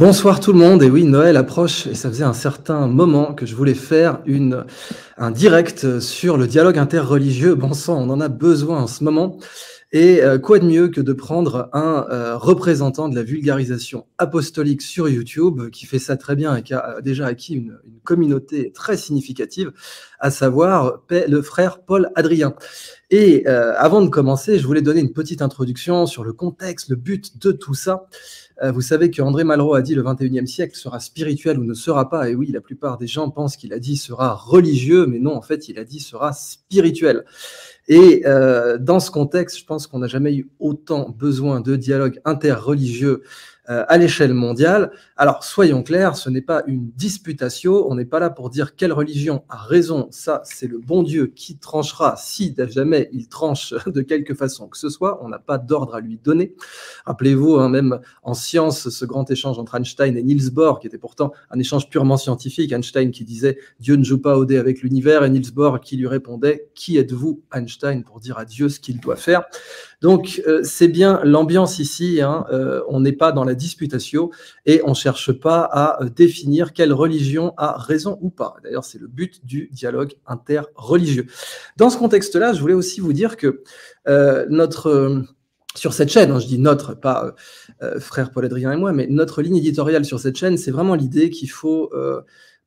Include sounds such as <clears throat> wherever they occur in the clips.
Bonsoir tout le monde, et oui, Noël approche, et ça faisait un certain moment que je voulais faire un direct sur le dialogue interreligieux. Bon sang, on en a besoin en ce moment. Et euh, quoi de mieux que de prendre un euh, représentant de la vulgarisation apostolique sur YouTube, qui fait ça très bien et qui a euh, déjà acquis une, communauté très significative, à savoir le frère Paul Adrien. Et avant de commencer, je voulais donner une petite introduction sur le contexte, le but de tout ça. Euh, vous savez que André Malraux a dit le 21e siècle sera spirituel ou ne sera pas. Et oui, la plupart des gens pensent qu'il a dit sera religieux, mais non, en fait, il a dit sera spirituel. Et euh, dans ce contexte, je pense qu'on n'a jamais eu autant besoin de dialogue interreligieux euh, à l'échelle mondiale. Alors soyons clairs, ce n'est pas une disputatio, on n'est pas là pour dire quelle religion a raison, ça c'est le bon Dieu qui tranchera si jamais il tranche <laughs> de quelque façon que ce soit, on n'a pas d'ordre à lui donner. Rappelez-vous, hein, même en science, ce grand échange entre Einstein et Niels Bohr, qui était pourtant un échange purement scientifique, Einstein qui disait Dieu ne joue pas au dé avec l'univers, et Niels Bohr qui lui répondait Qui êtes-vous, Einstein, pour dire à Dieu ce qu'il doit faire donc, euh, c'est bien l'ambiance ici. Hein, euh, on n'est pas dans la disputatio et on ne cherche pas à euh, définir quelle religion a raison ou pas. D'ailleurs, c'est le but du dialogue interreligieux. Dans ce contexte-là, je voulais aussi vous dire que notre sur cette chaîne, hein, je dis notre, pas frère Paul Adrien et moi, mais notre ligne éditoriale sur cette chaîne, c'est vraiment l'idée qu'il faut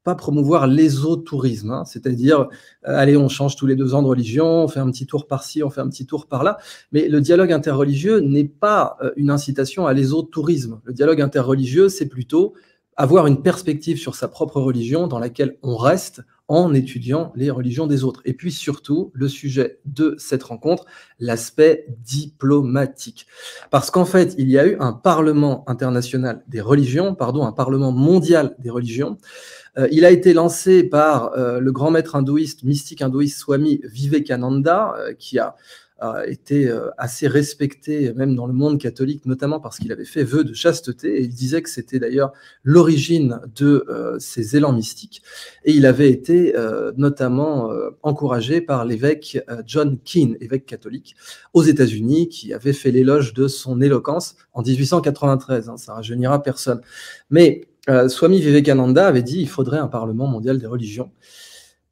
pas promouvoir l'ésotourisme, hein. c'est-à-dire, euh, allez, on change tous les deux ans de religion, on fait un petit tour par-ci, on fait un petit tour par-là, mais le dialogue interreligieux n'est pas euh, une incitation à l'ésotourisme. Le dialogue interreligieux, c'est plutôt avoir une perspective sur sa propre religion dans laquelle on reste, en étudiant les religions des autres. Et puis surtout, le sujet de cette rencontre, l'aspect diplomatique. Parce qu'en fait, il y a eu un Parlement international des religions, pardon, un Parlement mondial des religions. Euh, il a été lancé par euh, le grand maître hindouiste, mystique hindouiste Swami Vivekananda, euh, qui a été euh, assez respecté, même dans le monde catholique, notamment parce qu'il avait fait vœu de chasteté, et il disait que c'était d'ailleurs l'origine de ses euh, élans mystiques. Et il avait été euh, notamment encouragé par l'évêque John Keane, évêque catholique, aux États-Unis, qui avait fait l'éloge de son éloquence en 1893. Ça hein, ça rajeunira personne. Mais Swami Vivekananda avait dit il faudrait un parlement mondial des religions.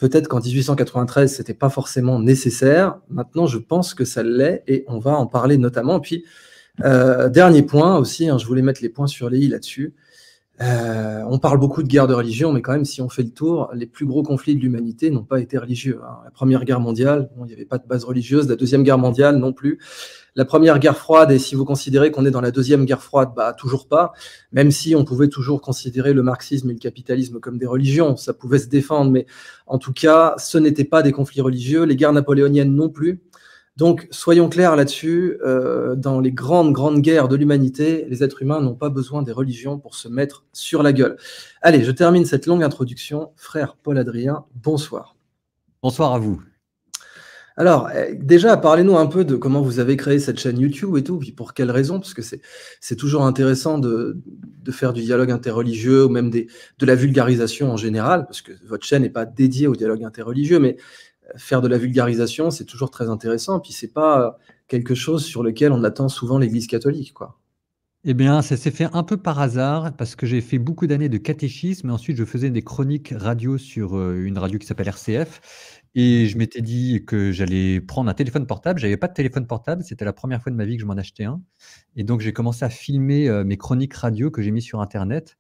Peut-être qu'en 1893, c'était pas forcément nécessaire. Maintenant, je pense que ça l'est et on va en parler notamment. Puis, euh, dernier point aussi, hein, je voulais mettre les points sur les i là-dessus. Euh, on parle beaucoup de guerre de religion, mais quand même, si on fait le tour, les plus gros conflits de l'humanité n'ont pas été religieux. Hein. La Première Guerre mondiale, il n'y avait pas de base religieuse. La Deuxième Guerre mondiale non plus la première guerre froide, et si vous considérez qu'on est dans la deuxième guerre froide, bah, toujours pas, même si on pouvait toujours considérer le marxisme et le capitalisme comme des religions, ça pouvait se défendre, mais en tout cas, ce n'était pas des conflits religieux, les guerres napoléoniennes non plus. Donc, soyons clairs là-dessus, euh, dans les grandes, grandes guerres de l'humanité, les êtres humains n'ont pas besoin des religions pour se mettre sur la gueule. Allez, je termine cette longue introduction. Frère Paul Adrien, bonsoir. Bonsoir à vous. Alors, eh, déjà, parlez-nous un peu de comment vous avez créé cette chaîne YouTube et tout, puis pour quelles raisons, parce que c'est toujours intéressant de, faire du dialogue interreligieux ou même des, de la vulgarisation en général, parce que votre chaîne n'est pas dédiée au dialogue interreligieux, mais euh, faire de la vulgarisation, c'est toujours très intéressant, puis c'est pas euh, quelque chose sur lequel on attend souvent l'Église catholique, quoi. Eh bien, ça s'est fait un peu par hasard parce que j'ai fait beaucoup d'années de catéchisme et ensuite je faisais des chroniques radio sur euh, une radio qui s'appelle RCF et mmh. je m'étais dit que j'allais prendre un téléphone portable. J'avais pas de téléphone portable. C'était la première fois de ma vie que je m'en achetais un. Et donc, j'ai commencé à filmer euh, mes chroniques radio que j'ai mis sur Internet,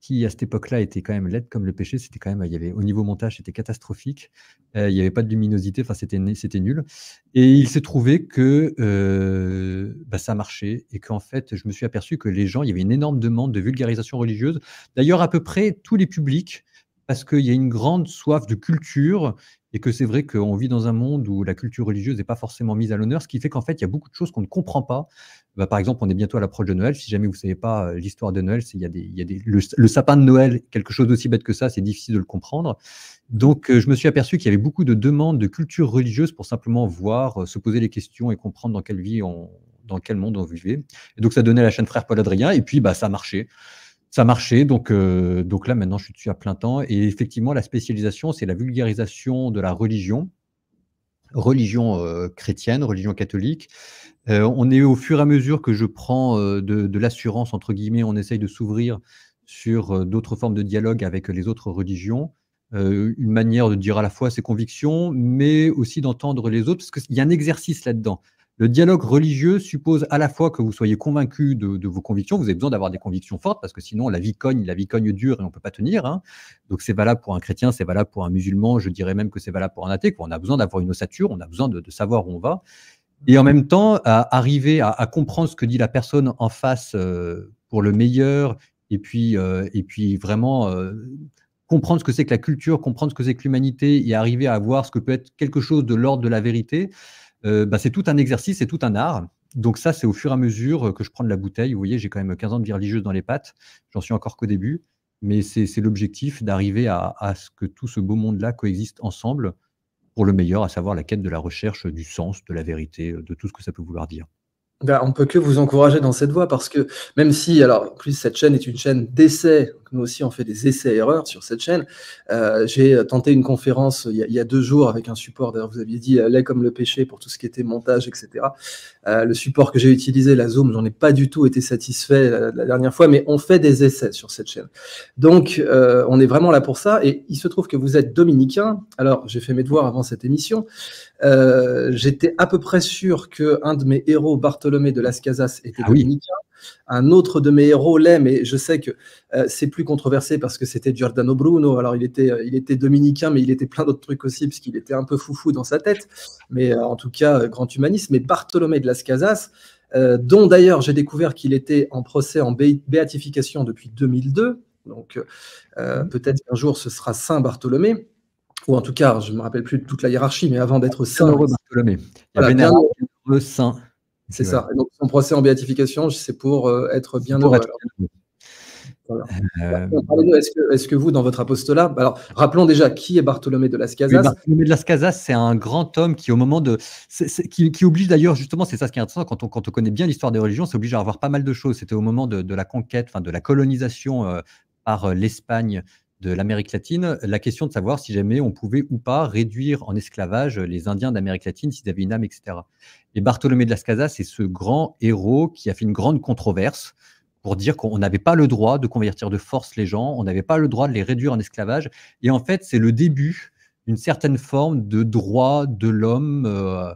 qui à cette époque-là étaient quand même laides comme le péché. C'était quand même, il y avait, au niveau montage, c'était catastrophique. Euh, il n'y avait pas de luminosité. Enfin, c'était, c'était nul. Et il s'est trouvé que euh, bah, ça marchait et qu'en fait, je me suis aperçu que les gens, il y avait une énorme demande de vulgarisation religieuse. D'ailleurs, à peu près tous les publics parce qu'il y a une grande soif de culture et que c'est vrai qu'on vit dans un monde où la culture religieuse n'est pas forcément mise à l'honneur, ce qui fait qu'en fait, il y a beaucoup de choses qu'on ne comprend pas. Bah, par exemple, on est bientôt à l'approche de Noël. Si jamais vous ne savez pas euh, l'histoire de Noël, il y a le, sapin de Noël, quelque chose d'aussi bête que ça, c'est difficile de le comprendre. Donc, euh, je me suis aperçu qu'il y avait beaucoup de demandes de culture religieuse pour simplement voir, euh, se poser les questions et comprendre dans quelle vie dans quel monde on vivait. Et donc, ça donnait la chaîne Frère Paul Adrien, et puis bah, ça marchait ça marchait. Euh, donc, là, maintenant, je suis dessus à plein temps. Et effectivement, la spécialisation, c'est la vulgarisation de la religion, religion euh, chrétienne, religion catholique. Euh, on est au fur et à mesure que je prends de, de l'assurance, entre guillemets, on essaye de s'ouvrir sur d'autres formes de dialogue avec les autres religions. une manière de dire à la fois ses convictions, mais aussi d'entendre les autres, parce qu'il y a un exercice là-dedans. Le dialogue religieux suppose à la fois que vous soyez convaincu de, vos convictions, vous avez besoin d'avoir des convictions fortes parce que sinon la vie cogne, la vie cogne dure et on ne peut pas tenir. Hein. Donc c'est valable pour un chrétien, c'est valable pour un musulman, je dirais même que c'est valable pour un athée. qu'on On a besoin d'avoir une ossature, on a besoin de, savoir où on va. Et en même temps, à arriver à, comprendre ce que dit la personne en face euh, pour le meilleur et puis, euh, et puis vraiment euh, comprendre ce que c'est que la culture, comprendre ce que c'est que l'humanité et arriver à voir ce que peut être quelque chose de l'ordre de la vérité. Euh, bah, c'est tout un exercice, c'est tout un art. Donc ça, c'est au fur et à mesure euh, que je prends de la bouteille. Vous voyez, j'ai quand même 15 ans de vie religieuse dans les pattes. J'en suis encore qu'au début. Mais c'est l'objectif d'arriver à, ce que tout ce beau monde-là coexiste ensemble pour le meilleur, à savoir la quête de la recherche du sens, de la vérité, euh, de tout ce que ça peut vouloir dire. Ben, on peut que vous encourager dans cette voie parce que même si, alors, plus, cette chaîne est une chaîne d'essais, nous aussi on fait des essais-erreurs sur cette chaîne. Euh, j'ai euh, tenté une conférence euh, il y, a, deux jours avec un support, d'ailleurs, vous aviez dit Allez comme le péché pour tout ce qui était montage, etc. le support que j'ai utilisé, la Zoom, j'en ai pas du tout été satisfait la, dernière fois, mais on fait des essais sur cette chaîne. Donc, on est vraiment là pour ça et il se trouve que vous êtes dominicain. Alors, j'ai fait mes devoirs avant cette émission. Euh, j'étais à peu près sûr que un de mes héros, Bartholomé de Las Casas, était ah dominicain. Un autre de mes héros l'est, mais je sais que euh, c'est plus controversé parce que c'était Giordano Bruno. Alors il était, euh, il était dominicain, mais il était plein d'autres trucs aussi, puisqu'il était un peu foufou dans sa tête. Mais en tout cas, grand humaniste. Mais Bartholomé de Las Casas, dont d'ailleurs j'ai découvert qu'il était en procès en béatification depuis 2002. Donc mmh. peut-être qu'un jour ce sera Saint Bartholomé ou en tout cas, je ne me rappelle plus de toute la hiérarchie, mais avant d'être saint. Bartholomé. Bienheureux saint. C'est ça. donc, son procès en béatification, c'est pour euh, être bien Voilà. Euh, bah, est-ce que, vous, dans votre apostolat, bah, alors rappelons déjà qui est Bartholomé de Las Casas. Oui, de Las Casas, c'est un grand homme qui, au moment de, qui, oblige d'ailleurs justement, c'est ça ce qui est intéressant quand on, on connaît bien l'histoire des religions, c'est obligé à avoir pas mal de choses. C'était au moment de, la conquête, enfin de la colonisation euh, par l'Espagne de l'Amérique latine la question de savoir si jamais on pouvait ou pas réduire en esclavage les Indiens d'Amérique latine s'ils avaient une âme, etc. Et Bartholomé de las Casas, c'est ce grand héros qui a fait une grande controverse pour dire qu'on n'avait pas le droit de convertir de force les gens, on n'avait pas le droit de les réduire en esclavage. Et en fait, c'est le début d'une certaine forme de droit de l'homme euh,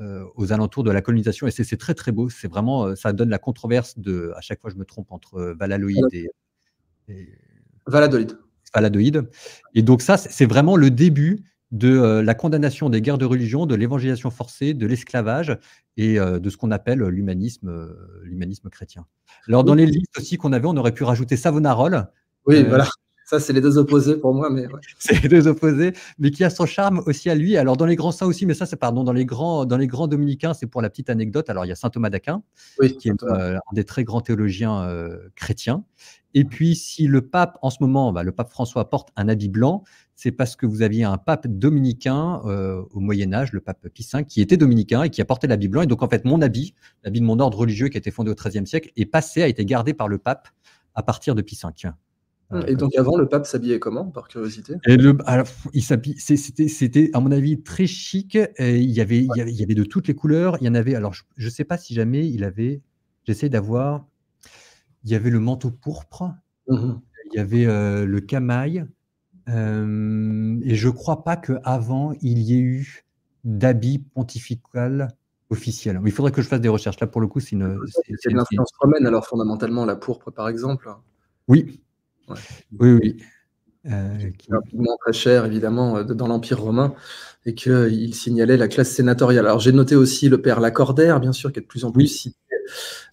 euh, aux alentours de la colonisation. Et c'est très très beau. C'est vraiment, euh, ça donne la controverse de, à chaque fois je me trompe entre Valadolid et, et... Et donc ça, c'est vraiment le début de euh, la condamnation des guerres de religion, de l'évangélisation forcée, de l'esclavage et euh, de ce qu'on appelle l'humanisme, euh, l'humanisme chrétien. Alors dans les listes aussi qu'on avait, on aurait pu rajouter Savonarole. Oui, voilà. Ça, c'est les deux opposés pour moi, mais <laughs> c'est les deux opposés, mais qui a son charme aussi à lui. Alors dans les grands saints aussi, mais ça, c'est pardon, dans les grands, dans les grands dominicains, c'est pour la petite anecdote. Alors il y a saint Thomas d'Aquin, qui est euh, un des très grands théologiens euh, chrétiens. Et puis si le pape en ce moment, bah, le pape François porte un habit blanc, c'est parce que vous aviez un pape dominicain euh, au Moyen Âge, le pape Pie V, qui était dominicain et qui a porté l'habit blanc. Et donc en fait, mon habit, l'habit de mon ordre religieux qui a été fondé au XIIIe siècle, est passé, a été gardé par le pape à partir de Pie V. Ah, et donc avant, le pape s'habillait comment, par curiosité et le, c'était, c'était, à mon avis, très chic. il, y avait, il, y avait, de toutes les couleurs. Il y en avait. Alors, je ne sais pas si jamais il avait. J'essaie d'avoir. Il y avait le manteau pourpre. Mmh il y avait euh, le camail. Euh, et je ne crois pas qu'avant, il y ait eu d'habit pontifical officiel. Il faudrait que je fasse des recherches. Là, pour le coup, c'est une. C'est, romaine, alors fondamentalement, la pourpre, par exemple. Oui, oui, oui. Euh, très cher, évidemment, euh, dans l'Empire romain, et qu'il signalait la classe sénatoriale. Alors j'ai noté aussi le père Lacordaire, bien sûr, qui est de plus en plus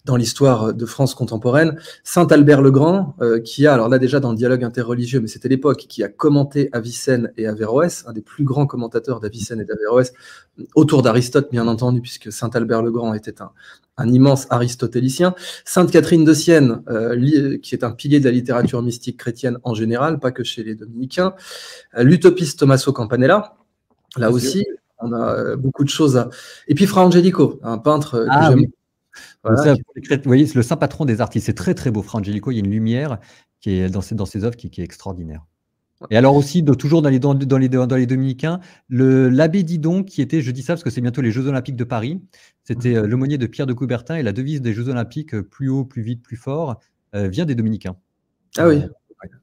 dans l'histoire de France contemporaine. Saint Albert le Grand, euh, qui a, alors là déjà dans le dialogue interreligieux, mais c'était l'époque, qui a commenté Avicenne et Averroès, un des plus grands commentateurs d'Avicenne et d'Averroès, autour d'Aristote bien entendu, puisque Saint Albert le Grand était un, immense aristotélicien. Sainte Catherine de Sienne, euh, qui est un pilier de la littérature mystique chrétienne en général, pas que chez les dominicains. Euh, l'utopiste Tommaso Campanella, là aussi, on a beaucoup de choses à... Et puis Fra Angelico, un peintre que ah j'aime vous voyez, le saint patron des artistes, c'est très très beau. Frangelico, il y a une lumière qui est dans ses, dans œuvres qui, est extraordinaire. Et alors aussi, de, toujours dans les, dominicains, l'abbé Didon, qui était, je dis ça parce que c'est bientôt les Jeux Olympiques de Paris, c'était mmh. euh, l'aumônier de Pierre de Coubertin et la devise des Jeux Olympiques, euh, plus haut, plus vite, plus fort, euh, vient des dominicains. Ah oui.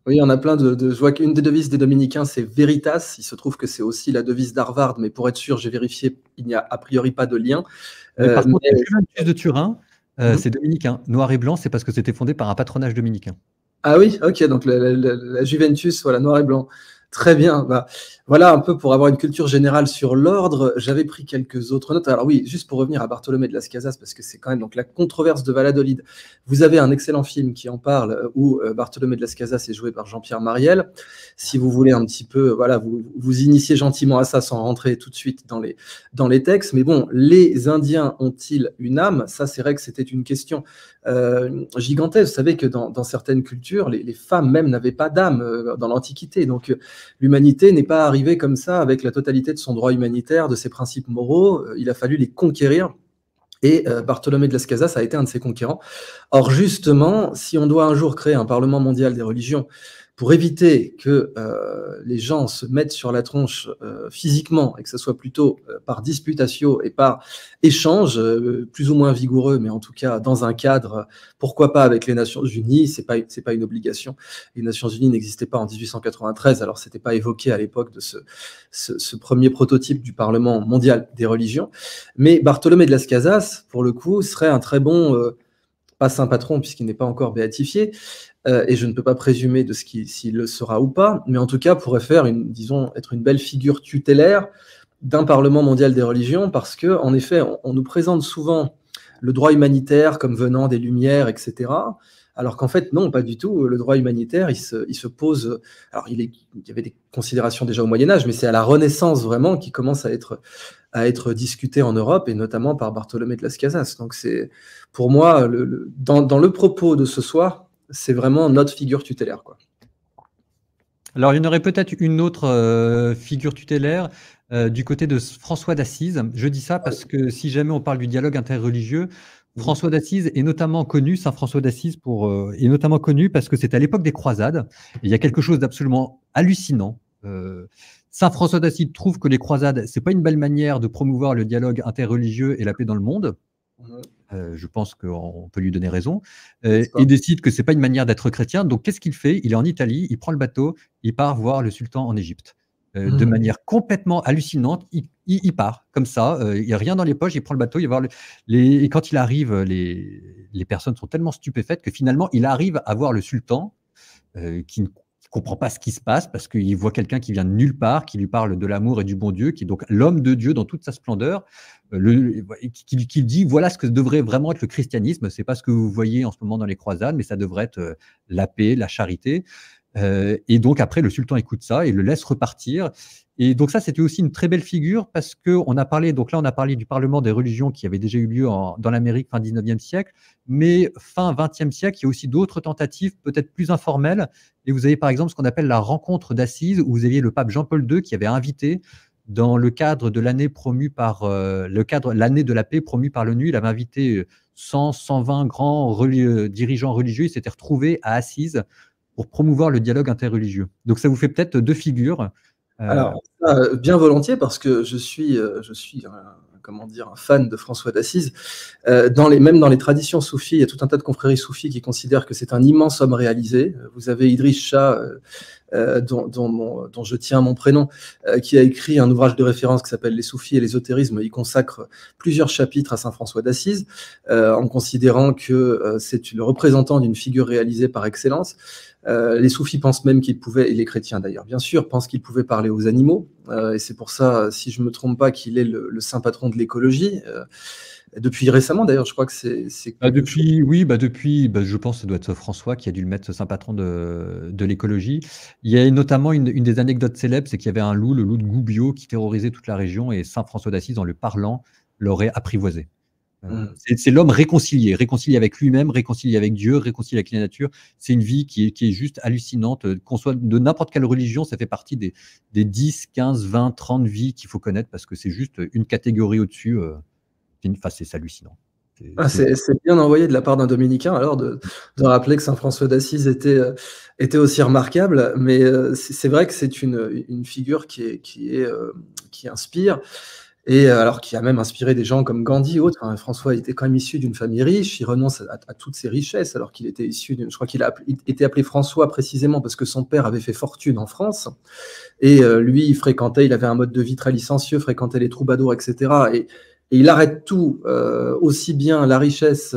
Oui, on a plein de, de Je vois qu'une des devises des Dominicains, c'est Veritas. Il se trouve que c'est aussi la devise d'Harvard, mais pour être sûr, j'ai vérifié, il n'y a a priori pas de lien. par euh, contre, de Turin, euh, mhm. c'est dominicain. Noir et blanc, c'est parce que c'était fondé par un patronage dominicain. Ah oui, ok, donc la Juventus, voilà, noir et blanc. Très bien. Bah, voilà un peu pour avoir une culture générale sur l'ordre. J'avais pris quelques autres notes. Alors oui, juste pour revenir à Bartholomé de Las Casas, parce que c'est quand même donc la controverse de Valladolid. Vous avez un excellent film qui en parle, où euh, Bartholomé de Las Casas est joué par Jean-Pierre Mariel. Si vous voulez un petit peu, voilà, vous vous initiez gentiment à ça sans rentrer tout de suite dans les dans les textes. Mais bon, les Indiens ont-ils une âme Ça, c'est vrai que c'était une question euh, gigantesque. Vous savez que dans, certaines cultures, les, femmes même n'avaient pas d'âme euh, dans l'Antiquité. Donc euh, l'humanité n'est pas arrivée comme ça avec la totalité de son droit humanitaire, de ses principes moraux. Il a fallu les conquérir. Et Bartholomé de las Casas a été un de ses conquérants. Or justement, si on doit un jour créer un Parlement mondial des religions, pour éviter que euh, les gens se mettent sur la tronche euh, physiquement et que ce soit plutôt euh, par disputation et par échange, plus ou moins vigoureux, mais en tout cas dans un cadre, pourquoi pas avec les Nations Unies, c'est pas, c'est pas une obligation. Les Nations Unies n'existaient pas en 1893, alors c'était pas évoqué à l'époque de ce, ce, premier prototype du Parlement mondial des religions. Mais Bartholomé de las Casas, pour le coup, serait un très bon pas saint patron puisqu'il n'est pas encore béatifié, euh, et je ne peux pas présumer de ce qui, s'il le sera ou pas, mais en tout cas pourrait faire une, disons, être une belle figure tutélaire d'un Parlement mondial des religions, parce que en effet, on, nous présente souvent le droit humanitaire comme venant des Lumières, etc. Alors qu'en fait, non, pas du tout. Le droit humanitaire, il se, pose. Alors, il, y avait des considérations déjà au Moyen-Âge, mais c'est à la Renaissance vraiment qui commence à être, à être discuté en Europe, et notamment par Bartholomé de las Casas. Donc, c'est pour moi, dans, le propos de ce soir, c'est vraiment notre figure tutélaire. Alors, il y en aurait peut-être une autre euh, figure tutélaire euh, du côté de François d'Assise. Je dis ça ah parce que si jamais on parle du dialogue interreligieux, François d'Assise est notamment connu, Saint François d'Assise pour, euh, est notamment connu parce que c'est à l'époque des croisades. il y a quelque chose d'absolument hallucinant. Saint François d'Assise trouve que les croisades, c'est pas une belle manière de promouvoir le dialogue interreligieux et la paix dans le monde. Euh, je pense qu'on peut lui donner raison, et euh, il décide que c'est pas une manière d'être chrétien. Donc qu'est-ce qu'il fait Il est en Italie, il prend le bateau, il part voir le sultan en Égypte. Euh, de mmh. manière complètement hallucinante, il, part comme ça, il n'y a rien dans les poches, il prend le bateau, il les, et quand il arrive, les, les personnes sont tellement stupéfaites que finalement il arrive à voir le sultan qui ne comprend pas ce qui se passe parce qu'il voit quelqu'un qui vient de nulle part, qui lui parle de l'amour et du bon Dieu, qui est donc l'homme de Dieu dans toute sa splendeur, euh, le, qui, qui, dit voilà ce que devrait vraiment être le christianisme. C'est pas ce que vous voyez en ce moment dans les croisades, mais ça devrait être euh, la paix, la charité. Euh, et donc après, le sultan écoute ça et le laisse repartir. Et donc ça, c'était aussi une très belle figure parce que on a parlé, donc là on a parlé du Parlement des religions qui avait déjà eu lieu dans l'Amérique fin 19e siècle, mais fin 20e siècle, il y a aussi d'autres tentatives peut-être plus informelles. Et vous avez par exemple ce qu'on appelle la rencontre d'assises, où vous aviez le pape Jean-Paul II qui avait invité dans le cadre de l'année promue par euh, le cadre l'année de la paix promue par l'ONU, il avait invité 100 120 grands dirigeants religieux, ils s'étaient retrouvés à Assise pour promouvoir le dialogue interreligieux. Donc ça vous fait peut-être deux figures euh, Alors, euh, bien volontiers, parce que je suis, euh, je suis un, comment dire, un fan de François d'Assise. dans les, même dans les traditions soufis, il y a tout un tas de confréries soufis qui considèrent que c'est un immense homme réalisé. Vous avez Idriss Shah, euh, dont, mon, je tiens mon prénom, euh, qui a écrit un ouvrage de référence qui s'appelle Les soufis et l'ésotérisme. Il consacre plusieurs chapitres à Saint François d'Assise, euh, en considérant que c'est le représentant d'une figure réalisée par excellence. les soufis pensent même qu'ils pouvaient, et les chrétiens d'ailleurs, bien sûr, pensent qu'ils pouvaient parler aux animaux. et c'est pour ça, si je ne me trompe pas, qu'il est le, saint patron de l'écologie. Depuis récemment, d'ailleurs, je crois que c'est. Bah, depuis, oui, bah depuis, bah, je pense que ça doit être François qui a dû le mettre, saint patron de, de l'écologie. Il y a notamment une, des anecdotes célèbres, c'est qu'il y avait un loup, le loup de Goubio, qui terrorisait toute la région et saint François d'Assise, en le parlant, l'aurait apprivoisé. Euh, hmm. C'est l'homme réconcilié, réconcilié avec lui-même, réconcilié avec Dieu, réconcilié avec la nature. C'est une vie qui est, qui est juste hallucinante. Qu'on soit de n'importe quelle religion, ça fait partie des, 10, 15, 20, 30 vies qu'il faut connaître parce que c'est juste une catégorie au-dessus. Euh, c'est hallucinant. Ah, c'est bien envoyé de la part d'un Dominicain, alors, de, rappeler que Saint-François d'Assise était, euh, était aussi remarquable. Mais euh, c'est vrai que c'est une, une, figure qui, qui, est, euh, qui inspire, et alors qui a même inspiré des gens comme Gandhi et autres. Hein. François était quand même issu d'une famille riche, il renonce à, toutes ses richesses, alors qu'il était issu d'une. Je crois qu'il a appelé, appelé François précisément parce que son père avait fait fortune en France. Et lui, il fréquentait, il avait un mode de vie très licencieux, fréquentait les troubadours, etc. Et et il arrête tout, euh, aussi bien la richesse,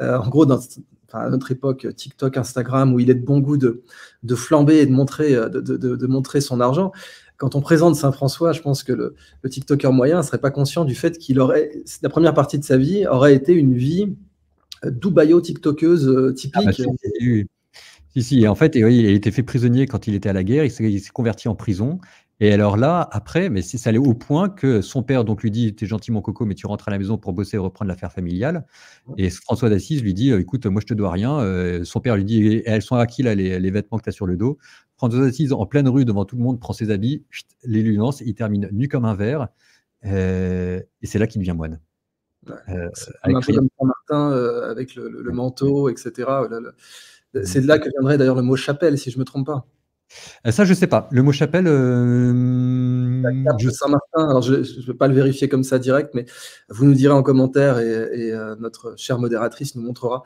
euh, en gros, dans, à notre époque, TikTok, Instagram, où il est de bon goût de, de flamber et de montrer, euh, de, montrer son argent. Quand on présente Saint-François, je pense que le, le TikToker moyen ne serait pas conscient du fait qu'il aurait, la première partie de sa vie aurait été une vie Dubaïo TikTokeuse typique. Ah bah, si, en fait, et il a été fait prisonnier quand il était à la guerre, il s'est converti en prison. Et alors là, après, mais ça allait au point que son père donc lui dit T'es gentil, mon coco, mais tu rentres à la maison pour bosser et reprendre l'affaire familiale. Et François d'Assise lui dit Écoute, moi, je te dois rien. Euh, son père lui dit Elles sont à là, les, vêtements que tu as sur le dos François d'Assise, en pleine rue, devant tout le monde, prend ses habits, les lui lance, il termine nu comme un verre. Euh, et c'est là qu'il devient moine. Ouais, euh, comme Saint Martin avec le, manteau, etc. C'est de là que viendrait d'ailleurs le mot chapelle, si je ne me trompe pas. Euh, ça, je ne sais pas. Le mot chapelle. Euh, de Saint-Martin, alors je ne vais pas le vérifier comme ça direct, mais vous nous direz en commentaire et, euh, notre chère modératrice nous montrera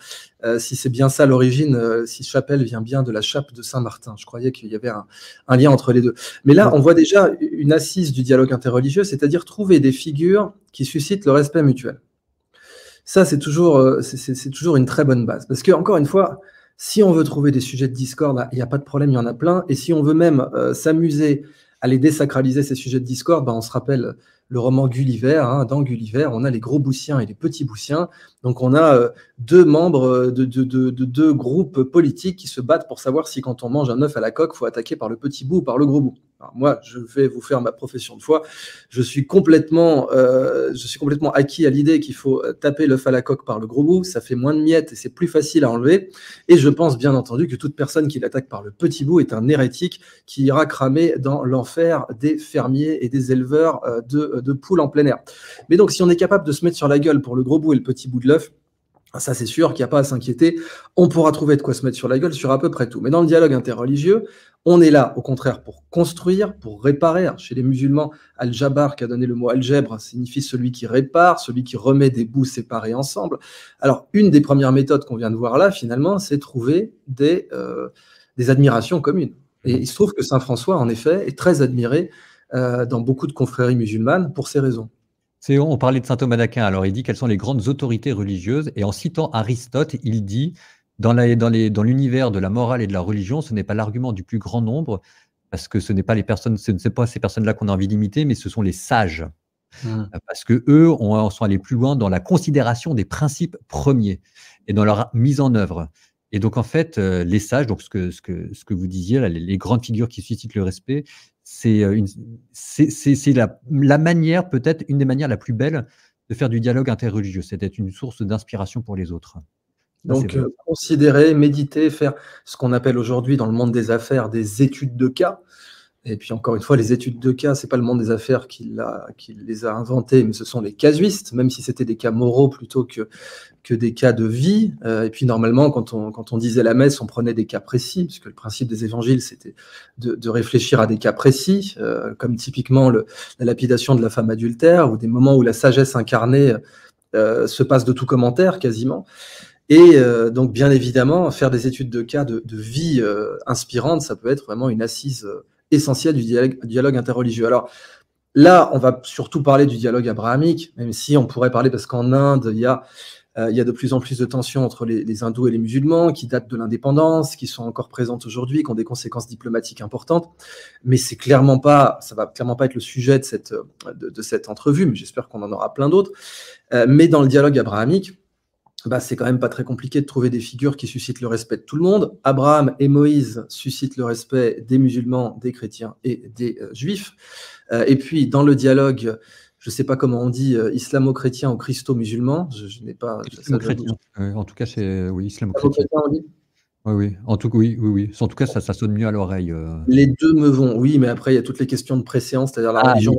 si c'est bien ça l'origine, si chapelle vient bien de la chape de Saint-Martin. Je croyais qu'il y avait un, un, lien entre les deux. Mais là, on voit déjà une assise du dialogue interreligieux, c'est-à-dire trouver des figures qui suscitent le respect mutuel. Ça, c'est toujours, c'est toujours une très bonne base. Parce que, encore une fois, si on veut trouver des sujets de discord, bah, il n'y a pas de problème, il y en a plein. Et si on veut même euh, s'amuser à les désacraliser, ces sujets de discord, bah, on se rappelle le roman Gulliver. Hein, dans Gulliver, on a les gros boussiens et les petits boussiens. Donc on a euh, deux membres euh, de, de, deux groupes politiques qui se battent pour savoir si quand on mange un œuf à la coque, faut attaquer par le petit bout ou par le gros bout moi, je vais vous faire ma profession de foi. Je suis complètement, euh, je suis complètement acquis à l'idée qu'il faut euh, taper l'œuf à la coque par le gros bout. Ça fait moins de miettes et c'est plus facile à enlever. Et je pense bien entendu que toute personne qui l'attaque par le petit bout est un hérétique qui ira cramer dans l'enfer des fermiers et des éleveurs euh, de, de poules en plein air. Mais donc, si on est capable de se mettre sur la gueule pour le gros bout et le petit bout de l'œuf, ça, c'est sûr qu'il n'y a pas à s'inquiéter. On pourra trouver de quoi se mettre sur la gueule sur à peu près tout. Mais dans le dialogue interreligieux, on est là, au contraire, pour construire, pour réparer. Chez les musulmans, Al-Jabbar, qui a donné le mot algèbre, signifie celui qui répare, celui qui remet des bouts séparés ensemble. Alors, une des premières méthodes qu'on vient de voir là, finalement, c'est trouver des, euh, des admirations communes. Et il se trouve que Saint François, en effet, est très admiré euh, dans beaucoup de confréries musulmanes pour ces raisons on parlait de saint Thomas d'Aquin, alors il dit quelles sont les grandes autorités religieuses, et en citant Aristote, il dit dans, l'univers de la morale et de la religion, ce n'est pas l'argument du plus grand nombre, parce que ce n'est pas les personnes, ce ne sont pas ces personnes-là qu'on a envie d'imiter, mais ce sont les sages, mmh. parce que eux on, sont allés plus loin dans la considération des principes premiers et dans leur mise en œuvre. Et donc en fait, euh, les sages, donc ce que, vous disiez, les, grandes figures qui suscitent le respect, c'est euh, la, manière, peut-être une des manières la plus belle de faire du dialogue interreligieux. C'est d'être une source d'inspiration pour les autres. Donc, euh, considérer, méditer, faire ce qu'on appelle aujourd'hui dans le monde des affaires des études de cas. Et puis encore une fois, les études de cas, c'est pas le monde des affaires qui, qui les a inventées, mais ce sont les casuistes, même si c'était des cas moraux plutôt que, que des cas de vie. Euh, et puis normalement, quand on, quand on disait la messe, on prenait des cas précis, puisque le principe des évangiles, c'était de, réfléchir à des cas précis, euh, comme typiquement le, la lapidation de la femme adultère, ou des moments où la sagesse incarnée euh, se passe de tout commentaire quasiment. Et donc, bien évidemment, faire des études de cas de, vie inspirantes, inspirante, ça peut être vraiment une assise essentiel du dialogue, dialogue interreligieux. Alors, Là, on va surtout parler du dialogue abrahamique, même si on pourrait parler, parce qu'en Inde, il y, a, euh, il y a, de plus en plus de tensions entre les, les hindous et les musulmans, qui datent de l'indépendance, qui sont encore présentes aujourd'hui, qui ont des conséquences diplomatiques importantes. Mais c'est clairement pas, ça va clairement pas être le sujet de cette, de, cette entrevue, mais j'espère qu'on en aura plein d'autres. Euh, mais dans le dialogue abrahamique, bah, c'est quand même pas très compliqué de trouver des figures qui suscitent le respect de tout le monde. Abraham et Moïse suscitent le respect des musulmans, des chrétiens et des euh, juifs. Euh, et puis, dans le dialogue, je ne sais pas comment on dit, euh, islamo-chrétien ou christo-musulman, je, n'ai pas... en tout cas, c'est... Oui, islamo-chrétien. Oui, oui. En tout, oui, oui, oui. En tout cas, ça, ça sonne mieux à l'oreille. Les deux me vont, oui, mais après, il y a toutes les questions de préséance, c'est-à-dire la ah, religion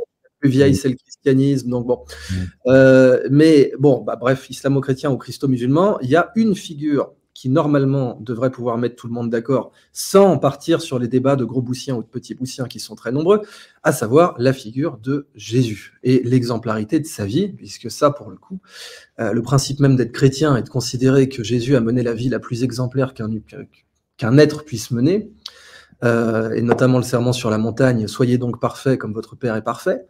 vieille, mm. c'est le christianisme. Donc bon. Mm. Euh, mais bon, bah, bref, islamo-chrétien ou christo-musulman, il y a une figure qui normalement devrait pouvoir mettre tout le monde d'accord sans partir sur les débats de gros boussiens ou de petits boussiens qui sont très nombreux, à savoir la figure de Jésus et l'exemplarité de sa vie, puisque ça, pour le coup, euh, le principe même d'être chrétien et de considérer que Jésus a mené la vie la plus exemplaire qu'un être puisse mener, euh, et notamment le serment sur la montagne, soyez donc parfait comme votre Père est parfait,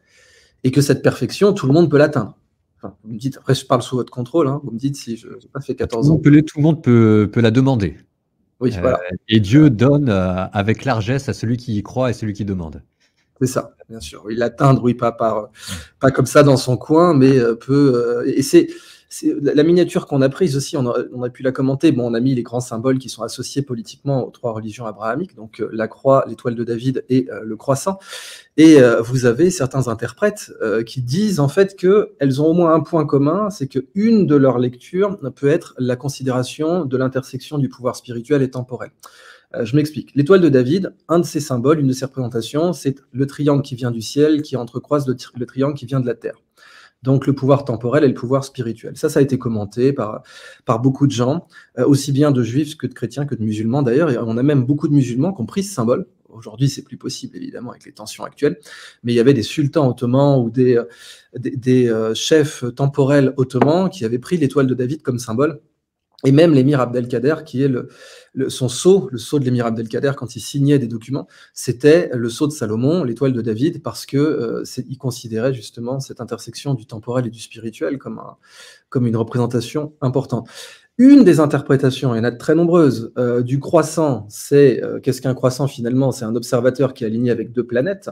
et que cette perfection, tout le monde peut l'atteindre. vous dites, après je parle sous votre contrôle, hein, vous me dites si je n'ai pas fait 14 ans. tout le monde peut, la demander. Oui, euh, voilà. et Dieu donne euh, avec largesse à celui qui y croit et celui qui demande. C'est ça, bien sûr. Il l'atteindre, oui, pas, par, pas comme ça dans son coin, mais peut. et c'est la miniature qu'on a prise aussi, on a, pu la commenter. Bon, on a mis les grands symboles qui sont associés politiquement aux trois religions abrahamiques, donc euh, la croix, l'étoile de David et euh, le croissant. Et euh, vous avez certains interprètes qui disent en fait qu'elles ont au moins un point commun, c'est qu'une de leurs lectures peut être la considération de l'intersection du pouvoir spirituel et temporel. Je m'explique. L'étoile de David, un de ses symboles, une de ses représentations, c'est le triangle qui vient du ciel, qui entrecroise le triangle qui vient de la terre donc le pouvoir temporel et le pouvoir spirituel. Ça, ça a été commenté par, par beaucoup de gens, euh, aussi bien de juifs que de chrétiens que de musulmans d'ailleurs, on a même beaucoup de musulmans qui ont pris ce symbole. Aujourd'hui, c'est plus possible, évidemment, avec les tensions actuelles, mais il y avait des sultans ottomans ou des, euh, des, des euh, chefs temporels ottomans qui avaient pris l'étoile de David comme symbole et même l'émir Abdelkader, qui est son sceau, le sceau de l'émir Abdelkader, quand il signait des documents, c'était le sceau de Salomon, l'étoile de David, parce que euh, il considérait justement cette intersection du temporel et du spirituel comme, une représentation importante. Une des interprétations, il y en a de très nombreuses, euh, du croissant, c'est euh, qu'est-ce qu'un croissant finalement C'est un observateur qui est aligné avec deux planètes.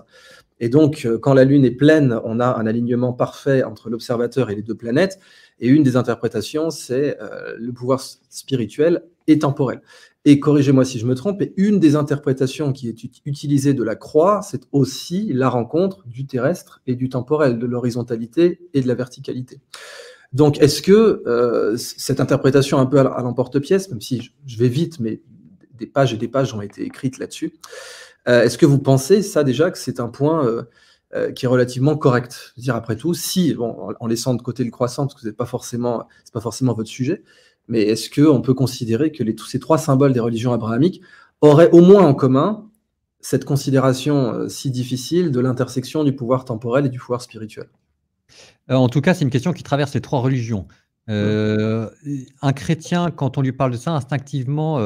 Et donc, quand la Lune est pleine, on a un alignement parfait entre l'observateur et les deux planètes. Et une des interprétations, c'est euh, le pouvoir spirituel et temporel. Et corrigez-moi si je me trompe, et une des interprétations qui est utilisée de la croix, c'est aussi la rencontre du terrestre et du temporel, de l'horizontalité et de la verticalité. Donc, est-ce que euh, cette interprétation un peu à l'emporte-pièce, même si je vais vite, mais des pages et des pages ont été écrites là-dessus, euh, est-ce que vous pensez ça déjà que c'est un point euh, qui est relativement correct. Dire après tout, si, bon, en, laissant de côté le croissant, parce que ce n'est pas, forcément, pas forcément votre sujet, mais est-ce que on peut considérer que les, tous ces trois symboles des religions abrahamiques auraient au moins en commun cette considération euh, si difficile de l'intersection du pouvoir temporel et du pouvoir spirituel euh, En tout cas, c'est une question qui traverse les trois religions. un chrétien, quand on lui parle de ça, instinctivement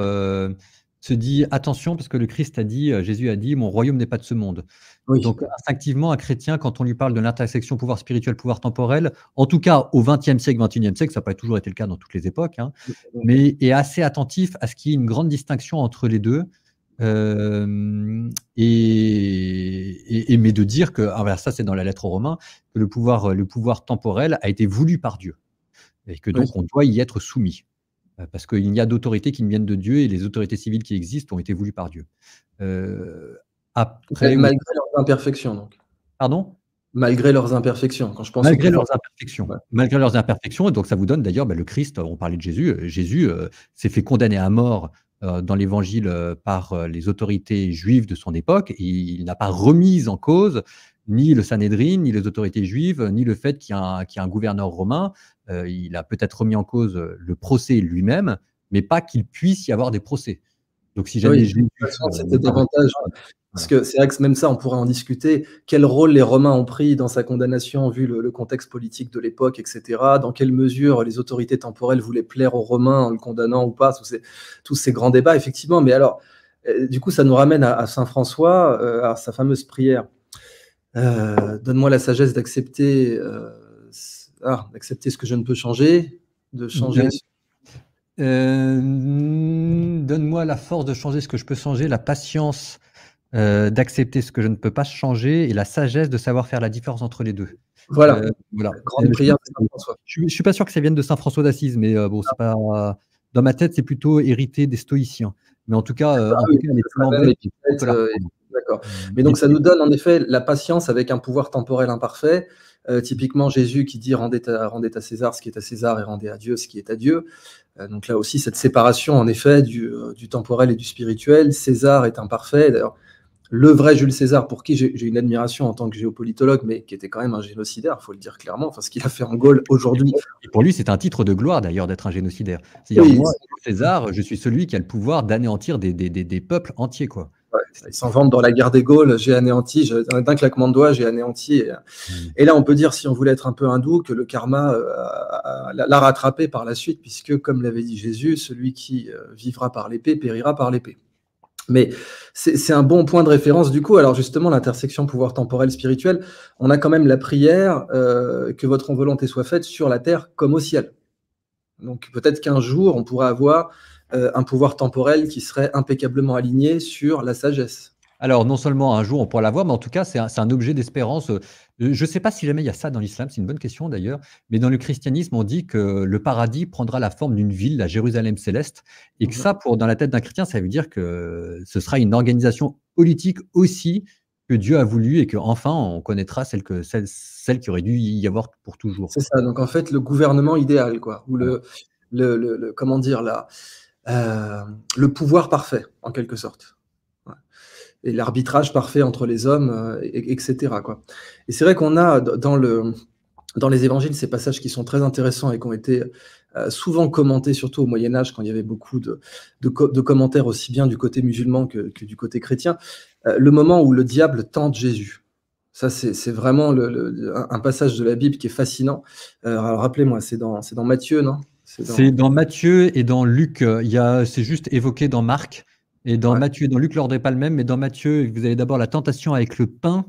se dit attention parce que le Christ a dit, Jésus a dit, mon royaume n'est pas de ce monde. Donc instinctivement, un chrétien, quand on lui parle de l'intersection pouvoir spirituel, pouvoir temporel, en tout cas au XXe siècle, XXIe siècle, ça n'a pas toujours été le cas dans toutes les époques, hein, mais est assez attentif à ce qu'il y ait une grande distinction entre les deux. Euh, et, et, mais de dire que, envers ah, ça c'est dans la lettre aux Romains, que le pouvoir, euh, le pouvoir temporel a été voulu par Dieu et que donc on doit y être soumis euh, parce qu'il y a d'autorités qui ne viennent de Dieu et les autorités civiles qui existent ont été voulues par Dieu malgré leurs imperfections, Pardon Malgré leurs imperfections, quand je pense Malgré leurs imperfections. Malgré leurs imperfections. Et donc, ça vous donne d'ailleurs bah, le Christ, on parlait de Jésus. Euh, Jésus euh, s'est fait condamner à mort euh, dans l'évangile par les autorités juives de son époque. Et il n'a pas remis en cause ni le Sanhedrin, ni les autorités juives, ni le fait qu'il y, a un, gouverneur romain. il a peut-être remis en cause le procès lui-même, mais pas qu'il puisse y avoir des procès. Donc, si jamais parce que c'est vrai que même ça, on pourrait en discuter. Quel rôle les Romains ont pris dans sa condamnation, vu le, contexte politique de l'époque, etc. Dans quelle mesure les autorités temporelles voulaient plaire aux Romains en le condamnant ou pas tous ces, grands débats, effectivement. Mais alors, euh, du coup, ça nous ramène à, Saint François, euh, à sa fameuse prière. Euh, donne-moi la sagesse d'accepter euh, ah, ce que je ne peux changer, de changer. Donne-moi la force de changer ce que je peux changer, la patience euh, d'accepter ce que je ne peux pas changer et la sagesse de savoir faire la différence entre les deux. Voilà. Euh, grande prière Je, ne suis pas sûr que ça vienne de Saint François d'Assise, mais euh, bon, c'est pas. Dans ma tête, c'est plutôt hérité des stoïciens. Mais en tout cas, ah en D'accord. Mais donc, ça nous donne en effet la patience avec un pouvoir temporel imparfait. typiquement, Jésus qui dit rendez à, rendez à, César ce qui est à César et rendez à Dieu ce qui est à Dieu. donc là aussi, cette séparation, en effet, du, du, temporel et du spirituel. César est imparfait. D'ailleurs, le vrai Jules César, pour qui j'ai une admiration en tant que géopolitologue, mais qui était quand même un génocidaire, il faut le dire clairement, enfin, ce qu'il a fait en Gaule aujourd'hui. pour lui, c'est un titre de gloire d'ailleurs d'être un génocidaire. C'est-à-dire, moi, César, je suis celui qui a le pouvoir d'anéantir des, peuples entiers. quoi. Ouais, s'en dans la guerre des Gaules, j'ai anéanti, d'un claquement de doigts, j'ai anéanti. Mm. Et, là, on peut dire, si on voulait être un peu hindou, que le karma euh, l'a rattrapé par la suite, puisque, comme l'avait dit Jésus, celui qui euh, vivra par l'épée périra par l'épée. Mais c'est un bon point de référence du coup. Alors justement, l'intersection pouvoir temporel spirituel, on a quand même la prière euh, que votre volonté soit faite sur la terre comme au ciel. Donc peut-être qu'un jour, on pourra avoir euh, un pouvoir temporel qui serait impeccablement aligné sur la sagesse, alors, non seulement un jour on pourra l'avoir, mais en tout cas, c'est un, objet d'espérance. Euh, je ne sais pas si jamais il y a ça dans l'islam, c'est une bonne question d'ailleurs, mais dans le christianisme, on dit que le paradis prendra la forme d'une ville, la Jérusalem céleste, et que mhm. ça, pour, dans la tête d'un chrétien, ça veut dire que ce sera une organisation politique aussi que Dieu a voulu et que enfin on connaîtra celle, que, celle, qui aurait dû y avoir pour toujours. C'est ça, donc en fait, le gouvernement idéal, quoi, ou le, le, comment dire là, euh, le pouvoir parfait, en quelque sorte et l'arbitrage parfait entre les hommes, euh, etc. Quoi. Et c'est vrai qu'on a dans, le, dans les évangiles ces passages qui sont très intéressants et qui ont été euh, souvent commentés, surtout au Moyen Âge, quand il y avait beaucoup de, de, commentaires aussi bien du côté musulman que, du côté chrétien, euh, le moment où le diable tente Jésus. Ça, c'est vraiment un passage de la Bible qui est fascinant. alors Rappelez-moi, c'est dans, dans Matthieu, non c'est dans... dans... Matthieu et dans Luc. Il c'est juste évoqué dans Marc. Et dans Matthieu, dans Luc, l'ordre n'est pas le même, mais dans Matthieu, vous avez d'abord la tentation avec le pain.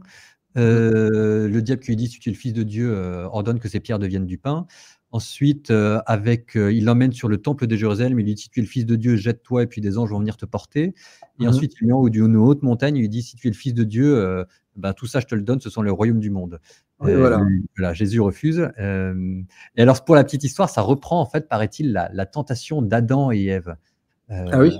Mm. Euh, le diable qui lui dit Si tu es le fils de Dieu, euh, ordonne que ces pierres deviennent du pain. Ensuite, euh, avec, il l'emmène sur le temple de Jérusalem. Il lui dit Si tu es le fils de Dieu, jette-toi et puis des anges vont venir te porter. Et mm-hmm. ensuite, il vient au d'une haute montagne. Il lui dit Si tu es le fils de Dieu, ben, tout ça, je te le donne. Ce sont les royaumes du monde. voilà. Jésus refuse. et alors, pour la petite histoire, ça reprend, en fait, paraît-il, la, la tentation d'Adam et Ève. ah oui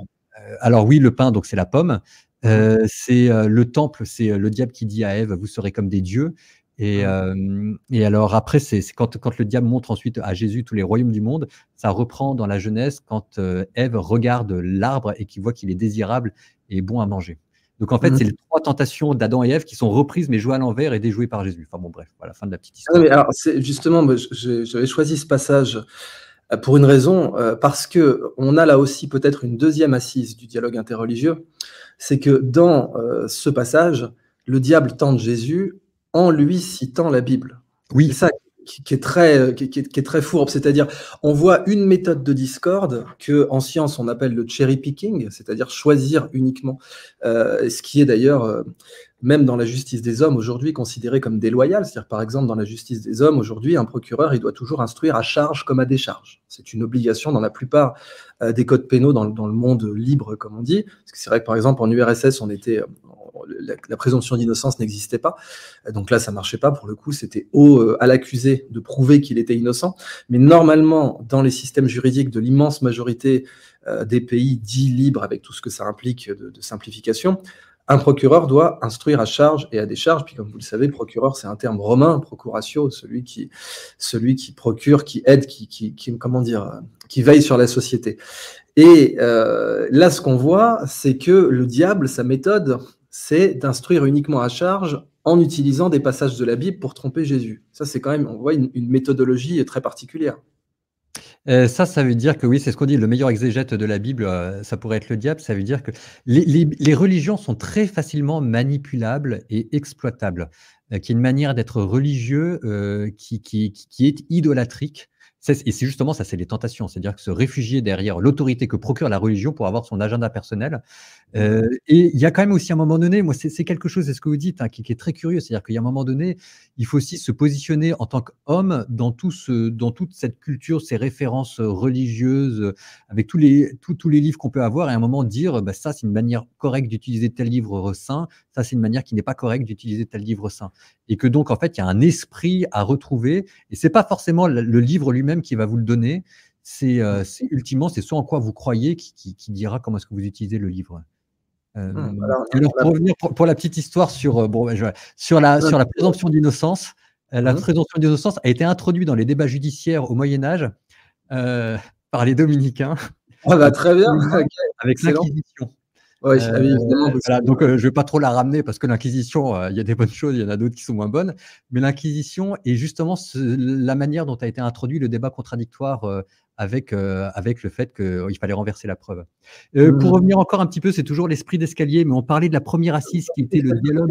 alors oui, le pain, donc c'est la pomme. Mmh. Euh, c'est euh, le temple, c'est euh, le diable qui dit à Ève, vous serez comme des dieux. Et, mmh. alors après, c'est quand, le diable montre ensuite à Jésus tous les royaumes du monde, ça reprend dans la jeunesse quand Ève regarde l'arbre et qu'il voit qu'il est désirable et bon à manger. Donc en fait, mmh. c'est les trois tentations d'Adam et Ève qui sont reprises mais jouées à l'envers et déjouées par Jésus. Enfin bon, bref, voilà, fin de la petite histoire. Ah, mais justement, j'avais choisi ce passage euh, pour une raison, euh, parce que on a là aussi peut-être une deuxième assise du dialogue interreligieux, c'est que dans euh, ce passage, le diable tente Jésus en lui citant la Bible. Oui. C'est ça qui est très, qui est, très fourbe. C'est-à-dire, on voit une méthode de discorde que, en science, on appelle le cherry picking, c'est-à-dire choisir uniquement ce qui est d'ailleurs même dans la justice des hommes aujourd'hui considérée comme déloyale. C'est-à-dire, par exemple, dans la justice des hommes aujourd'hui, un procureur, il doit toujours instruire à charge comme à décharge. C'est une obligation dans la plupart euh, des codes pénaux dans, le monde libre, comme on dit. Parce que c'est vrai que, par exemple, en URSS, on était, la, présomption d'innocence n'existait pas. Donc là, ça marchait pas. Pour le coup, c'était au, euh, à l'accusé de prouver qu'il était innocent. Mais normalement, dans les systèmes juridiques de l'immense majorité euh, des pays dits libres, avec tout ce que ça implique de simplification, un procureur doit instruire à charge et à décharge. Puis, comme vous le savez, procureur, c'est un terme romain, procuratio, celui qui, celui qui procure, qui aide, qui, qui, comment dire, qui veille sur la société. Et euh, là, ce qu'on voit, c'est que le diable, sa méthode, c'est d'instruire uniquement à charge en utilisant des passages de la Bible pour tromper Jésus. Ça, c'est quand même, on voit une méthodologie très particulière. Euh, ça, ça veut dire que oui, c'est ce qu'on dit, le meilleur exégète de la Bible, euh, ça pourrait être le diable. Ça veut dire que les, religions sont très facilement manipulables et exploitables, qu'il euh, qui est une manière d'être religieux qui, qui, qui, est idolatrique. Et c'est justement ça, c'est les tentations, c'est-à-dire que se réfugier derrière l'autorité que procure la religion pour avoir son agenda personnel, euh, et il y a quand même aussi un moment donné, moi c'est quelque chose, c'est ce que vous dites, hein, qui, est très curieux, c'est-à-dire qu'il y a un moment donné, il faut aussi se positionner en tant qu'homme dans, tout ce, dans toute cette culture, ces références religieuses, avec tous les, tous les livres qu'on peut avoir, et à un moment dire, bah, ça c'est une manière correcte d'utiliser tel livre saint, ça c'est une manière qui n'est pas correcte d'utiliser tel livre saint. Et que donc en fait, il y a un esprit à retrouver, et c'est pas forcément le, livre lui-même qui va vous le donner, c'est euh, ultimement, c'est ce en quoi vous croyez qui dira comment est-ce que vous utilisez le livre. Mmh. Euh, alors, pour, la petite histoire sur, euh, bon, sur, la, sur la présomption d'innocence, euh, la mmh. présomption d'innocence a été introduite dans les débats judiciaires au Moyen Âge par les dominicains. Ah bah, très bien, <laughs> avec l'inquisition. donc je ne vais pas trop la ramener parce que l'Inquisition, il y a des bonnes choses, il y en a d'autres qui sont moins bonnes, mais l'Inquisition est justement la manière dont a été introduit le débat contradictoire avec, euh, avec le fait qu'il fallait renverser la preuve. Euh, pour mmh. revenir encore un petit peu, c'est toujours l'esprit d'escalier, mais on parlait de la première assise qui était le dialogue.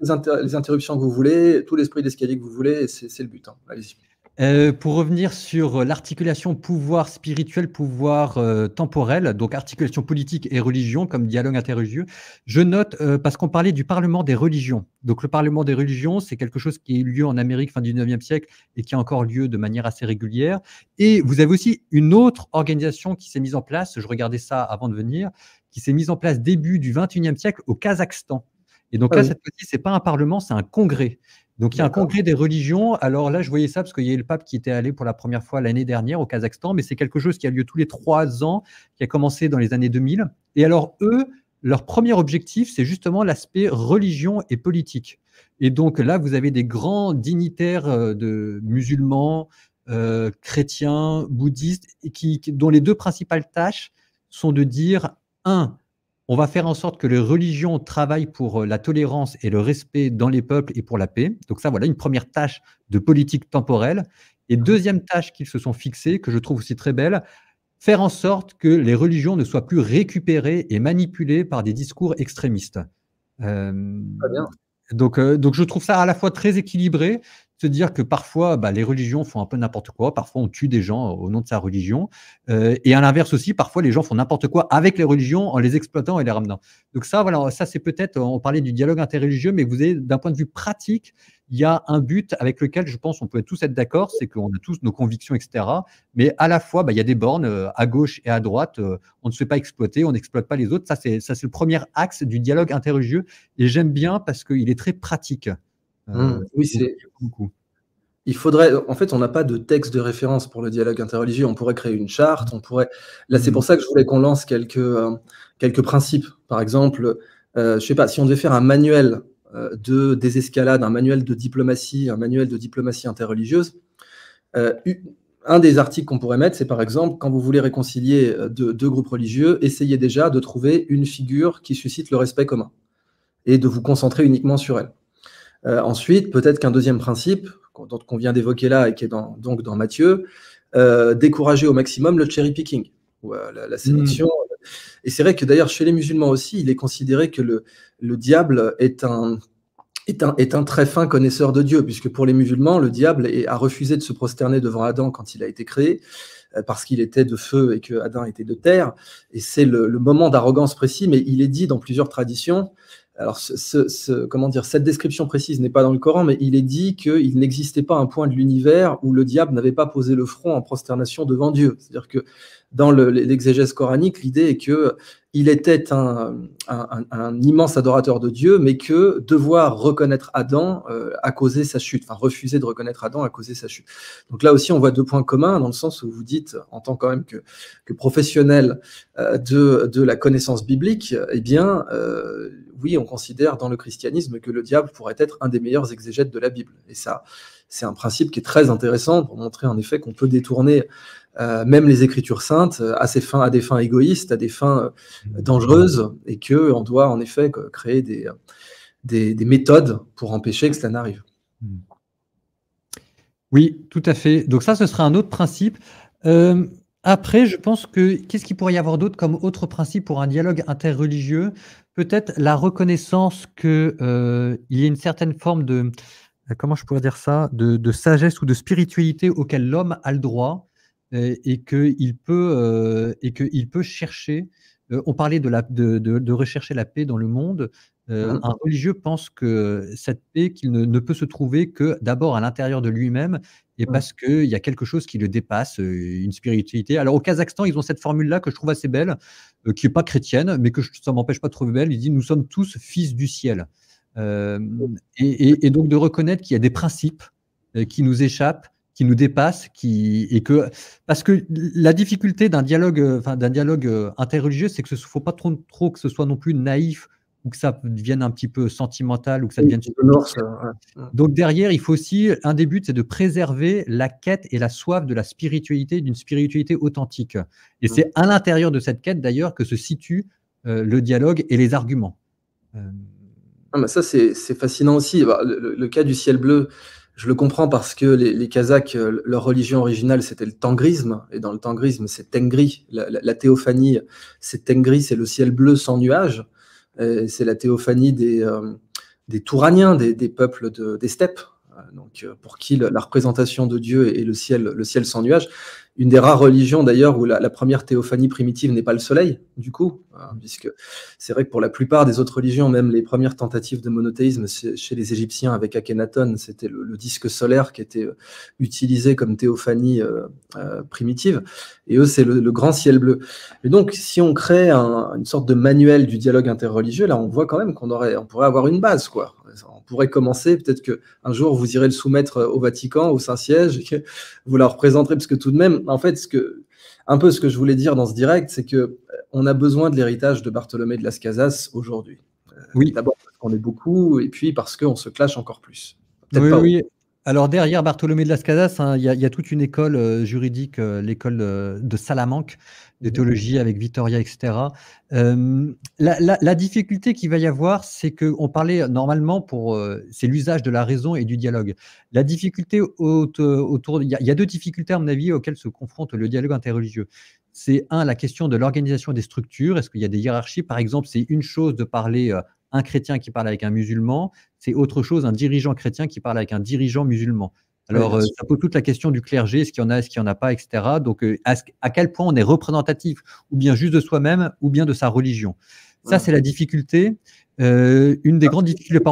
Les, interruptions que vous voulez, tout l'esprit d'escalier que vous voulez, c'est le but. Hein. Allez-y. Euh, pour revenir sur euh, l'articulation pouvoir spirituel, pouvoir euh, temporel, donc articulation politique et religion comme dialogue interreligieux, je note parce qu'on parlait du Parlement des religions. Donc le Parlement des religions, c'est quelque chose qui a eu lieu en Amérique fin du 19e siècle et qui a encore lieu de manière assez régulière. Et vous avez aussi une autre organisation qui s'est mise en place, je regardais ça avant de venir, qui s'est mise en place début du 21e siècle au Kazakhstan. Et donc ah là, cette fois-ci, ce n'est pas un parlement, c'est un congrès. Donc il y a un congrès des religions. Alors là, je voyais ça parce qu'il y a eu le pape qui était allé pour la première fois l'année dernière au Kazakhstan, mais c'est quelque chose qui a lieu tous les trois ans, qui a commencé dans les années 2000. Et alors eux, leur premier objectif, c'est justement l'aspect religion et politique. Et donc là, vous avez des grands dignitaires euh, de musulmans, euh, chrétiens, bouddhistes, dont les deux principales tâches sont de dire, un, on va faire en sorte que les religions travaillent pour euh, la tolérance et le respect dans les peuples et pour la paix. Donc ça, voilà une première tâche de politique temporelle. Et ah. deuxième tâche qu'ils se sont fixées, que je trouve aussi très belle, faire en sorte que les religions ne soient plus récupérées et manipulées par des discours extrémistes. Euh, donc, euh, donc je trouve ça à la fois très équilibré, dire que parfois, bah, les religions font un peu n'importe quoi. Parfois, on tue des gens au nom de sa religion. Euh, et à l'inverse aussi, parfois, les gens font n'importe quoi avec les religions en les exploitant et les ramenant. Donc ça, voilà, ça c'est peut-être, on parlait du dialogue interreligieux, mais vous avez, d'un point de vue pratique, il y a un but avec lequel je pense on peut tous être d'accord, c'est qu'on a tous nos convictions, etc. Mais à la fois, bah, il y a des bornes euh, à gauche et à droite. Euh, on ne se fait pas exploiter, on n'exploite pas les autres. Ça, c'est, ça, c'est le premier axe du dialogue interreligieux. Et j'aime bien parce qu'il est très pratique. Euh, mmh. oui, c'est Il faudrait, en fait, on n'a pas de texte de référence pour le dialogue interreligieux. On pourrait créer une charte. On pourrait. Là, c'est mmh. pour ça que je voulais qu'on lance quelques euh, quelques principes. Par exemple, euh, je sais pas, si on devait faire un manuel de désescalade, un manuel de diplomatie, un manuel de diplomatie interreligieuse. un des articles qu'on pourrait mettre, c'est par exemple, quand vous voulez réconcilier deux groupes religieux, essayez déjà de trouver une figure qui suscite le respect commun et de vous concentrer uniquement sur elle. Euh, ensuite, peut-être qu'un deuxième principe, qu'on vient d'évoquer là et qui est donc dans Matthieu, euh, décourager au maximum le cherry picking, euh, la, sélection. Hmm. Et c'est vrai que d'ailleurs, chez les musulmans aussi, il est considéré que le, diable est un, très fin connaisseur de Dieu, puisque pour les musulmans, le diable a refusé de se prosterner devant Adam quand il a été créé, parce qu'il était de feu et que Adam était de terre. Et c'est le moment d'arrogance précis, mais il est dit dans plusieurs traditions alors, ce, ce, comment dire, cette description précise n'est pas dans le Coran, mais il est dit qu'il n'existait pas un point de l'univers où le diable n'avait pas posé le front en prosternation devant Dieu. C'est-à-dire que dans l'exégèse coranique, l'idée est que il était un, immense adorateur de Dieu, mais que devoir reconnaître Adam euh, a causé sa chute, enfin refuser de reconnaître Adam a causé sa chute. Donc là aussi, on voit deux points communs, dans le sens où vous dites, en tant quand même que, professionnel euh, de, la connaissance biblique, eh bien, euh, oui, on considère dans le christianisme que le diable pourrait être un des meilleurs exégètes de la Bible. Et ça, c'est un principe qui est très intéressant pour montrer en effet qu'on peut détourner euh, même les Écritures saintes, euh, à, ses fins, à des fins égoïstes, à des fins euh, dangereuses, et que on doit en effet créer des, méthodes pour empêcher que cela n'arrive. Hmm. Oui, tout à fait. Donc ça, ce serait un autre principe. Après, je pense que qu'est-ce qu'il pourrait y avoir d'autre comme autre principe pour un dialogue interreligieux Peut-être la reconnaissance qu'il y a une certaine forme de comment je pourrais dire ça de sagesse ou de spiritualité auquel l'homme a le droit et qu'il peut, euh, et que peut chercher. Euh, on parlait de, la, de, rechercher la paix dans le monde. Euh, hein? un religieux pense que cette paix qu'il ne, peut se trouver que d'abord à l'intérieur de lui-même et hein? parce qu'il y a quelque chose qui le dépasse, une spiritualité. Alors au Kazakhstan, ils ont cette formule-là que je trouve assez belle, qui n'est pas chrétienne, mais que je, ça m'empêche pas de trouver belle. Il dit Nous sommes tous fils du ciel. Mmh. et, et, donc de reconnaître qu'il y a des principes qui nous échappent qui nous dépasse, qui et que parce que la difficulté d'un dialogue, euh, enfin d'un dialogue euh, interreligieux, c'est que ce faut pas trop, trop que ce soit non plus naïf ou que ça devienne un petit peu sentimental ou que ça devienne donc derrière il faut aussi un des buts c'est de préserver la quête et la soif de la spiritualité d'une spiritualité authentique et mm. c'est à l'intérieur de cette quête d'ailleurs que se situe euh, le dialogue et les arguments ah, ça c'est fascinant aussi bah, le, cas du ciel bleu je le comprends parce que les, Kazakhs, euh, leur religion originale, c'était le tangrisme. Et dans le tangrisme, c'est Tengri. La, théophanie, c'est Tengri, c'est le ciel bleu sans nuages. C'est la théophanie des, euh, des Touraniens, des, peuples de, des steppes. Euh, donc, pour qui la, représentation de Dieu est, le ciel, le ciel sans nuages une des rares religions d'ailleurs où la, première théophanie primitive n'est pas le soleil, du coup, hein, mm. puisque c'est vrai que pour la plupart des autres religions, même les premières tentatives de monothéisme chez, les Égyptiens avec Akhenaton, c'était le, disque solaire qui était euh, utilisé comme théophanie euh, euh, primitive, et eux, c'est le, grand ciel bleu. Et donc, si on crée une sorte de manuel du dialogue interreligieux, là, on voit quand même qu'on aurait, on pourrait avoir une base, quoi on pourrait commencer. Peut-être qu'un jour, vous irez le soumettre euh, au Vatican, au Saint-Siège, vous la représenterez. Parce que tout de même, en fait, ce que, un peu ce que je voulais dire dans ce direct, c'est que euh, on a besoin de l'héritage de Bartholomé de Las Casas aujourd'hui. Euh, oui. D'abord parce qu'on est beaucoup, et puis parce qu'on se clash encore plus. Oui, Alors derrière Bartholomé de Las Casas, hein, il y, a toute une école juridique, l'école de Salamanque, de théologie avec Vittoria, etc. Euh, la, difficulté qu'il va y avoir, c'est qu'on parlait normalement pour euh, c'est l'usage de la raison et du dialogue. La difficulté autour, il y, a deux difficultés à mon avis auxquelles se confronte le dialogue interreligieux. C'est un la question de l'organisation des structures. Est-ce qu'il y a des hiérarchies Par exemple, c'est une chose de parler euh, un chrétien qui parle avec un musulman, c'est autre chose un dirigeant chrétien qui parle avec un dirigeant musulman. Alors, euh, ça pose toute la question du clergé, est-ce qu'il y en a, est-ce qu'il n'y en a pas, etc. Donc, euh, à, quel point on est représentatif, ou bien juste de soi-même, ou bien de sa religion. Ça, c'est la difficulté. Euh, une des grandes difficultés.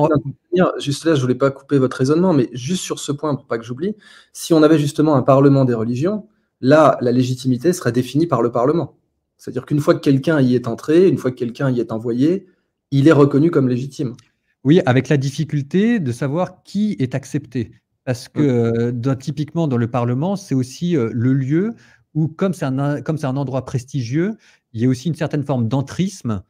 Juste là, je voulais pas couper votre raisonnement, mais juste sur ce point, pour pas que j'oublie, si on avait justement un parlement des religions, là, la légitimité serait définie par le parlement. C'est-à-dire qu'une fois que quelqu'un y est entré, une fois que quelqu'un y est envoyé, il est reconnu comme légitime. Oui, avec la difficulté de savoir qui est accepté. Parce mmh. que typiquement dans le Parlement, c'est aussi le lieu où, comme c'est un, comme c'est un endroit prestigieux, il y a aussi une certaine forme d'entrisme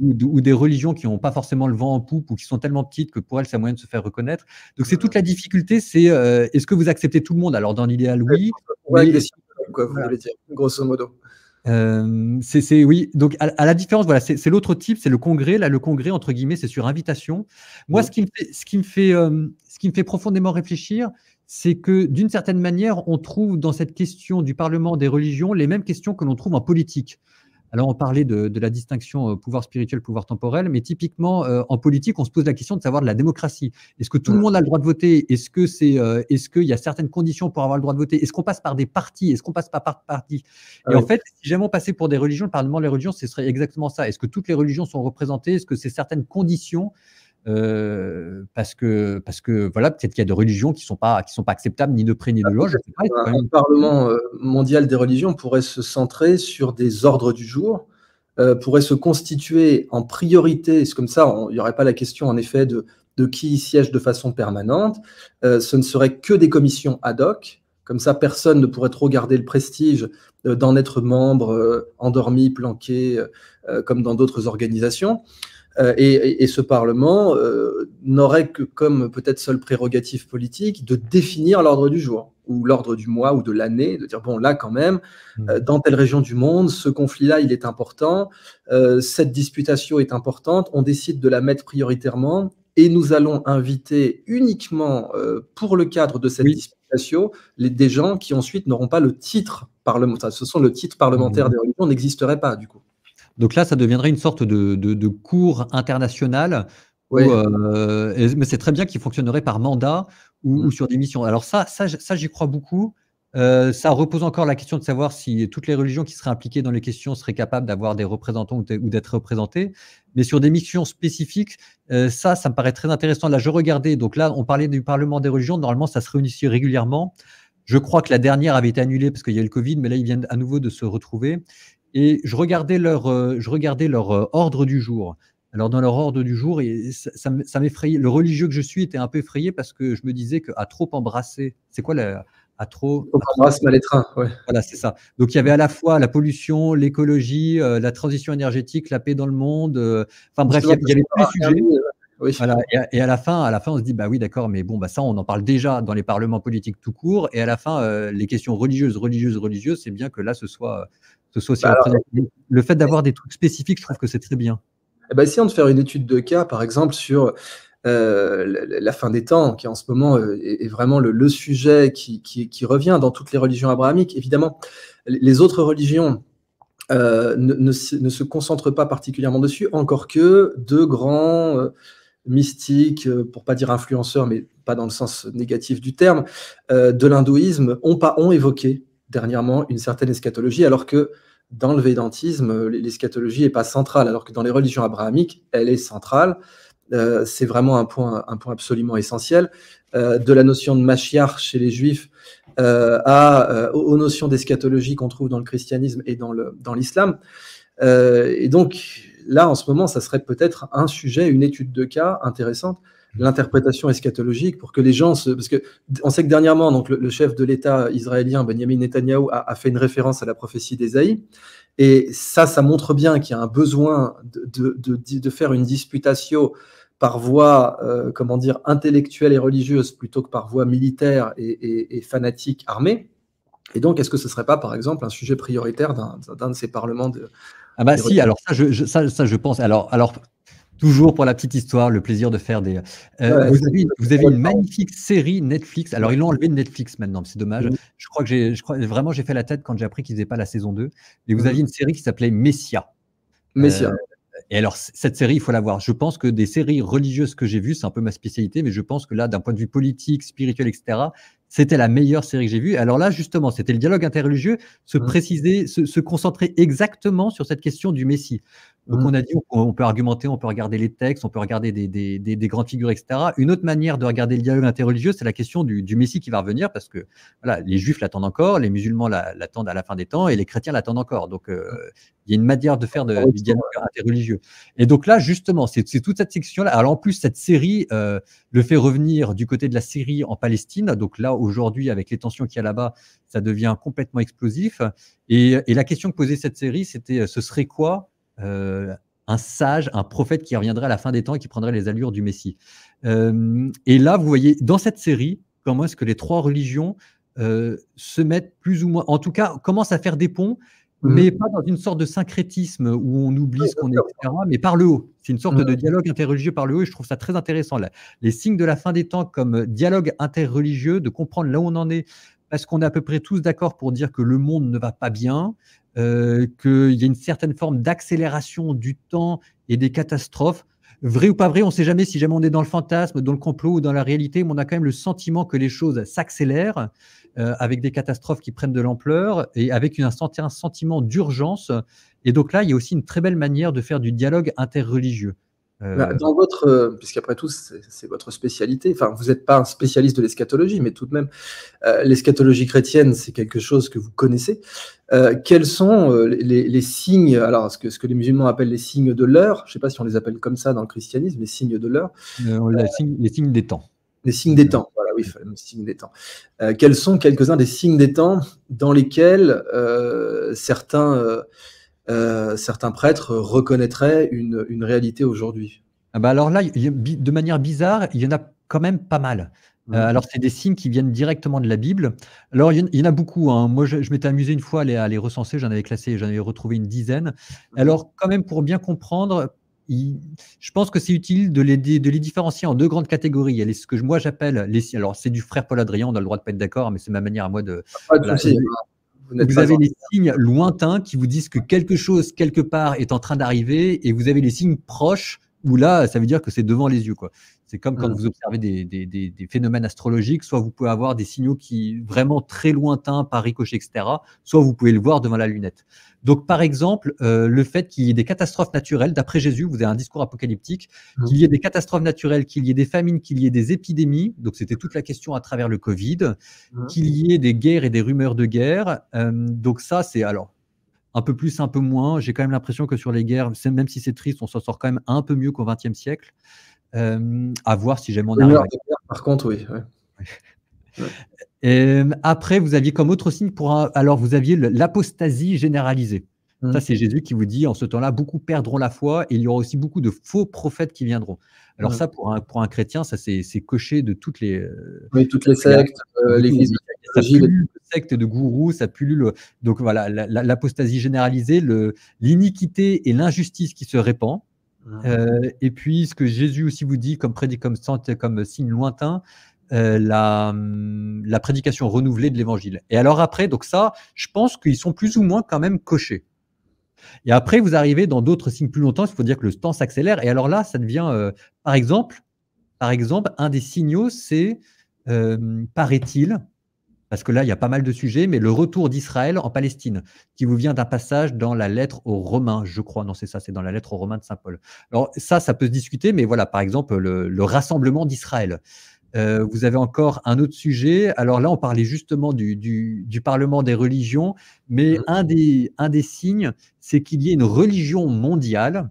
ou, des religions qui n'ont pas forcément le vent en poupe ou qui sont tellement petites que pour elles, c'est un moyen de se faire reconnaître. Donc, c'est toute la difficulté, c'est est-ce que vous acceptez tout le monde Alors, dans l'idéal, oui. mais... vous voulez dire, grosso modo. c'est oui. Donc à, la différence, voilà, c'est l'autre type, c'est le congrès. Là, le congrès entre guillemets, c'est sur invitation. Moi, mmh. ce qui me fait, ce qui me fait ce qui me fait profondément réfléchir, c'est que d'une certaine manière, on trouve dans cette question du Parlement des religions les mêmes questions que l'on trouve en politique. Alors, on parlait de, la distinction euh, pouvoir spirituel, pouvoir temporel, mais typiquement, euh, en politique, on se pose la question de savoir de la démocratie. Est-ce que tout le monde a le droit de voter Est-ce que c'est, euh, est-ce qu'il y a certaines conditions pour avoir le droit de voter Est-ce qu'on passe par des partis Est-ce qu'on passe pas par partis Et en fait, si jamais on passait pour des religions, le Parlement des religions, ce serait exactement ça. Est-ce que toutes les religions sont représentées Est-ce que c'est certaines conditions euh, parce que parce que voilà peut-être qu'il y a des religions qui sont pas qui sont pas acceptables ni de près ni de loin. Un, Parlement euh, mondial des religions pourrait se centrer sur des ordres du jour, euh, pourrait se constituer en priorité. C'est comme ça, il n'y aurait pas la question en effet de de qui siège de façon permanente. ce ne serait que des commissions ad hoc. Comme ça, personne ne pourrait trop garder le prestige d'en être membre, endormi, planqué, comme dans d'autres organisations. Euh, et, ce Parlement euh, n'aurait que comme peut-être seule prérogative politique de définir l'ordre du jour ou l'ordre du mois ou de l'année, de dire, bon, là quand même, mm. euh, dans telle région du monde, ce conflit-là, il est important, cette disputation est importante, on décide de la mettre prioritairement et nous allons inviter uniquement pour le cadre de cette disputation les, des gens qui ensuite n'auront pas le titre parlementaire. Ce sont le titre parlementaire mm. des religions n'existerait pas du coup. Donc là, ça deviendrait une sorte de, de, cours international. Euh, mais c'est très bien qu'il fonctionnerait par mandat ou, mmh. sur des missions. Alors ça, ça, j'y crois beaucoup. Euh, ça repose encore la question de savoir si toutes les religions qui seraient impliquées dans les questions seraient capables d'avoir des représentants ou d'être représentées. Mais sur des missions spécifiques, euh, ça, ça me paraît très intéressant. Là, je regardais, donc là, on parlait du Parlement des religions. Normalement, ça se réunissait régulièrement. Je crois que la dernière avait été annulée parce qu'il y a eu le Covid, mais là, ils viennent à nouveau de se retrouver. Et je regardais leur, euh, je regardais leur euh, ordre du jour. Alors dans leur ordre du jour, et ça, m'effrayait. Le religieux que je suis était un peu effrayé parce que je me disais qu'à trop embrasser, c'est quoi la, à trop. mal Ouais. Voilà, c'est ça. Donc il y avait à la fois la pollution, l'écologie, euh, la transition énergétique, la paix dans le monde. enfin bref, il y, avait tous les sujets. et, à, la fin, à la fin, on se dit bah oui, d'accord, mais bon, bah ça, on en parle déjà dans les parlements politiques tout court. Et à la fin, les questions religieuses, religieuses, religieuses, c'est bien que là, ce soit bah, le fait d'avoir des trucs spécifiques, je trouve que c'est très bien. Eh ben, essayons de faire une étude de cas, par exemple, sur euh, la fin des temps, qui en ce moment euh, est, vraiment le, sujet qui, revient dans toutes les religions abrahamiques. Évidemment, les autres religions euh, ne, se concentrent pas particulièrement dessus, encore que deux grands mystiques, pour pas dire influenceurs, mais pas dans le sens négatif du terme, de l'hindouisme, ont, pas, ont évoqué dernièrement une certaine eschatologie, alors que dans le védantisme, euh, l'eschatologie n'est pas centrale, alors que dans les religions abrahamiques, elle est centrale. Euh, c'est vraiment un point, un point absolument essentiel. Euh, de la notion de machiar chez les juifs à, aux notions d'eschatologie qu'on trouve dans le christianisme et dans l'islam. Dans et donc, là, en ce moment, ça serait peut-être un sujet, une étude de cas intéressante l'interprétation eschatologique pour que les gens se. Parce que on sait que dernièrement, donc, le, chef de l'État israélien, Benjamin Netanyahu, a, a, fait une référence à la prophétie d'Ésaïe. Et ça, ça montre bien qu'il y a un besoin de, de, de, de faire une disputation par voie, euh, comment dire, intellectuelle et religieuse plutôt que par voie militaire et, et, et fanatique armée. Et donc, est-ce que ce ne serait pas, par exemple, un sujet prioritaire d'un de ces parlements de, ah bah si, alors ça je, je, ça, ça je, pense. Alors, alors Toujours pour la petite histoire, le plaisir de faire des. Euh, vous, avez, une magnifique série Netflix. Alors, ils l'ont enlevée de Netflix maintenant, c'est dommage. Mm. Je crois que j'ai vraiment j'ai fait la tête quand j'ai appris qu'ils n'avaient pas la saison 2. Mais vous mm. aviez une série qui s'appelait Messia. Messia. Euh, et alors, cette série, il faut la voir. Je pense que des séries religieuses que j'ai vues, c'est un peu ma spécialité, mais je pense que là, d'un point de vue politique, spirituel, etc., c'était la meilleure série que j'ai vue. Alors là, justement, c'était le dialogue interreligieux, se mm. préciser, se, concentrer exactement sur cette question du Messie. Donc mmh. on a dit, on peut argumenter, on peut regarder les textes, on peut regarder des, des, des, des grandes figures, etc. Une autre manière de regarder le dialogue interreligieux, c'est la question du, Messie qui va revenir, parce que voilà, les Juifs l'attendent encore, les musulmans l'attendent à la fin des temps, et les chrétiens l'attendent encore. Donc euh, il y a une manière de faire de, du dialogue interreligieux. Et donc là, justement, c'est toute cette section-là. Alors en plus, cette série euh, le fait revenir du côté de la Syrie en Palestine. Donc là, aujourd'hui, avec les tensions qu'il y a là-bas, ça devient complètement explosif. Et, et la question que posait cette série, c'était euh, ce serait quoi euh, un sage, un prophète qui reviendrait à la fin des temps et qui prendrait les allures du Messie. Euh, et là, vous voyez, dans cette série, comment est-ce que les trois religions euh, se mettent plus ou moins, en tout cas, commencent à faire des ponts, mhm. mais pas dans une sorte de syncrétisme où on oublie ce qu'on est, mais par le haut. C'est une sorte de mhm. dialogue interreligieux par le haut, et je trouve ça très intéressant. Là. Les signes de la fin des temps comme dialogue interreligieux, de comprendre là où on en est, parce qu'on est à peu près tous d'accord pour dire que le monde ne va pas bien, euh, qu'il y a une certaine forme d'accélération du temps et des catastrophes. Vrai ou pas vrai, on ne sait jamais si jamais on est dans le fantasme, dans le complot ou dans la réalité, mais on a quand même le sentiment que les choses s'accélèrent euh, avec des catastrophes qui prennent de l'ampleur et avec un sentiment d'urgence. Et donc là, il y a aussi une très belle manière de faire du dialogue interreligieux. Euh, bah, dans votre, euh, puisqu'après tout, c'est votre spécialité, enfin, vous n'êtes pas un spécialiste de l'escatologie, mais tout de même, euh, l'escatologie chrétienne, c'est quelque chose que vous connaissez. quels sont les, signes, alors ce que, ce que les musulmans appellent les signes de l'heure, je ne sais pas si on les appelle comme ça dans le christianisme, les signes de l'heure. les signes des temps. Les signes des temps, voilà, oui, les signes des temps. quels sont quelques-uns des signes des temps dans lesquels certains euh, certains prêtres reconnaîtraient une, réalité aujourd'hui. Ah bah alors là, de manière bizarre, il y en a quand même pas mal. Euh, alors, c'est des signes qui viennent directement de la Bible. Alors, il y, en a beaucoup. Hein. Moi, je, m'étais amusé une fois à les, à recenser. J'en avais classé, j'en avais retrouvé une dizaine. Mhm. Alors, quand même, pour bien comprendre, je pense que c'est utile de les, de les, différencier en deux grandes catégories. Il y ce que moi, j'appelle les Alors, c'est du frère Paul Adrien, on a le droit de ne pas être d'accord, mais c'est ma manière à moi de vous, avez les signes lointains qui vous disent que quelque chose quelque part est en train d'arriver et vous avez les signes proches où là, ça veut dire que c'est devant les yeux. C'est comme quand mmh. vous observez des, phénomènes astrologiques, soit vous pouvez avoir des signaux qui vraiment très lointains par ricochet, etc., soit vous pouvez le voir devant la lunette. Donc, par exemple, euh, le fait qu'il y ait des catastrophes naturelles, d'après Jésus, vous avez un discours apocalyptique, mmh. qu'il y ait des catastrophes naturelles, qu'il y ait des famines, qu'il y ait des épidémies, donc c'était toute la question à travers le Covid, mmh. qu'il y ait des guerres et des rumeurs de guerre. Euh, donc ça, c'est alors un peu plus, un peu moins. J'ai quand même l'impression que sur les guerres, même si c'est triste, on s'en sort quand même un peu mieux qu'au XXe siècle. Euh, à voir si j'aime mon arrive. Par contre, oui. <laughs> Euh, après, vous aviez comme autre signe pour alors vous aviez l'apostasie généralisée. Ça, mmh. c'est Jésus qui vous dit, en ce temps-là, beaucoup perdront la foi et il y aura aussi beaucoup de faux prophètes qui viendront. Alors mmh. ça, pour un, pour un chrétien, ça c'est coché de toutes les... Euh, oui, toutes les sectes, euh, l'église ça pullule de sectes, de gourous, ça pullule. Donc voilà, l'apostasie généralisée, l'iniquité et l'injustice qui se répand. Mmh. Euh, et puis, ce que Jésus aussi vous dit comme, prédit, comme, comme signe lointain, euh, la, la prédication renouvelée de l'évangile. Et alors après, donc ça, je pense qu'ils sont plus ou moins quand même cochés. Et après, vous arrivez dans d'autres signes plus longtemps, il faut dire que le temps s'accélère. Et alors là, ça devient, euh, par, exemple, par exemple, un des signaux, c'est, euh, paraît-il, parce que là, il y a pas mal de sujets, mais le retour d'Israël en Palestine, qui vous vient d'un passage dans la lettre aux Romains, je crois. Non, c'est ça, c'est dans la lettre aux Romains de Saint Paul. Alors ça, ça peut se discuter, mais voilà, par exemple, le rassemblement d'Israël. Euh, vous avez encore un autre sujet. Alors là, on parlait justement du, Parlement des religions, mais mhm. un, des, un des signes, c'est qu'il y ait une religion mondiale.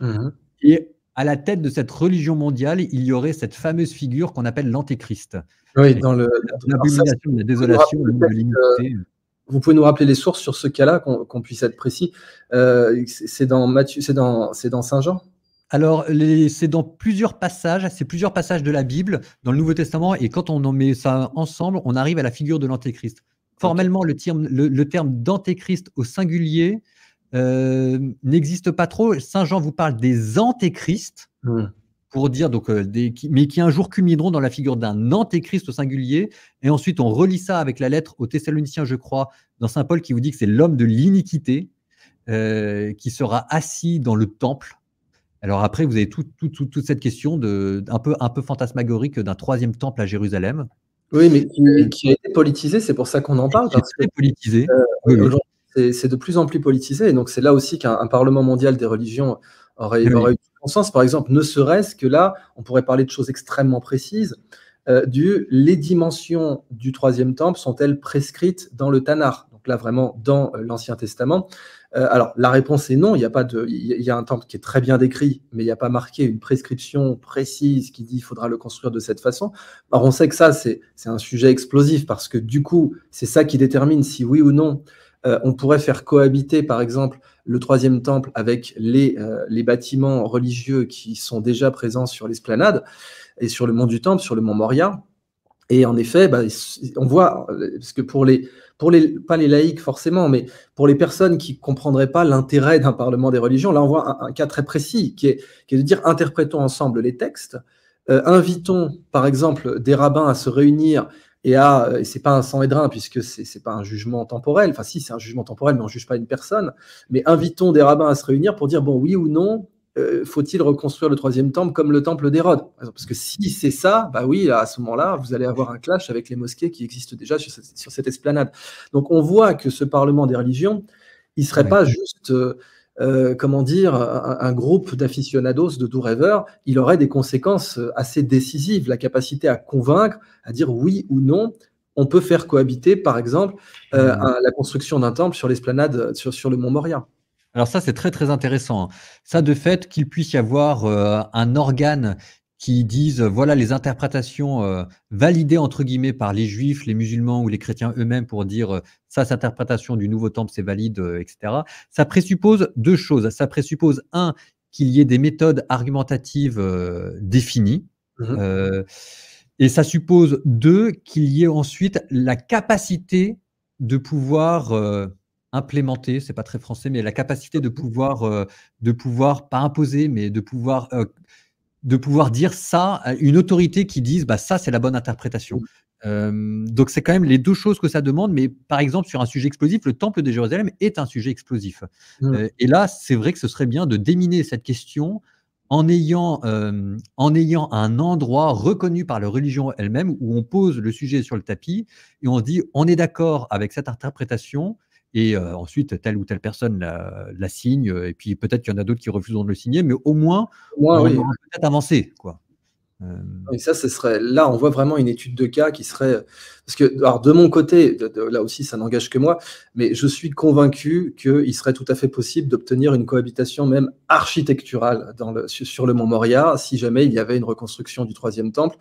Mhm. Et à la tête de cette religion mondiale, il y aurait cette fameuse figure qu'on appelle l'antéchrist. Oui, dans le la désolation, vous, euh, vous pouvez nous rappeler les sources sur ce cas-là, qu'on puisse être précis. Euh, c'est dans c'est dans Saint Jean. Alors, c'est dans plusieurs passages, c'est plusieurs passages de la Bible, dans le Nouveau Testament, et quand on en met ça ensemble, on arrive à la figure de l'Antéchrist. Formellement, le terme, d'Antéchrist au singulier euh, n'existe pas trop. Saint Jean vous parle des Antéchrists. Hmm. Pour dire donc euh, mais qui un jour culmineront dans la figure d'un antéchrist au singulier et ensuite on relie ça avec la lettre aux Thessaloniciens je crois dans saint Paul qui vous dit que c'est l'homme de l'iniquité euh, qui sera assis dans le temple alors après, vous avez toute cette question de, un, peu, un peu fantasmagorique d'un troisième temple à Jérusalem. Oui, mais qui, a été politisé, c'est pour ça qu'on en parle. politisé. Euh, c'est, de plus en plus politisé, et donc c'est là aussi qu'un Parlement mondial des religions aurait, aurait eu sens. Par exemple, ne serait-ce que là, on pourrait parler de choses extrêmement précises. Euh, du les dimensions du troisième temple sont-elles prescrites dans le Tanar là vraiment dans euh, l'Ancien Testament euh, Alors la réponse est non, il y, a y a un temple qui est très bien décrit, mais il n'y a pas marqué une prescription précise qui dit qu'il faudra le construire de cette façon. Alors on sait que ça, c'est un sujet explosif, parce que du coup, c'est ça qui détermine si oui ou non euh, on pourrait faire cohabiter, par exemple, le troisième temple avec les, les bâtiments religieux qui sont déjà présents sur l'esplanade et sur le mont du temple, sur le mont Moria. Et en effet, bah, on voit, parce que pour les, pour les, pas les laïcs forcément, mais pour les personnes qui ne comprendraient pas l'intérêt d'un Parlement des religions, là on voit un, cas très précis qui est, qui est, de dire interprétons ensemble les textes, euh, invitons par exemple des rabbins à se réunir et à, euh, et c'est pas un sang-et-drain puisque c'est, c'est pas un jugement temporel, enfin si c'est un jugement temporel mais on juge pas une personne, mais invitons des rabbins à se réunir pour dire bon oui ou non, euh, faut-il reconstruire le troisième temple comme le temple d'Hérode Parce que si c'est ça, bah oui, à ce moment-là, vous allez avoir un clash avec les mosquées qui existent déjà sur cette, esplanade. Donc on voit que ce Parlement des religions, il ne serait pas juste, euh, euh, comment dire, un, groupe d'aficionados, de doux rêveurs, il aurait des conséquences assez décisives, la capacité à convaincre, à dire oui ou non. On peut faire cohabiter, par exemple, mmh. la construction d'un temple sur l'esplanade, sur, sur le mont Moria. Alors ça, c'est très très intéressant. Hein. Ça, de fait, qu'il puisse y avoir euh, un organe qui dise, euh, voilà, les interprétations euh, validées, entre guillemets, par les juifs, les musulmans ou les chrétiens eux-mêmes pour dire, ça, cette interprétation du nouveau temple, c'est valide, etc. Ça présuppose deux choses. Ça présuppose, un, qu'il y ait des méthodes argumentatives définies. Mmh et ça suppose, deux, qu'il y ait ensuite la capacité de pouvoir implémenter, c'est pas très français, mais la capacité de pouvoir, euh, de pouvoir pas imposer, mais de pouvoir, euh, de pouvoir dire ça à une autorité qui dise bah, ça, c'est la bonne interprétation. Mmh. donc, c'est quand même les deux choses que ça demande. Mais par exemple, sur un sujet explosif, le temple de Jérusalem est un sujet explosif. Mmh. Euh, et là, c'est vrai que ce serait bien de déminer cette question en ayant, en ayant un endroit reconnu par la religion elle-même où on pose le sujet sur le tapis et on se dit on est d'accord avec cette interprétation, et euh, ensuite telle ou telle personne la, signe, euh, et puis peut-être qu'il y en a d'autres qui refuseront de le signer, mais au moins on va peut-être avancer, Quoi. Euh, et ça, ce serait là, on voit vraiment une étude de cas qui serait parce que, alors de mon côté, là aussi, ça n'engage que moi, mais je suis convaincu qu'il serait tout à fait possible d'obtenir une cohabitation même architecturale dans le, sur le mont Moria, si jamais il y avait une reconstruction du troisième temple,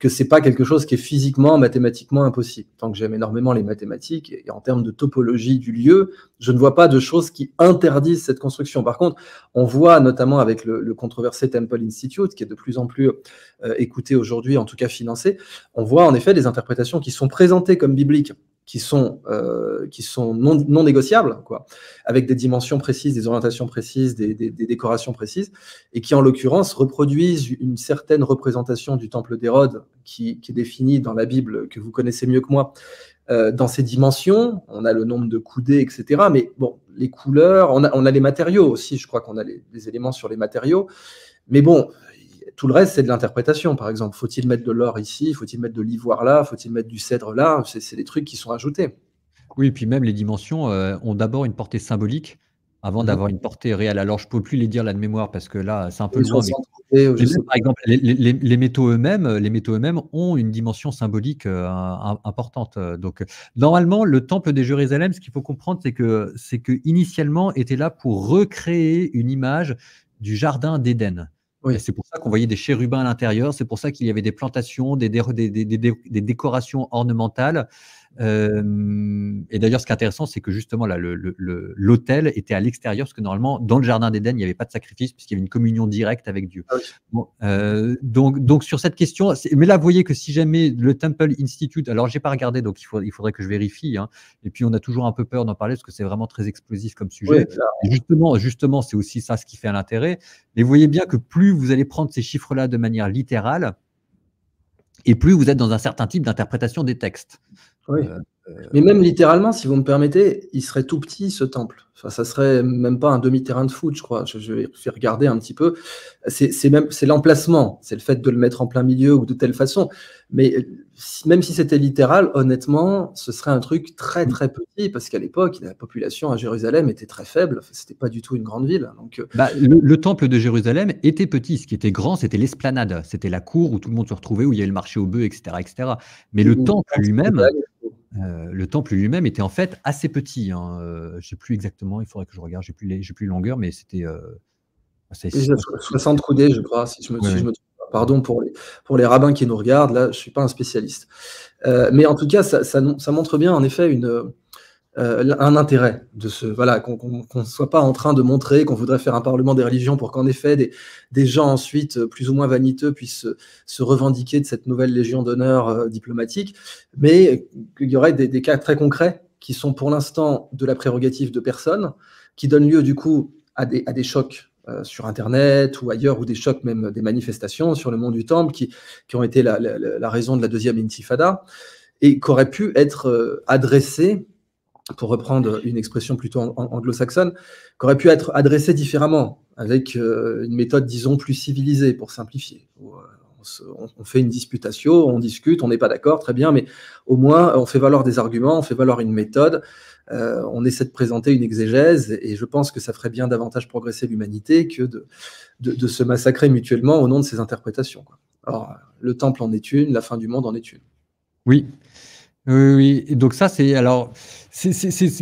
que c'est pas quelque chose qui est physiquement, mathématiquement impossible. Tant que j'aime énormément les mathématiques, et en termes de topologie du lieu, je ne vois pas de choses qui interdisent cette construction. Par contre, on voit notamment avec le, controversé Temple Institute, qui est de plus en plus euh, écouté aujourd'hui, en tout cas financé, on voit en effet des interprétations qui sont présentés comme bibliques, qui sont, euh, qui sont non, négociables, quoi, avec des dimensions précises, des orientations précises, des, décorations précises, et qui en l'occurrence reproduisent une certaine représentation du temple d'Hérode, qui, est définie dans la Bible que vous connaissez mieux que moi. Euh, dans ces dimensions, on a le nombre de coudées, etc. Mais bon, les couleurs, on a, les matériaux aussi, je crois qu'on a les, les éléments sur les matériaux. Mais bon, tout le reste, c'est de l'interprétation, par exemple. Faut-il mettre de l'or ici Faut-il mettre de l'ivoire là Faut-il mettre du cèdre là C'est des trucs qui sont ajoutés. Oui, et puis même les dimensions euh, ont d'abord une portée symbolique avant mm-hmm. d'avoir une portée réelle. Alors, je ne peux plus les dire là de mémoire parce que là, c'est un peu loin. par exemple, les, métaux eux-mêmes, les métaux eux-mêmes ont une dimension symbolique euh, importante. Donc, normalement, le temple de Jérusalem, ce qu'il faut comprendre, c'est que c'est que initialement était là pour recréer une image du jardin d'Éden. Oui. C'est pour ça qu'on voyait des chérubins à l'intérieur, c'est pour ça qu'il y avait des plantations, des, des décorations ornementales et d'ailleurs, ce qui est intéressant, c'est que justement, là, l'autel était à l'extérieur, parce que normalement, dans le jardin d'Éden, il n'y avait pas de sacrifice, puisqu'il y avait une communion directe avec Dieu. Ah euh, donc, donc, sur cette question, mais là, vous voyez que si jamais le Temple Institute, alors j'ai pas regardé, donc il, faudrait que je vérifie, hein, et puis on a toujours un peu peur d'en parler, parce que c'est vraiment très explosif comme sujet. justement, justement c'est aussi ça ce qui fait l'intérêt. Mais vous voyez bien que plus vous allez prendre ces chiffres-là de manière littérale, et plus vous êtes dans un certain type d'interprétation des textes. Oui. Euh, euh, Mais même littéralement, si vous me permettez, il serait tout petit ce temple. Enfin, ça serait même pas un demi-terrain de foot, je crois. Je, vais regarder un petit peu. C'est l'emplacement, c'est le fait de le mettre en plein milieu ou de telle façon. Mais euh, même si c'était littéral, honnêtement, ce serait un truc très très petit parce qu'à l'époque, la population à Jérusalem était très faible. c'était pas du tout une grande ville. Hein, bah, le, temple de Jérusalem était petit. Ce qui était grand, c'était l'esplanade, c'était la cour où tout le monde se retrouvait, où il y avait le marché aux bœufs, etc., etc. Mais le temple lui-même euh, le temple lui-même était en fait assez petit. Hein. Euh, je ne sais plus exactement, il faudrait que je regarde, je n'ai plus, les, plus longueur, mais c'était. 60 euh, coudées, je crois, si je me, trompe. Pardon pour les, pour les rabbins qui nous regardent, là, je ne suis pas un spécialiste. mais en tout cas, ça, ça montre bien, en effet, une, euh, un intérêt de ce voilà qu'on ne soit pas en train de montrer qu'on voudrait faire un parlement des religions pour qu'en effet des, des, gens ensuite euh, plus ou moins vaniteux puissent se, revendiquer de cette nouvelle légion d'honneur euh, diplomatique, mais qu'il y aurait des, cas très concrets qui sont pour l'instant de la prérogative de personnes, qui donnent lieu du coup à des, à des chocs sur Internet ou ailleurs, ou des chocs, même des manifestations sur le monde du Temple, qui, qui ont été la, raison de la deuxième intifada, et qu'aurait pu être euh, adressé pour reprendre une expression plutôt anglo-saxonne, qu'aurait pu être adressée différemment, avec euh, une méthode, disons, plus civilisée, pour simplifier. Euh, on, fait une disputation, on discute, on n'est pas d'accord, très bien, mais au moins on fait valoir des arguments, on fait valoir une méthode, euh, on essaie de présenter une exégèse, et je pense que ça ferait bien davantage progresser l'humanité que de, de, se massacrer mutuellement au nom de ces interprétations. Quoi. Alors, le temple en est une, la fin du monde en est une. Oui, oui, oui. donc ça, c'est alors, c'est,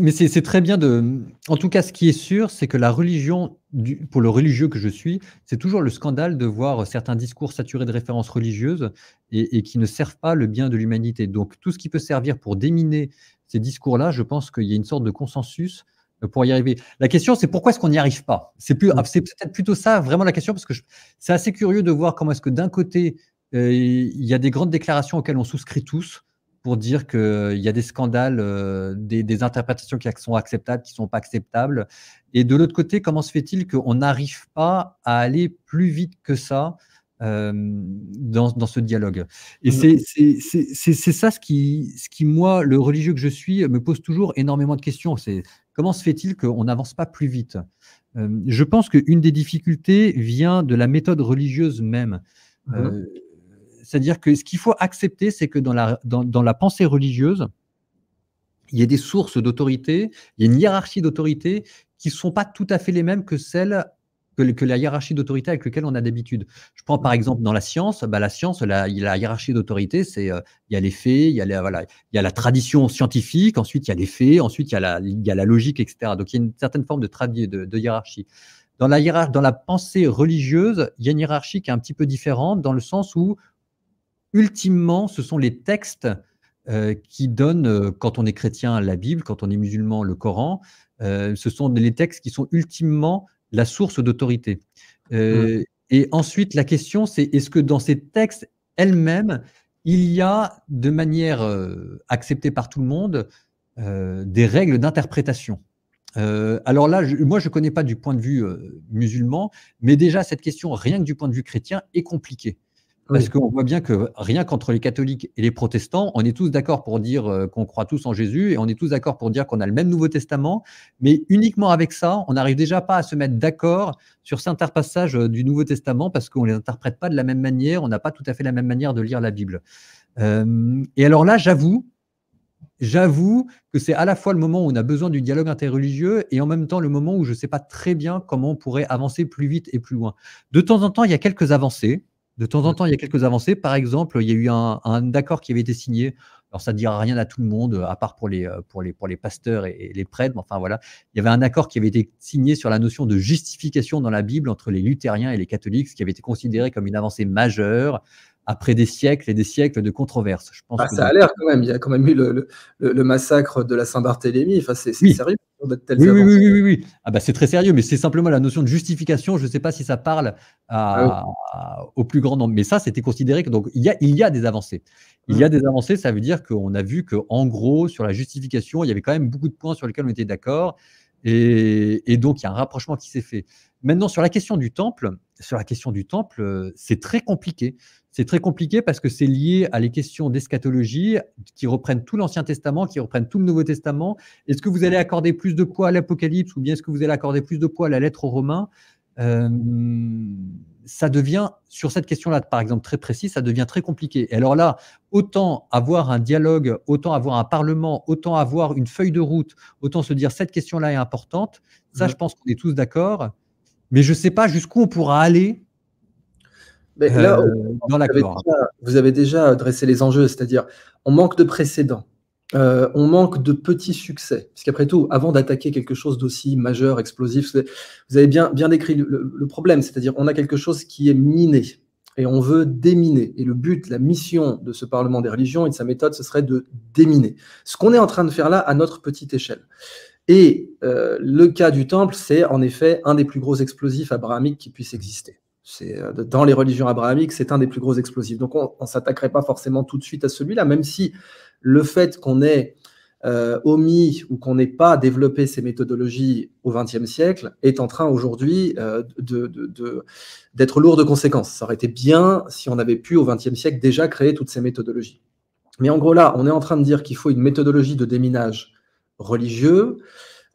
mais c'est très bien de. En tout cas, ce qui est sûr, c'est que la religion, du, pour le religieux que je suis, c'est toujours le scandale de voir certains discours saturés de références religieuses et, et, qui ne servent pas le bien de l'humanité. Donc tout ce qui peut servir pour déminer ces discours-là, je pense qu'il y a une sorte de consensus pour y arriver. La question, c'est pourquoi est-ce qu'on n'y arrive pas C'est plus, mm. c'est peut-être plutôt ça vraiment la question parce que c'est assez curieux de voir comment est-ce que d'un côté euh, il y a des grandes déclarations auxquelles on souscrit tous pour dire qu'il euh, y a des scandales, euh, des, interprétations qui sont acceptables, qui ne sont pas acceptables. Et de l'autre côté, comment se fait-il qu'on n'arrive pas à aller plus vite que ça euh, dans, ce dialogue Et mm. c'est ça ce qui, ce qui, moi, le religieux que je suis, me pose toujours énormément de questions. C'est comment se fait-il qu'on n'avance pas plus vite Je pense qu'une des difficultés vient de la méthode religieuse même. Mm-hmm. C'est-à-dire que ce qu'il faut accepter, c'est que dans la, dans, dans la pensée religieuse, il y a des sources d'autorité, il y a une hiérarchie d'autorité qui ne sont pas tout à fait les mêmes que celles que, la hiérarchie d'autorité avec laquelle on a d'habitude. Je prends par exemple dans la science, bah la science, la, la hiérarchie d'autorité, c'est il y a les faits, il y a, voilà, il y a la tradition scientifique, ensuite il y a les faits, ensuite il y a la, il y a la logique, etc. Donc il y a une certaine forme de, de, de hiérarchie. Dans la, hiérarchie, dans la pensée religieuse, il y a une hiérarchie qui est un petit peu différente dans le sens où ultimement, ce sont les textes euh, qui donnent, euh, quand on est chrétien, la Bible, quand on est musulman, le Coran. Euh, ce sont les textes qui sont ultimement la source d'autorité. Mmh. Et ensuite, la question, c'est est-ce que dans ces textes elles-mêmes, il y a, de manière acceptée par tout le monde, des règles d'interprétation alors là, moi, je ne connais pas du point de vue musulman, mais déjà, cette question, rien que du point de vue chrétien, est compliquée. Parce qu'on voit bien que rien qu'entre les catholiques et les protestants, on est tous d'accord pour dire euh, qu'on croit tous en Jésus et on est tous d'accord pour dire qu'on a le même Nouveau Testament, mais uniquement avec ça, on n'arrive déjà pas à se mettre d'accord sur certains passages euh, du Nouveau Testament parce qu'on ne les interprète pas de la même manière, on n'a pas tout à fait la même manière de lire la Bible. Euh, et alors là, j'avoue, j'avoue que c'est à la fois le moment où on a besoin du dialogue interreligieux et en même temps le moment où je ne sais pas très bien comment on pourrait avancer plus vite et plus loin. De temps en temps, il y a quelques avancées de temps en temps, il y a quelques avancées. Par exemple, il y a eu un, accord qui avait été signé. Alors, ça ne dira rien à tout le monde, à part pour les, euh, pour les, pour les pasteurs et, et les prêtres. enfin, voilà. Il y avait un accord qui avait été signé sur la notion de justification dans la Bible entre les luthériens et les catholiques, ce qui avait été considéré comme une avancée majeure après des siècles et des siècles de controverses. Je pense bah, ça a l'air quand même. Il y a quand même eu le, massacre de la Saint-Barthélemy. Enfin, c'est sérieux. Hein, oui, oui, oui, oui, Ah bah, c'est très sérieux, mais c'est simplement la notion de justification. Je ne sais pas si ça parle ah au plus grand nombre, mais ça, c'était considéré que donc il y a, il y a des avancées. Il y a mmh. des avancées, ça veut dire qu'on a vu que en gros sur la justification, il y avait quand même beaucoup de points sur lesquels on était d'accord, et, et donc il y a un rapprochement qui s'est fait. Maintenant, sur la question du temple, sur la question du temple, euh, c'est très compliqué. C'est très compliqué parce que c'est lié à les questions d'eschatologie qui reprennent tout l'Ancien Testament, qui reprennent tout le Nouveau Testament. Est-ce que vous allez accorder plus de poids à l'Apocalypse ou bien est-ce que vous allez accorder plus de poids à la lettre aux Romains euh, ça devient, sur cette question-là, par exemple, très précis, ça devient très compliqué. alors là, autant avoir un dialogue, autant avoir un parlement, autant avoir une feuille de route, autant se dire cette question-là est importante, ça, mm. je pense qu'on est tous d'accord. Mais je ne sais pas jusqu'où on pourra aller là, euh, Vous avez déjà dressé les enjeux, c'est-à-dire on manque de précédents, euh, on manque de petits succès. Parce qu'après tout, avant d'attaquer quelque chose d'aussi majeur, explosif, vous avez bien, décrit le, problème, c'est-à-dire on a quelque chose qui est miné et on veut déminer. Et le but, la mission de ce Parlement des religions et de sa méthode, ce serait de déminer. Ce qu'on est en train de faire là à notre petite échelle. Et euh, le cas du temple, c'est en effet un des plus gros explosifs abrahamiques qui puisse exister. Euh, dans les religions abrahamiques, c'est un des plus gros explosifs. Donc on ne s'attaquerait pas forcément tout de suite à celui-là, même si le fait qu'on ait euh, omis ou qu'on n'ait pas développé ces méthodologies au XXe siècle est en train aujourd'hui euh, de, d'être lourd de conséquences. Ça aurait été bien si on avait pu au XXe siècle déjà créer toutes ces méthodologies. Mais en gros là, on est en train de dire qu'il faut une méthodologie de déminage religieux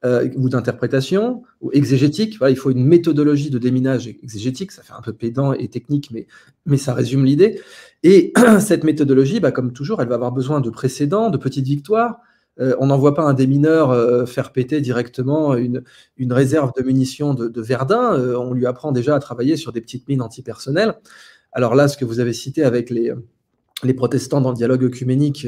euh, ou d'interprétation, ou exégétique. il faut une méthodologie de déminage exégétique, ça fait un peu pédant et technique, mais, mais ça résume l'idée. Et <clears throat> cette méthodologie, bah, comme toujours, elle va avoir besoin de précédents, de petites victoires. Euh, on on n'envoie pas un démineur mineurs euh, faire péter directement une, une, réserve de munitions de, Verdun. on lui apprend déjà à travailler sur des petites mines antipersonnelles. Alors là, ce que vous avez cité avec les, les protestants dans le dialogue œcuménique,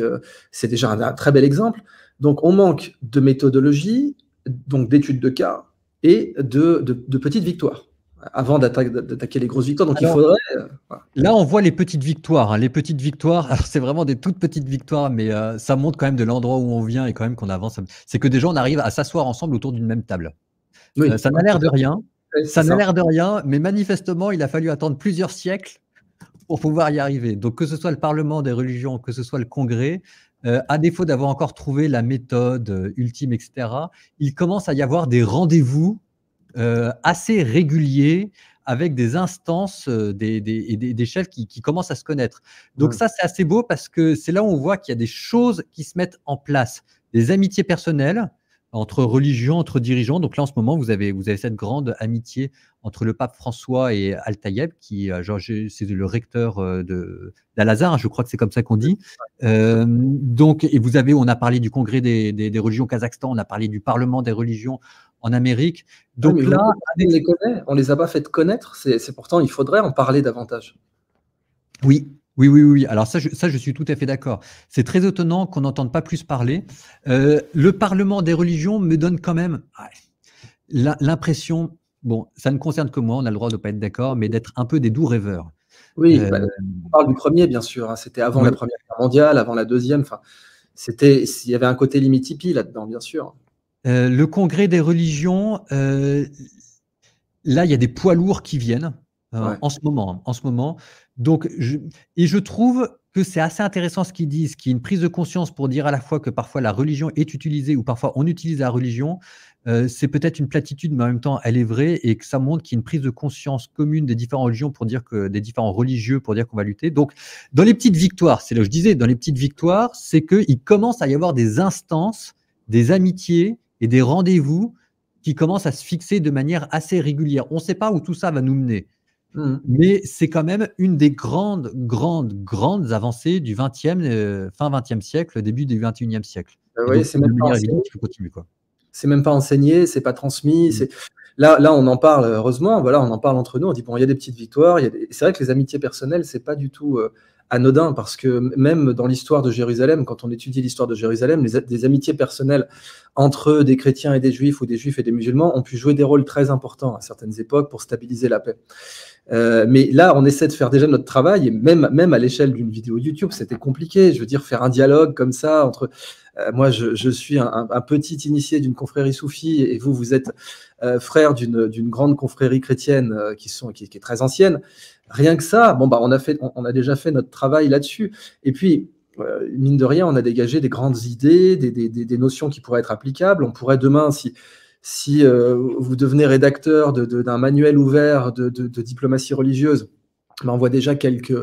c'est déjà un, très bel exemple. Donc on manque de méthodologie, donc d'études de cas et de, petites victoires avant d'attaquer les grosses victoires. Donc il faudrait. Euh, là, on voit les petites victoires. Hein. Les petites victoires, <laughs> c'est vraiment des toutes petites victoires, mais euh, ça montre quand même de l'endroit où on vient et quand même qu'on avance. C'est que déjà, on arrive à s'asseoir ensemble autour d'une même table. Euh, ça n'a l'air de rien. Ça n'a l'air de rien, mais manifestement, il a fallu attendre plusieurs siècles pour pouvoir y arriver. Donc, que ce soit le Parlement des religions, que ce soit le Congrès, euh, à défaut d'avoir encore trouvé la méthode euh, ultime, etc., il commence à y avoir des rendez-vous euh, assez réguliers avec des instances des, et des, chefs qui, commencent à se connaître. Donc ça, c'est assez beau parce que c'est là où on voit qu'il y a des choses qui se mettent en place, des amitiés personnelles, entre religions, entre dirigeants. Donc là, en ce moment, vous avez, vous avez cette grande amitié entre le pape François et Al-Tayeb, qui euh, c'est le recteur euh, d'Al-Azhar, je crois que c'est comme ça qu'on dit. Euh, donc, et vous avez, on a parlé du congrès des, des, religions au Kazakhstan, on a parlé du parlement des religions en Amérique. Ah, donc là, on les connaît, on les a pas fait connaître, c'est pourtant, il faudrait en parler davantage. Oui, oui, oui, oui. Alors ça, je, suis tout à fait d'accord. C'est très étonnant qu'on n'entende pas plus parler. Euh, le Parlement des religions me donne quand même ah, l'impression, bon, ça ne concerne que moi, on a le droit de ne pas être d'accord, mais d'être un peu des doux rêveurs. Oui, euh, bah, on parle du premier, bien sûr. Hein. c'était avant la Première Guerre mondiale, avant la Deuxième. c'était, il y avait un côté limite là-dedans, bien sûr. Euh, le Congrès des religions, là, il y a des poids lourds qui viennent. Hein, en ce moment, en ce moment, donc, je, et je trouve que c'est assez intéressant ce qu'ils disent, qu'il y a une prise de conscience pour dire à la fois que parfois la religion est utilisée ou parfois on utilise la religion. Euh, c'est peut-être une platitude, mais en même temps, elle est vraie et que ça montre qu'il y a une prise de conscience commune des différentes religions pour dire que des différents religieux pour dire qu'on va lutter. Donc, dans les petites victoires, c'est là que je disais, dans les petites victoires, c'est qu'il commence à y avoir des instances, des amitiés et des rendez-vous qui commencent à se fixer de manière assez régulière. On ne sait pas où tout ça va nous mener. Mmh. Mais c'est quand même une des grandes, grandes, grandes avancées du 20e, euh, fin 20e siècle, début du 21e siècle. Ah c'est même, pas enseigné, c'est pas transmis. Mmh. Là, là, on en parle, heureusement, voilà, on en parle entre nous, on dit, bon, il y a des petites victoires, c'est vrai que les amitiés personnelles, c'est pas du tout... Euh, anodin parce que même dans l'histoire de Jérusalem, quand on étudie l'histoire de Jérusalem, les, des amitiés personnelles entre des chrétiens et des juifs ou des juifs et des musulmans ont pu jouer des rôles très importants à certaines époques pour stabiliser la paix. Euh, mais là, on essaie de faire déjà notre travail, et même, même à l'échelle d'une vidéo YouTube, c'était compliqué. Je veux dire, faire un dialogue comme ça entre euh, moi, je, suis un, petit initié d'une confrérie soufie et vous, vous êtes euh, frère d'une, grande confrérie chrétienne euh, qui, sont, qui, est très ancienne. Rien que ça, bon, bah, on, a fait, on, a déjà fait notre travail là-dessus. Et puis, mine de rien, on a dégagé des grandes idées, des, notions qui pourraient être applicables. On pourrait demain, si, si vous devenez rédacteur d'un manuel ouvert de, diplomatie religieuse, mais bah, on voit déjà quelques,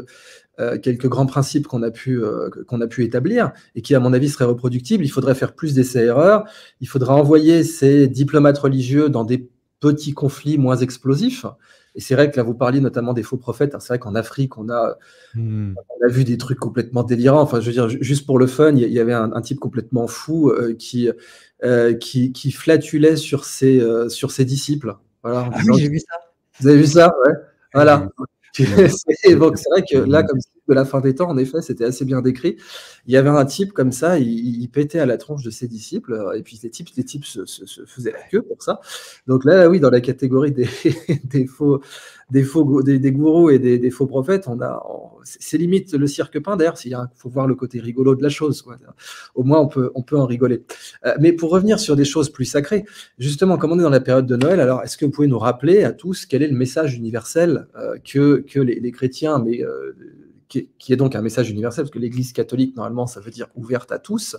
euh, quelques grands principes qu'on a, pu, euh, qu'on a pu établir et qui, à mon avis, seraient reproductibles. Il faudrait faire plus d'essais-erreurs. Il faudrait envoyer ces diplomates religieux dans des petits conflits moins explosifs. Et c'est vrai que là, vous parliez notamment des faux prophètes. c'est vrai qu'en Afrique, on a, hmm. on a vu des trucs complètement délirants. Enfin, je veux dire, juste pour le fun, il y, avait un, type complètement fou euh, qui, qui, qui, flatulait sur ses, sur ses disciples. Voilà, ah oui, j'ai vu ça. Vous avez vu ça ouais. Voilà. <laughs> c'est vrai que là, comme ça, de la fin des temps, en effet, c'était assez bien décrit. Il y avait un type comme ça, il, pétait à la tronche de ses disciples, euh, et puis les types, les types se, faisaient la queue pour ça. Donc là, oui, dans la catégorie des, <laughs> faux, des faux, des, gourous et des, faux prophètes, on a, c'est limite le cirque peint d'air. Il faut voir le côté rigolo de la chose. Au moins, on peut, on peut en rigoler. Euh, mais pour revenir sur des choses plus sacrées, justement, comme on est dans la période de Noël, alors est-ce que vous pouvez nous rappeler à tous quel est le message universel euh, que, que les, chrétiens, mais qui, est donc un message universel, parce que l'Église catholique, normalement, ça veut dire ouverte à tous.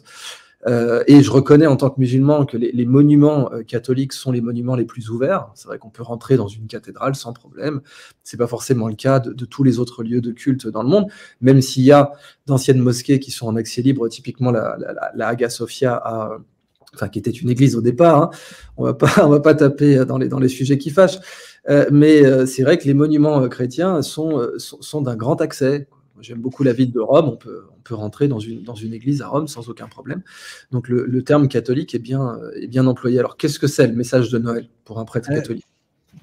Euh, et je reconnais en tant que musulman que les, monuments euh, catholiques sont les monuments les plus ouverts. C'est vrai qu'on peut rentrer dans une cathédrale sans problème. C'est pas forcément le cas de, tous les autres lieux de culte dans le monde, même s'il y a d'anciennes mosquées qui sont en accès libre, typiquement la, la, la, Hagia Sophia Enfin, qui était une église au départ. Hein. On va pas, <laughs> on va pas taper dans les, dans les sujets qui fâchent. Euh, mais c'est vrai que les monuments chrétiens sont, sont d'un grand accès. J'aime beaucoup la ville de Rome. On peut, on peut rentrer dans une, dans une église à Rome sans aucun problème. Donc le, terme catholique est bien, est bien employé. Alors qu'est-ce que c'est le message de Noël pour un prêtre euh, catholique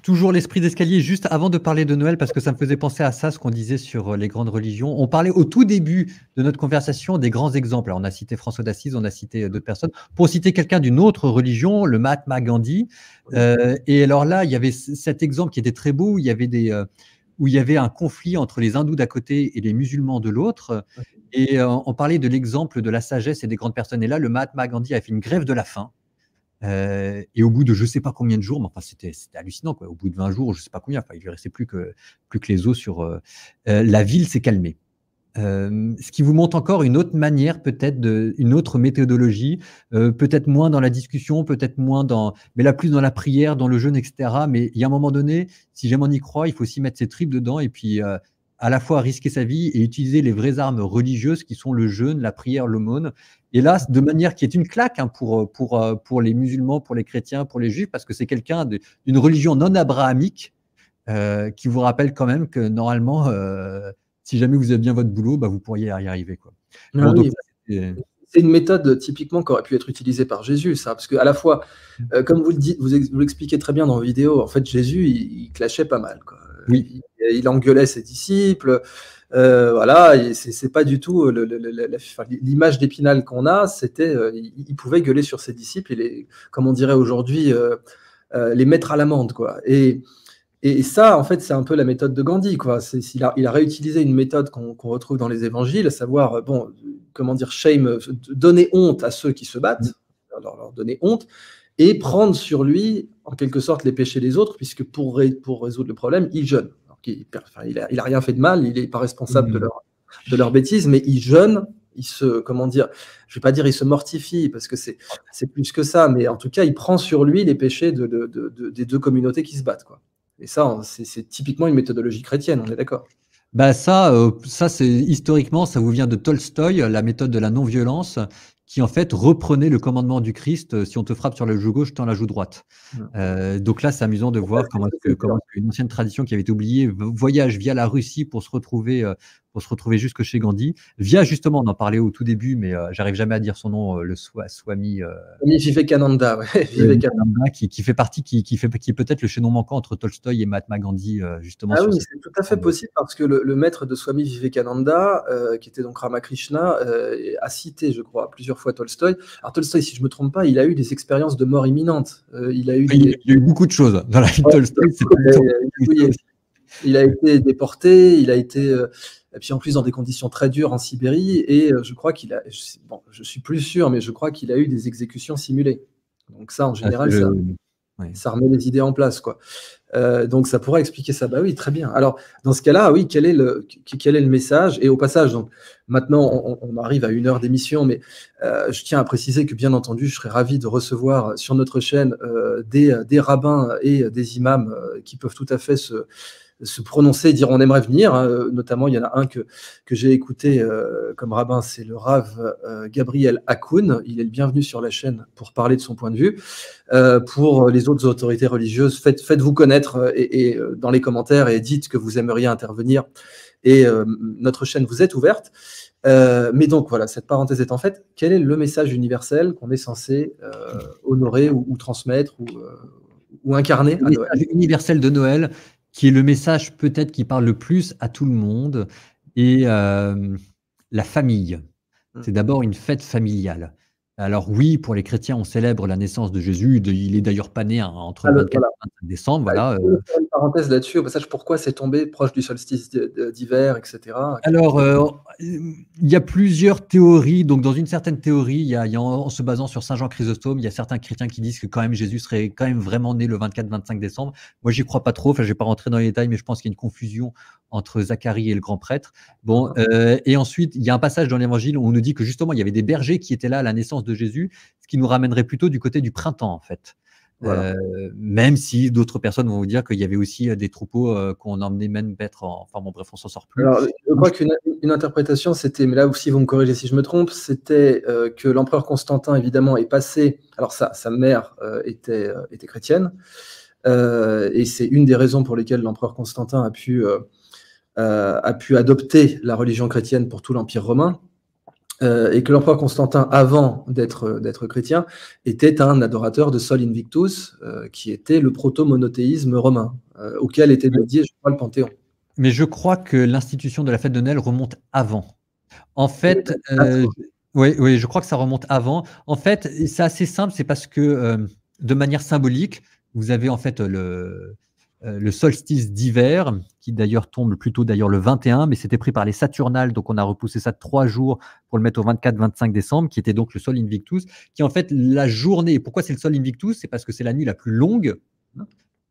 Toujours l'esprit d'escalier, juste avant de parler de Noël, parce que ça me faisait penser à ça, ce qu'on disait sur euh, les grandes religions. On parlait au tout début de notre conversation des grands exemples. Alors, on a cité François d'Assise, on a cité euh, d'autres personnes. Pour citer quelqu'un d'une autre religion, le Mahatma Gandhi. et alors là, il y avait cet exemple qui était très beau, il y avait des, où il y avait un conflit entre les hindous d'un côté et les musulmans de l'autre. Et euh, on parlait de l'exemple de la sagesse et des grandes personnes. Et là, le Mahatma Gandhi a fait une grève de la faim. Euh, et au bout de je ne sais pas combien de jours, mais enfin, c'était hallucinant, au bout de 20 jours, je ne sais pas combien, enfin, il ne lui restait plus que, plus que les os sur... Euh, la ville s'est calmée. Euh, ce qui vous montre encore une autre manière, peut-être, une autre méthodologie, euh, peut-être moins dans la discussion, peut-être moins dans, mais là plus dans la prière, dans le jeûne, etc. Mais il y a un moment donné, si jamais on y croit, il faut aussi mettre ses tripes dedans et puis euh, à la fois risquer sa vie et utiliser les vraies armes religieuses qui sont le jeûne, la prière, l'aumône. Et là, de manière qui est une claque hein, pour, pour, pour les musulmans, pour les chrétiens, pour les juifs, parce que c'est quelqu'un d'une religion non abrahamique qui vous rappelle quand même que normalement si jamais vous avez bien votre boulot, bah, vous pourriez y arriver. Quoi. Ah bah, c'est une méthode typiquement qui aurait pu être utilisée par Jésus, ça, parce que à la fois, euh, comme vous le vous, l'expliquez très bien dans la vidéo, en fait, Jésus, il, clashait pas mal. Il, engueulait ses disciples. Euh, voilà, c'est pas du tout euh, l'image d'Épinal qu'on a. C'était, il, pouvait gueuler sur ses disciples et les, comme on dirait aujourd'hui, les mettre à l'amende, quoi. Et et, ça, en fait, c'est un peu la méthode de Gandhi. Quoi. Il a, réutilisé une méthode qu'on retrouve dans les évangiles, à savoir, euh, bon, comment dire, shame, euh, donner honte à ceux qui se battent, mm. leur, leur donner honte, et prendre sur lui, en quelque sorte, les péchés des autres, puisque pour, résoudre le problème, il jeûne. il, n'a a, rien fait de mal, il n'est pas responsable de, mm. leur, de bêtise, mais il jeûne il se, comment dire, je ne vais pas dire il se mortifie parce que c'est plus que ça, mais en tout cas, il prend sur lui les péchés des deux communautés qui se battent. Quoi. Et ça, c'est typiquement une méthodologie chrétienne, on est d'accord. Bah ça, euh, ça c'est historiquement, ça vous vient de Tolstoï, la méthode de la non-violence, qui en fait reprenait le commandement du Christ euh, si on te frappe sur le joue gauche, tends la joue droite. Mmh. Euh, donc là, c'est amusant de voir comment, une ancienne tradition qui avait été oubliée voyage via la Russie pour se retrouver on se retrouver jusque chez Gandhi, via justement, on en parlait au tout début, mais euh, j'arrive jamais à dire son nom, euh, le Swami. Swami euh, Vivekananda, qui, qui, fait partie, qui, fait, qui est peut-être le chaînon manquant entre Tolstoy et Mahatma Gandhi, justement. Ah c'est tout à fait possible parce que le, maître de Swami Vivekananda, qui était donc Ramakrishna, a cité, je crois, plusieurs fois Tolstoy. Alors Tolstoï, si je me trompe pas, il a eu des expériences de mort imminente. il a eu beaucoup de choses dans la vie de Tolstoï. il a été déporté, il a été et puis en plus dans des conditions très dures en Sibérie, et euh, je crois qu'il a, je, bon, je suis plus sûr, mais je crois qu'il a eu des exécutions simulées. Donc ça, en ah, général, ça, remet les idées en place, quoi. Euh, donc ça pourrait expliquer ça. Bah oui, très bien. Alors dans ce cas-là, oui, quel est le quel est le message Et au passage, maintenant on, arrive à une heure d'émission, mais euh, je tiens à préciser que bien entendu, je serais ravi de recevoir sur notre chaîne des rabbins et des imams qui peuvent tout à fait se se prononcer et dire on aimerait venir. Hein. Euh, notamment, il y en a un que, que j'ai écouté euh, comme rabbin, c'est le rave euh, Gabriel Hakoun. Il est le bienvenu sur la chaîne pour parler de son point de vue. pour les autres autorités religieuses, faites, faites-vous connaître et, dans les commentaires et dites que vous aimeriez intervenir. Et notre chaîne vous est ouverte. mais donc voilà, cette parenthèse est en fait, quel est le message universel qu'on est censé honorer ou, transmettre ou, ou incarner Le message universel de Noël, qui est le message peut-être qui parle le plus à tout le monde, et euh, la famille. Mmh. C'est d'abord une fête familiale. Alors oui, pour les chrétiens, on célèbre la naissance de Jésus. il est d'ailleurs pas né hein, entre ah, le 24 et le 25 décembre. Voilà. Euh. Une parenthèse là-dessus, au passage, pourquoi c'est tombé proche du solstice d'hiver, etc. Alors, euh, il y a plusieurs théories. Donc, dans une certaine théorie, en se basant sur Saint Jean Chrysostome, il y a certains chrétiens qui disent que quand même Jésus serait quand même vraiment né le 24-25 décembre. Moi, j'y crois pas trop. Enfin, je vais pas rentrer dans les détails, mais je pense qu'il y a une confusion entre Zacharie et le grand prêtre. Bon, euh, et ensuite, il y a un passage dans l'Évangile où on nous dit que justement, il y avait des bergers qui étaient là à la naissance de Jésus, ce qui nous ramènerait plutôt du côté du printemps, en fait. Euh, même si d'autres personnes vont vous dire qu'il y avait aussi euh, des troupeaux euh, qu'on emmenait même peut en... Enfin bon, bref, on s'en sort plus. Alors, je crois qu'une interprétation, c'était, mais là aussi, vous me corrigez si je me trompe, c'était que l'empereur Constantin, évidemment, est passé. Alors, ça, sa mère était, était chrétienne, et c'est une des raisons pour lesquelles l'empereur Constantin a pu, a pu adopter la religion chrétienne pour tout l'Empire romain. Euh, et que l'empereur Constantin, avant euh, d'être chrétien, était un adorateur de Sol Invictus, euh, qui était le proto-monothéisme romain, auquel était dédié, je crois, le Panthéon. Mais je crois que l'institution de la fête de Noël remonte avant. En fait, oui, ah, oui, je crois que ça remonte avant. En fait, c'est assez simple, c'est parce que de manière symbolique, vous avez en fait le, euh, le solstice d'hiver, qui d'ailleurs tombe plutôt d'ailleurs le 21, mais c'était pris par les Saturnales, donc on a repoussé ça de trois jours pour le mettre au 24-25 décembre, qui était donc le Sol Invictus, qui en fait la journée. Pourquoi c'est le Sol Invictus C'est parce que c'est la nuit la plus longue, hein,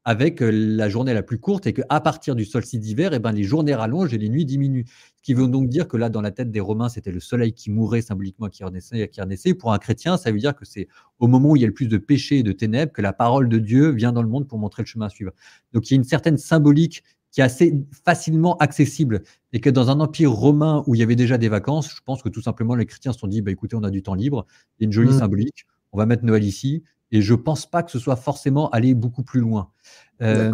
avec euh, la journée la plus courte, et qu'à partir du solstice d'hiver, eh ben, les journées rallongent et les nuits diminuent qui veut donc dire que là, dans la tête des Romains, c'était le soleil qui mourait symboliquement, qui renaissait, qui renaissait. pour un chrétien, ça veut dire que c'est au moment où il y a le plus de péché et de ténèbres que la parole de Dieu vient dans le monde pour montrer le chemin à suivre. Donc il y a une certaine symbolique qui est assez facilement accessible et que dans un empire romain où il y avait déjà des vacances, je pense que tout simplement les chrétiens se sont dit bah, écoutez, on a du temps libre, il y a une jolie mm. symbolique, on va mettre Noël ici. Et je ne pense pas que ce soit forcément aller beaucoup plus loin. Euh,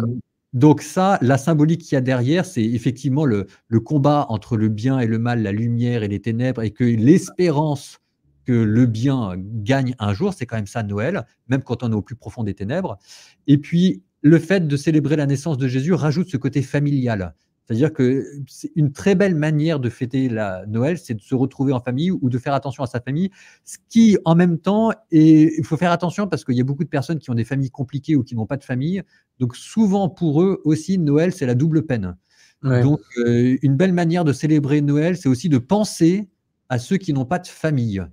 donc ça, la symbolique qu'il y a derrière, c'est effectivement le, combat entre le bien et le mal, la lumière et les ténèbres, et que l'espérance que le bien gagne un jour, c'est quand même ça Noël, même quand on est au plus profond des ténèbres. Et puis, le fait de célébrer la naissance de Jésus rajoute ce côté familial. C'est-à-dire que c'est une très belle manière de fêter la Noël, c'est de se retrouver en famille ou de faire attention à sa famille. Ce qui, en même temps, et il faut faire attention parce qu'il y a beaucoup de personnes qui ont des familles compliquées ou qui n'ont pas de famille. Donc souvent pour eux aussi, Noël, c'est la double peine. Donc euh, une belle manière de célébrer Noël, c'est aussi de penser à ceux qui n'ont pas de famille.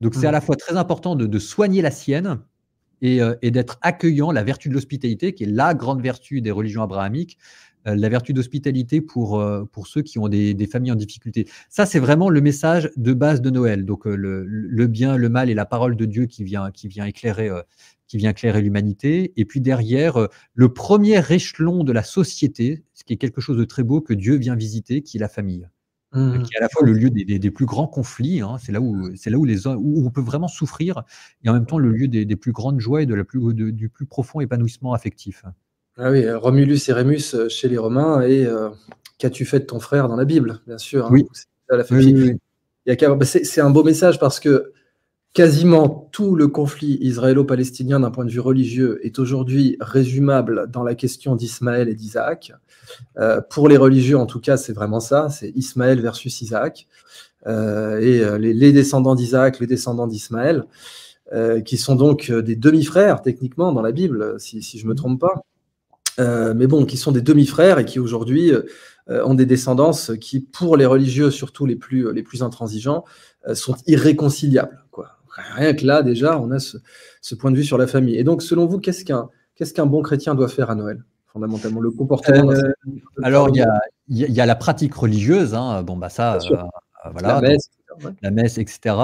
Donc c'est à la fois très important de, soigner la sienne, et, euh, et d'être accueillant, la vertu de l'hospitalité, qui est la grande vertu des religions abrahamiques, euh, la vertu d'hospitalité pour, euh, pour ceux qui ont des, familles en difficulté. Ça, c'est vraiment le message de base de Noël. Donc, euh, le, bien, le mal et la parole de Dieu qui vient, qui vient éclairer, qui vient l'humanité. Et puis derrière, le premier échelon de la société, ce qui est quelque chose de très beau que Dieu vient visiter, qui est la famille. Mmh. qui est à la fois le lieu des, plus grands conflits, hein. c'est là, où, là où, les, on peut vraiment souffrir, et en même temps le lieu des, plus grandes joies et de la du plus profond épanouissement affectif. Ah oui, euh, Romulus et Rémus euh, chez les Romains et euh, qu'as-tu fait de ton frère dans la Bible, bien sûr. oui. C'est un beau message parce que quasiment tout le conflit israélo-palestinien d'un point de vue religieux est aujourd'hui résumable dans la question d'Ismaël et d'Isaac. pour les religieux, en tout cas, c'est vraiment ça, c'est Ismaël versus Isaac. et les, descendants d'Isaac, les descendants d'Ismaël, qui sont donc des demi-frères techniquement dans la Bible, si, si je ne me trompe pas. Euh, mais bon, qui sont des demi-frères et qui aujourd'hui euh, euh, ont des descendances qui, pour les religieux, surtout les plus, les plus intransigeants, sont irréconciliables. Rien que là, déjà, on a ce, point de vue sur la famille. Et donc, selon vous, qu'est-ce qu'un qu'est-ce qu'un bon chrétien doit faire à Noël Fondamentalement, le comportement. alors, il y, y a, la pratique religieuse. Hein. Bon, bah ça, voilà. la messe etc.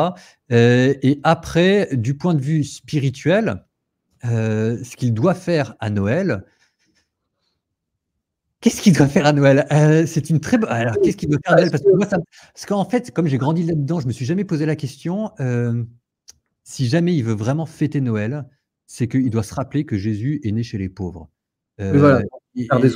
et après, du point de vue spirituel, ce qu'il doit faire à Noël, Qu'est-ce qu'il doit faire à Noël euh, C'est une très bonne. Alors, qu'est-ce qu'il doit faire à Noël Parce ça... qu'en fait, comme j'ai grandi là-dedans, je me suis jamais posé la question. Euh, si jamais il veut vraiment fêter Noël, c'est qu'il doit se rappeler que Jésus est né chez les pauvres. Euh, il, des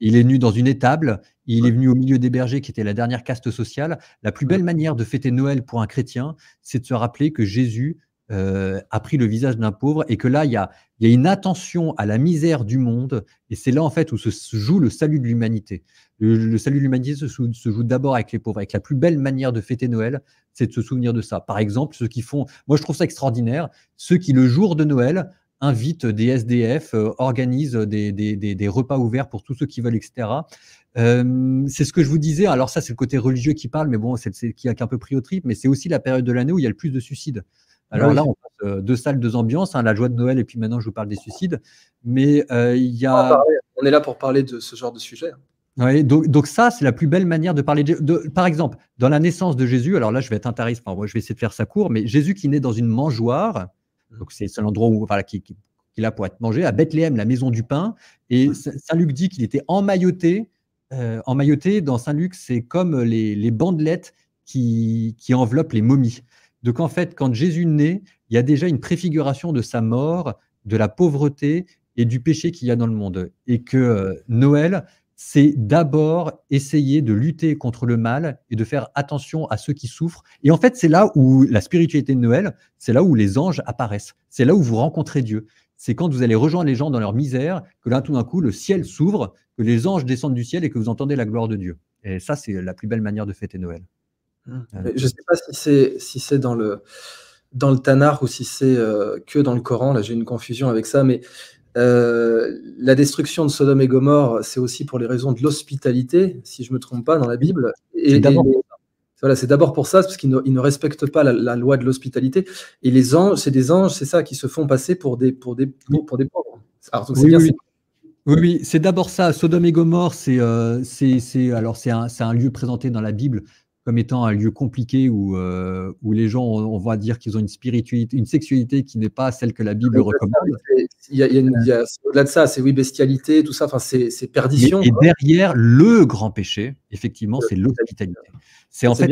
Il est nu dans une étable, il est venu au milieu des bergers qui était la dernière caste sociale. La plus belle manière de fêter Noël pour un chrétien, c'est de se rappeler que Jésus euh, a pris le visage d'un pauvre et que là, il y a, y a, une attention à la misère du monde et c'est là en fait où se, joue le salut de l'humanité. Le, salut de l'humanité se, joue d'abord avec les pauvres, avec la plus belle manière de fêter Noël, c'est de se souvenir de ça. Par exemple, ceux qui font, moi je trouve ça extraordinaire, ceux qui le jour de Noël invitent des SDF, euh, organisent des, repas ouverts pour tous ceux qui veulent, etc. Euh, c'est ce que je vous disais. Alors ça, c'est le côté religieux qui parle, mais bon, c'est qui a qu'un peu pris au trip, mais c'est aussi la période de l'année où il y a le plus de suicides. Ah alors là, on passe euh, deux salles, deux ambiances, hein, la joie de Noël et puis maintenant je vous parle des suicides. Mais euh, il y a... On est là pour parler de ce genre de sujet. donc, ça, c'est la plus belle manière de parler. De, par exemple, dans la naissance de Jésus, alors là, je vais être intariste, moi, je vais essayer de faire ça court, mais Jésus qui naît dans une mangeoire, mmh. donc c'est l'endroit où, voilà, qui, qui, pour être mangé, à Bethléem, la maison du pain, et mmh. Saint Luc dit qu'il était emmailloté. Euh, emmailloté dans Saint Luc, c'est comme les, les bandelettes qui, qui enveloppent les momies. Donc en fait, quand Jésus naît, il y a déjà une préfiguration de sa mort, de la pauvreté et du péché qu'il y a dans le monde. Et que euh, Noël, c'est d'abord essayer de lutter contre le mal et de faire attention à ceux qui souffrent. Et en fait, c'est là où la spiritualité de Noël, c'est là où les anges apparaissent. C'est là où vous rencontrez Dieu. C'est quand vous allez rejoindre les gens dans leur misère que là, tout d'un coup, le ciel s'ouvre, que les anges descendent du ciel et que vous entendez la gloire de Dieu. Et ça, c'est la plus belle manière de fêter Noël. Hmm. Je ne sais pas si c'est si c'est dans le dans le Tanar ou si c'est euh, que dans le Coran. Là, j'ai une confusion avec ça, mais euh, la destruction de Sodome et Gomorre, c'est aussi pour les raisons de l'hospitalité, si je me trompe pas, dans la Bible. Et, Voilà, c'est d'abord pour ça, parce qu'ils ne, respectent pas la, loi de l'hospitalité. Et les anges, c'est des anges, c'est ça, qui se font passer pour des, pour des, pour, des pauvres. oui, c'est d'abord ça. Sodome et Gomorre, c'est euh, c'est alors c'est un, un, lieu présenté dans la Bible comme étant un lieu compliqué où, euh, où les gens, on, va dire qu'ils ont une spiritualité, une sexualité qui n'est pas celle que la Bible recommande. Il y a, au-delà de ça, c'est oui, bestialité, tout ça, enfin, c'est perdition. Et, derrière, le grand péché, effectivement, euh, c'est l'hospitalité. C'est en fait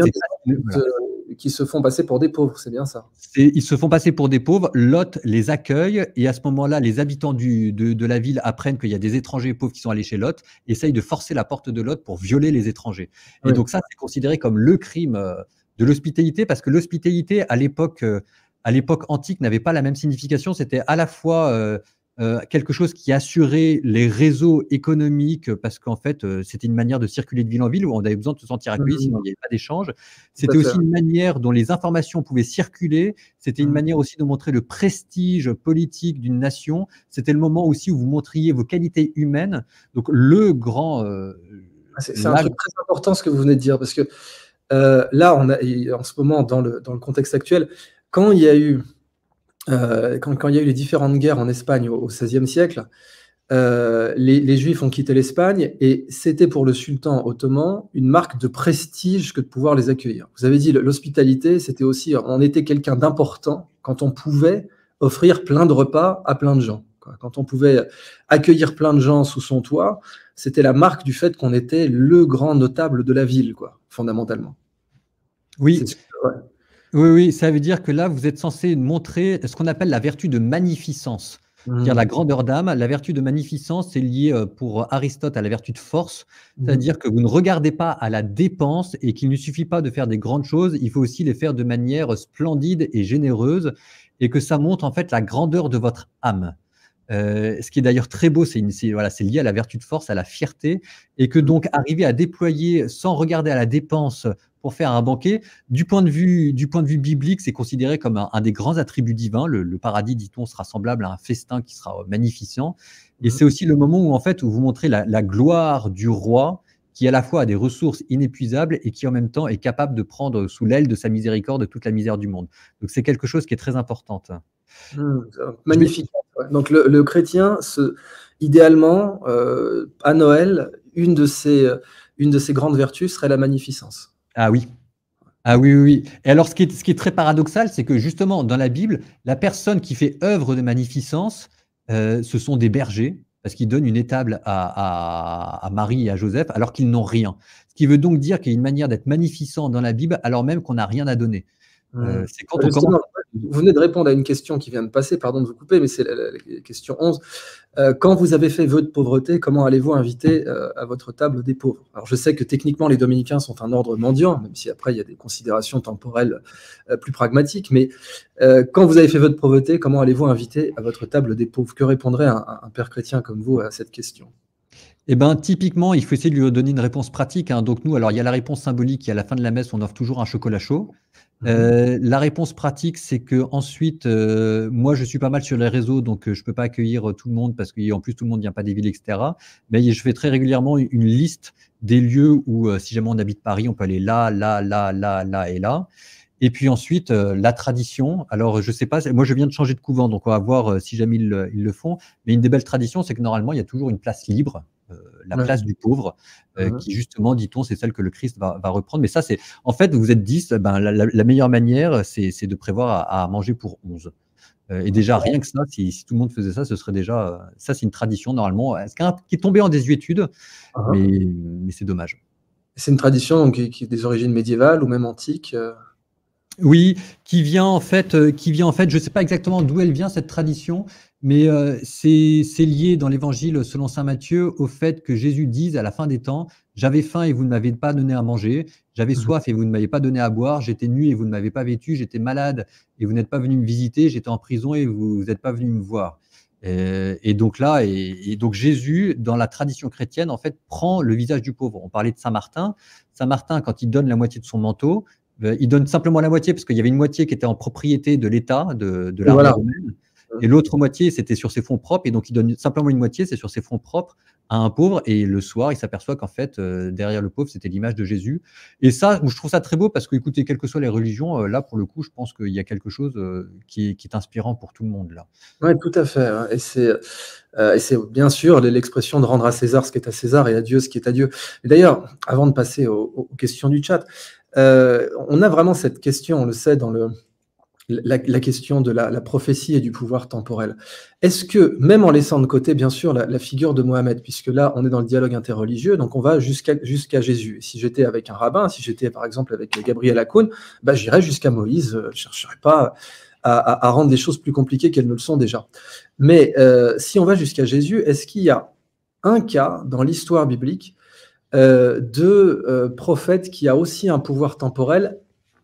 qui se font passer pour des pauvres, c'est bien ça Ils se font passer pour des pauvres, Lot les accueille, et à ce moment-là, les habitants du, de, la ville apprennent qu'il y a des étrangers pauvres qui sont allés chez Lot, essayent de forcer la porte de Lot pour violer les étrangers. Et donc ça, c'est considéré comme le crime euh, de l'hospitalité, parce que l'hospitalité, euh, à l'époque antique, n'avait pas la même signification. C'était à la fois euh, euh, quelque chose qui assurait les réseaux économiques, parce qu'en fait, euh, c'était une manière de circuler de ville en ville où on avait besoin de se sentir accueilli, mmh, mmh. sinon il n'y avait pas d'échange. C'était aussi une manière dont les informations pouvaient circuler. C'était une mmh. manière aussi de montrer le prestige politique d'une nation. C'était le moment aussi où vous montriez vos qualités humaines. Donc, le grand. Euh, ah, c'est un truc très important ce que vous venez de dire, parce que là, on a, en ce moment, dans le, dans le contexte actuel, quand il y a eu euh, quand, quand, il y a eu les différentes guerres en Espagne au, XVIe siècle, euh, les, les, Juifs ont quitté l'Espagne et c'était pour le sultan ottoman une marque de prestige que de pouvoir les accueillir. Vous avez dit l'hospitalité, c'était aussi, on était quelqu'un d'important quand on pouvait offrir plein de repas à plein de gens. Quoi. Quand on pouvait accueillir plein de gens sous son toit, c'était la marque du fait qu'on était le grand notable de la ville, quoi, fondamentalement. Oui. Oui, oui, ça veut dire que là, vous êtes censé montrer ce qu'on appelle la vertu de magnificence. cest à dire la hmm. grandeur d'âme. La vertu de magnificence c'est liée euh, pour Aristote à la vertu de force, c'est-à-dire hmm. que vous ne regardez pas à la dépense et qu'il ne suffit pas de faire des grandes choses, il faut aussi les faire de manière splendide et généreuse et que ça montre en fait la grandeur de votre âme. Euh, ce qui est d'ailleurs très beau, c'est lié à la vertu de force, à la fierté, et que donc arriver à déployer sans regarder à la dépense pour faire un banquet, du point de vue, biblique, c'est considéré comme un, des grands attributs divins. Le, paradis, dit-on, sera semblable à un festin qui sera magnifique Et mmh. c'est aussi le moment où, en fait, où vous montrez la gloire du roi qui à la fois a des ressources inépuisables et qui en même temps est capable de prendre sous l'aile de sa miséricorde toute la misère du monde. Donc c'est quelque chose qui est très important. Hmm, magnifique. Donc le, chrétien, idéalement, euh, à Noël, une de, ses, euh, une de ses grandes vertus serait la magnificence. Ah oui, ah oui, oui, oui. Et alors, ce qui est, ce qui est très paradoxal, c'est que justement, dans la Bible, la personne qui fait œuvre de magnificence, euh, ce sont des bergers, parce qu'il donne une étable à, Marie et à Joseph alors qu'ils n'ont rien. Ce qui veut donc dire qu'il y a une manière d'être magnifique dans la Bible alors même qu'on n'a rien à donner. Mmh. Euh, c'est quand euh, on commence vous venez de répondre à une question qui vient de passer, pardon de vous couper, mais c'est la, question 11. Euh, quand vous avez fait vœu de pauvreté, comment allez-vous inviter euh, à votre table des pauvres Alors je sais que techniquement les dominicains sont un ordre mendiant, même si après il y a des considérations temporelles euh, plus pragmatiques, mais quand vous avez fait vœu de pauvreté, comment allez-vous inviter à votre table des pauvres Que répondrait un père chrétien comme vous à cette question eh ben, typiquement, il faut essayer de lui donner une réponse pratique. Hein. Donc, nous, alors, il y a la réponse symbolique qui, à la fin de la messe, on offre toujours un chocolat chaud. Mhm. Euh, la réponse pratique, c'est que ensuite, euh, moi, je suis pas mal sur les réseaux, donc euh, je peux pas accueillir tout le monde parce qu'en plus tout le monde vient pas des villes, etc. Mais je fais très régulièrement une liste des lieux où, si jamais on habite Paris, on peut aller là, là, là, là, là et là. Et puis ensuite, la tradition. Alors, je sais pas, moi je viens de changer de couvent, donc on va voir si jamais ils le font. Mais une des belles traditions, c'est que normalement, il y a toujours une place libre euh, la place du pauvre, euh, mmh qui justement, dit-on, c'est celle que le Christ va, reprendre. Mais ça, c'est en fait, vous êtes 10, ben, la, meilleure manière, c'est de prévoir à, manger pour 11. Euh, et déjà, rien que ça, si, tout le monde faisait ça, ce serait déjà. Ça, c'est une tradition, normalement, qui est tombée en désuétude, mmh mais, c'est dommage. C'est une tradition donc, qui, est des origines médiévales ou même antiques Oui, qui vient en fait, qui vient en fait je ne sais pas exactement d'où elle vient, cette tradition, mais euh, c'est lié dans l'évangile selon saint Matthieu au fait que Jésus dise à la fin des temps J'avais faim et vous ne m'avez pas donné à manger, j'avais mmh soif et vous ne m'avez pas donné à boire, j'étais nu et vous ne m'avez pas vêtu, j'étais malade et vous n'êtes pas venu me visiter, j'étais en prison et vous n'êtes pas venu me voir. Euh, et, donc là, et, donc Jésus, dans la tradition chrétienne, en fait, prend le visage du pauvre. On parlait de Saint Martin. Saint Martin, quand il donne la moitié de son manteau, euh, il donne simplement la moitié parce qu'il y avait une moitié qui était en propriété de l'État, de, la. l'armée romaine. Et l'autre moitié, c'était sur ses fonds propres. Et donc, il donne simplement une moitié, c'est sur ses fonds propres à un pauvre. Et le soir, il s'aperçoit qu'en fait, euh, derrière le pauvre, c'était l'image de Jésus. Et ça, je trouve ça très beau parce que, écoutez, quelles que soient les religions, euh, là, pour le coup, je pense qu'il y a quelque chose euh, qui, est inspirant pour tout le monde. là. Oui, tout à fait. Hein. Et c'est. bien sûr l'expression de rendre à César ce qui est à César et à Dieu ce qui est à Dieu. D'ailleurs, avant de passer aux, questions du chat, on a vraiment cette question, on le sait, dans le, la, question de la, prophétie et du pouvoir temporel. Est-ce que, même en laissant de côté, bien sûr, la, figure de Mohamed, puisque là, on est dans le dialogue interreligieux, donc on va jusqu'à Jésus. si j'étais avec un rabbin, si j'étais par exemple avec Gabriel Akoun, bah, j'irais jusqu'à Moïse, euh, je ne chercherais pas à, rendre les choses plus compliquées qu'elles ne le sont déjà. Mais euh, si on va jusqu'à Jésus, est-ce qu'il y a un cas dans l'histoire biblique euh, de prophète qui a aussi un pouvoir temporel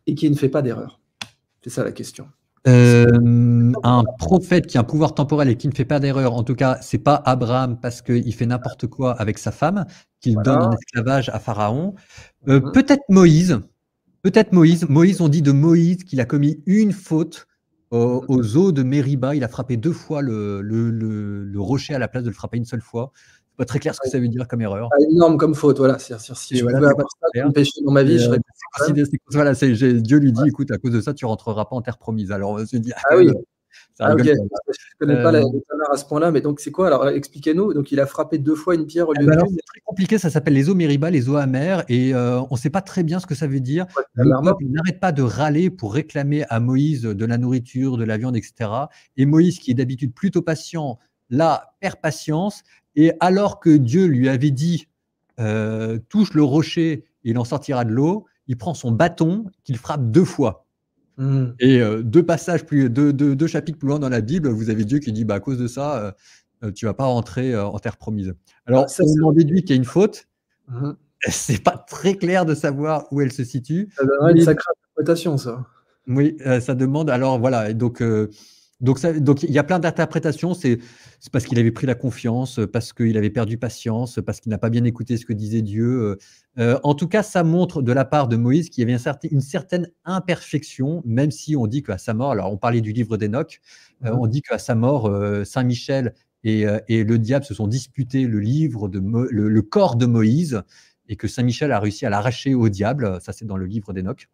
et qui ne fait pas d'erreur c'est ça la question. Euh, un prophète qui a un pouvoir temporel et qui ne fait pas d'erreur, en tout cas, c'est pas Abraham parce qu'il fait n'importe quoi avec sa femme, qu'il donne en esclavage à Pharaon. Euh, mhm. Peut-être Moïse. Peut-être Moïse. Moïse, on dit de Moïse qu'il a commis une faute aux eaux de Mériba. Il a frappé deux fois le, rocher à la place de le frapper une seule fois pas très clair ce que ça veut dire comme erreur. énorme comme faute, voilà. Si, je veux pouvais avoir ça dans ma vie, je serais. Euh, Dieu lui dit, écoute, à cause de ça, tu rentreras pas en terre promise. Alors, ah, ah ah, je dis, dire... ah oui. Ça Je ne connais pas la, euh, la à ce point-là, mais donc c'est quoi Alors expliquez-nous. Donc il a frappé deux fois une pierre au eh lieu ben de C'est très compliqué, ça s'appelle les eaux méribas, les eaux amères, et euh, on ne sait pas très bien ce que ça veut dire. Il n'arrête pas de râler pour réclamer à Moïse de la nourriture, de la viande, etc. Et Moïse, qui est d'habitude plutôt patient, là perd patience, et alors que Dieu lui avait dit, euh, touche le rocher, il en sortira de l'eau, il prend son bâton qu'il frappe deux fois. Hmm. Et euh, deux passages, plus, deux, chapitres plus loin dans la Bible, vous avez Dieu qui dit, bah, à cause de ça, tu euh, tu vas pas rentrer en terre promise. Alors, ah, ça, on en déduit qu'il y a une faute. Ce hmm. <laughs> C'est pas très clair de savoir où elle se situe. Ça demande une sacrée interprétation, ça. Oui, ça demande. Alors voilà, et donc donc, il y a plein d'interprétations. C'est, parce qu'il avait pris la confiance, euh, parce qu'il avait perdu patience, parce qu'il n'a pas bien écouté ce que disait Dieu. Euh. Euh, en tout cas, ça montre de la part de Moïse qu'il y avait une certaine imperfection, même si on dit qu'à sa mort, alors on parlait du livre d'Enoch, mmh. on dit qu'à sa mort, Saint Michel et, le diable se sont disputés le livre le, le, corps de Moïse et que Saint Michel a réussi à l'arracher au diable. Ça, c'est dans le livre d'Enoch.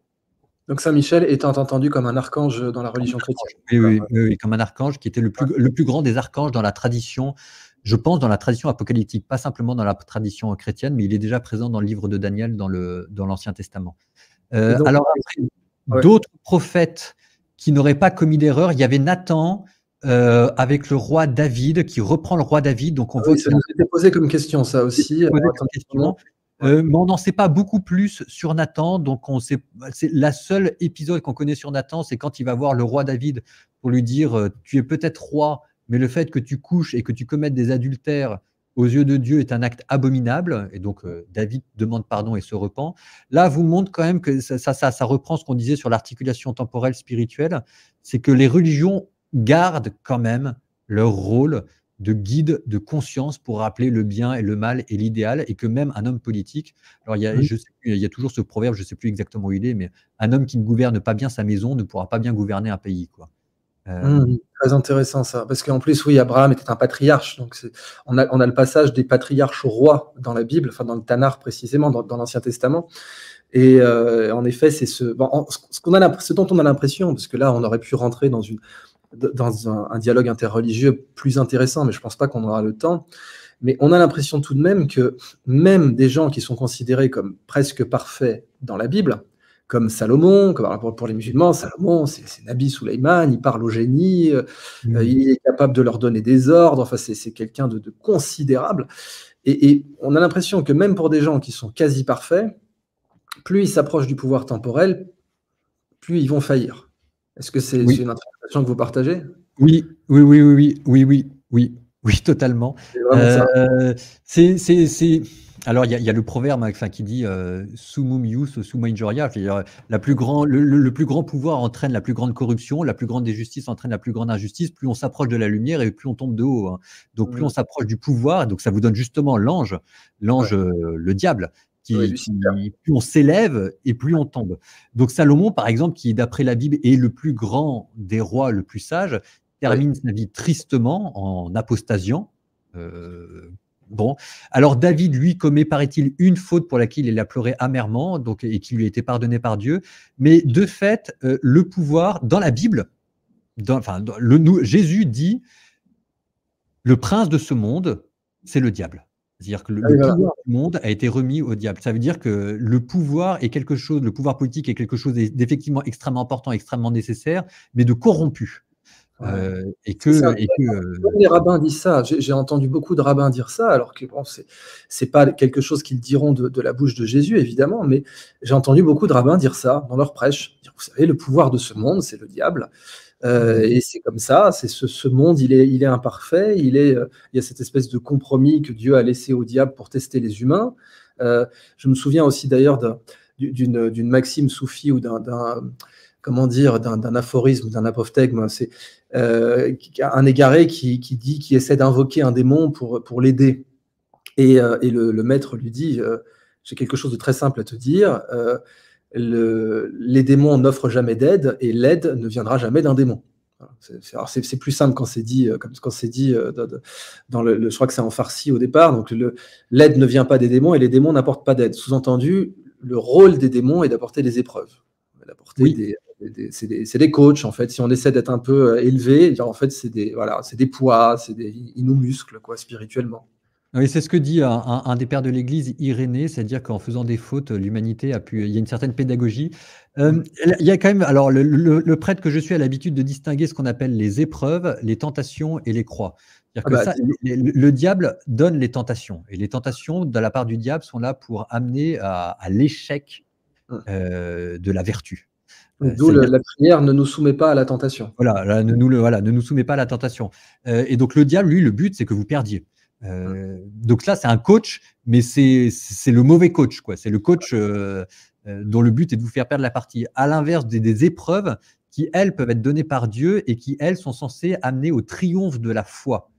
Donc Saint Michel étant entendu comme un archange dans la religion chrétienne. Oui, oui, comme un archange qui était le plus, grand des archanges dans la tradition, je pense, dans la tradition apocalyptique, pas simplement dans la tradition chrétienne, mais il est déjà présent dans le livre de Daniel, dans l'Ancien dans Testament. Euh, alors d'autres prophètes qui n'auraient pas commis d'erreur, il y avait Nathan, euh, avec le roi David, qui reprend le roi David. Donc ah ça nous était posé comme question, ça aussi. posé euh, comme question. Euh, mais on n'en sait pas beaucoup plus sur Nathan. Donc, on c'est la seule épisode qu'on connaît sur Nathan, c'est quand il va voir le roi David pour lui dire euh, Tu es peut-être roi, mais le fait que tu couches et que tu commettes des adultères aux yeux de Dieu est un acte abominable. Et donc, euh, David demande pardon et se repent. Là, vous montre quand même que ça, ça reprend ce qu'on disait sur l'articulation temporelle spirituelle c'est que les religions gardent quand même leur rôle de guide, de conscience pour rappeler le bien et le mal et l'idéal, et que même un homme politique, alors il y, a, il y toujours ce proverbe, je ne sais plus exactement où il est, mais un homme qui ne gouverne pas bien sa maison ne pourra pas bien gouverner un pays. Quoi. Euh, mmh, mmh. très intéressant ça, parce qu'en plus, oui, Abraham était un patriarche, donc on a, on a, le passage des patriarches au roi dans la Bible, enfin dans le Tanar précisément, dans, l'Ancien Testament. Et euh, en effet, c'est ce, ce, ce dont on a l'impression, parce que là, on aurait pu rentrer dans une, dans un, dialogue interreligieux plus intéressant, mais je ne pense pas qu'on aura le temps. Mais on a l'impression tout de même que même des gens qui sont considérés comme presque parfaits dans la Bible, comme Salomon, comme, pour, les musulmans, Salomon, c'est Nabi Souleiman, il parle au génie, euh, mmh. euh, il est capable de leur donner des ordres, enfin c'est quelqu'un de, de, considérable. Et, et on a l'impression que même pour des gens qui sont quasi parfaits, plus ils s'approchent du pouvoir temporel, plus ils vont faillir. Est-ce que c'est une interprétation que vous partagez oui, oui, oui, oui, oui, oui, oui, oui, totalement. C'est euh, c'est. alors, il y, a le proverbe hein, qui dit euh, sumum ius summa injuria, c'est-à-dire euh, la plus grand, le, plus grand pouvoir entraîne la plus grande corruption, la plus grande injustice entraîne la plus grande injustice. Plus on s'approche de la lumière et plus on tombe de haut. Hein. Donc, plus mm. on s'approche du pouvoir, donc ça vous donne justement l'ange, l'ange, le diable, ah plus on s'élève et plus on tombe. Donc Salomon, par exemple, qui d'après la Bible est le plus grand des rois, le plus sage, termine sa vie tristement en apostasiant. Euh, bon, alors David, lui, commet, paraît-il, une faute pour laquelle il a pleuré amèrement donc, et qui lui a été pardonné par Dieu. Mais de fait, euh, le pouvoir, dans la Bible, enfin, Jésus dit, le prince de ce monde, c'est le diable. C'est-à-dire que le, ah pouvoir du monde a été remis au diable. Ça veut dire que le pouvoir est quelque chose, le pouvoir politique est quelque chose d'effectivement extrêmement important, extrêmement nécessaire, mais de corrompu. Euh, et que, euh, les rabbins disent ça. J'ai entendu beaucoup de rabbins dire ça, alors que bon, c'est pas quelque chose qu'ils diront de, la bouche de Jésus, évidemment, mais j'ai entendu beaucoup de rabbins dire ça dans leur prêche. vous savez, le pouvoir de ce monde, c'est le diable. Euh, et c'est comme ça, c'est ce, monde, il est, il est imparfait, il, est, euh, il y a cette espèce de compromis que Dieu a laissé au diable pour tester les humains. Euh, je me souviens aussi d'ailleurs d'une maxime soufie ou d'un comment dire d'un aphorisme, d'un apophthegme, hein, c'est un égaré qui, dit, qui essaie d'invoquer un démon pour, pour l'aider. Et, le, le, maître lui dit, j'ai quelque chose de très simple à te dire les démons n'offrent jamais d'aide et l'aide ne viendra jamais d'un démon. C'est plus simple quand c'est dit, euh, comme quand c'est dit euh, dans le, je crois que c'est en farci au départ. Donc l'aide ne vient pas des démons et les démons n'apportent pas d'aide. Sous-entendu, le rôle des démons est d'apporter des épreuves. c'est des, coachs en fait. Si on essaie d'être un peu euh, élevé, en fait c'est des voilà, c'est des poids, c'est ils nous musclent quoi spirituellement. Oui, c'est ce que dit un, des pères de l'Église, Irénée, c'est-à-dire qu'en faisant des fautes, l'humanité a pu. Il y a une certaine pédagogie. Euh, mm. il y a quand même. Alors, le, prêtre que je suis a l'habitude de distinguer ce qu'on appelle les épreuves, les tentations et les croix. Ah bah, le, diable donne les tentations. Et les tentations, de la part du diable, sont là pour amener à, l'échec euh, de la vertu. Euh, d'où la, prière ne nous soumet pas à la tentation. Voilà, ne, nous, le, voilà, ne nous soumet pas à la tentation. et donc le diable, lui, le but, c'est que vous perdiez. Mmh. Euh, donc là, c'est un coach, mais c'est le mauvais coach. quoi. C'est le coach euh, euh, dont le but est de vous faire perdre la partie. À l'inverse des, épreuves qui, elles, peuvent être données par Dieu et qui, elles, sont censées amener au triomphe de la foi.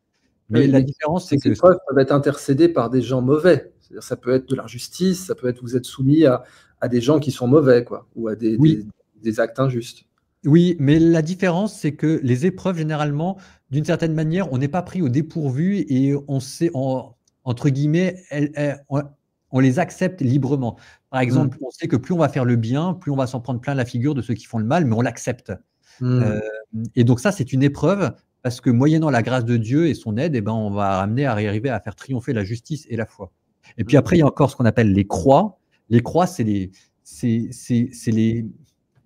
Mais la différence, c'est que. Les épreuves peuvent être intercédées par des gens mauvais. Ça peut être de l'injustice, ça peut être vous êtes soumis à, des gens qui sont mauvais, quoi, ou à des actes injustes. Oui, mais la différence, c'est que les épreuves, généralement, d'une certaine manière, on n'est pas pris au dépourvu et on sait, entre guillemets, on, les accepte librement. Par mm. exemple, on sait que plus on va faire le bien, plus on va s'en prendre plein la figure de ceux qui font le mal, mais on l'accepte. Mm. Euh, et donc ça, c'est une épreuve parce que moyennant la grâce de Dieu et son aide, eh ben, on va ramener à arriver à faire triompher la justice et la foi. Et puis mm. après, il y a encore ce qu'on appelle les croix. Les croix, c'est les,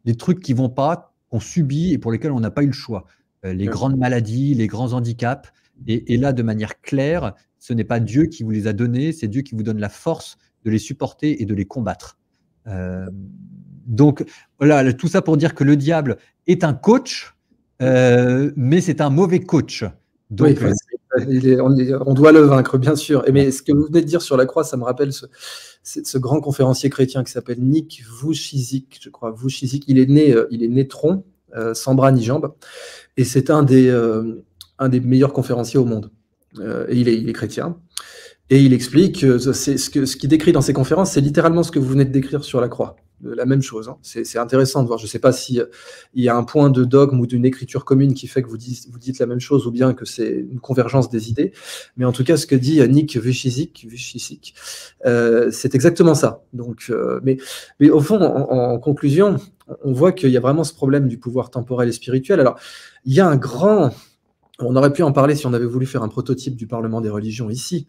les trucs qui vont pas, qu'on subit et pour lesquels on n'a pas eu le choix. Euh, les grandes maladies, les grands handicaps. Et, là, de manière claire, ce n'est pas Dieu qui vous les a donnés, c'est Dieu qui vous donne la force de les supporter et de les combattre. Euh, donc voilà, tout ça pour dire que le diable est un coach, euh, mais c'est un mauvais coach. on, doit le vaincre, bien sûr. Et mais ce que vous venez de dire sur la croix, ça me rappelle ce, ce grand conférencier chrétien qui s'appelle Nick Vouchizik, je crois. Vouchizik, il est né, il est né Tron, euh, sans bras ni jambes. Et c'est un, des, euh, un des meilleurs conférenciers au monde. Euh, et il est, il est chrétien. Et il explique, ce, que, ce qu'il décrit dans ses conférences, c'est littéralement ce que vous venez de décrire sur la croix la même chose. Hein. C'est intéressant de voir. Je ne sais pas s'il euh, il y a un point de dogme ou d'une écriture commune qui fait que vous, dites, la même chose ou bien que c'est une convergence des idées. Mais en tout cas, ce que dit euh, Nick Vichysik, euh, c'est exactement ça. Donc, mais, au fond, en, conclusion, on voit qu'il y a vraiment ce problème du pouvoir temporel et spirituel. Alors, il y a un grand... On aurait pu en parler si on avait voulu faire un prototype du Parlement des religions ici.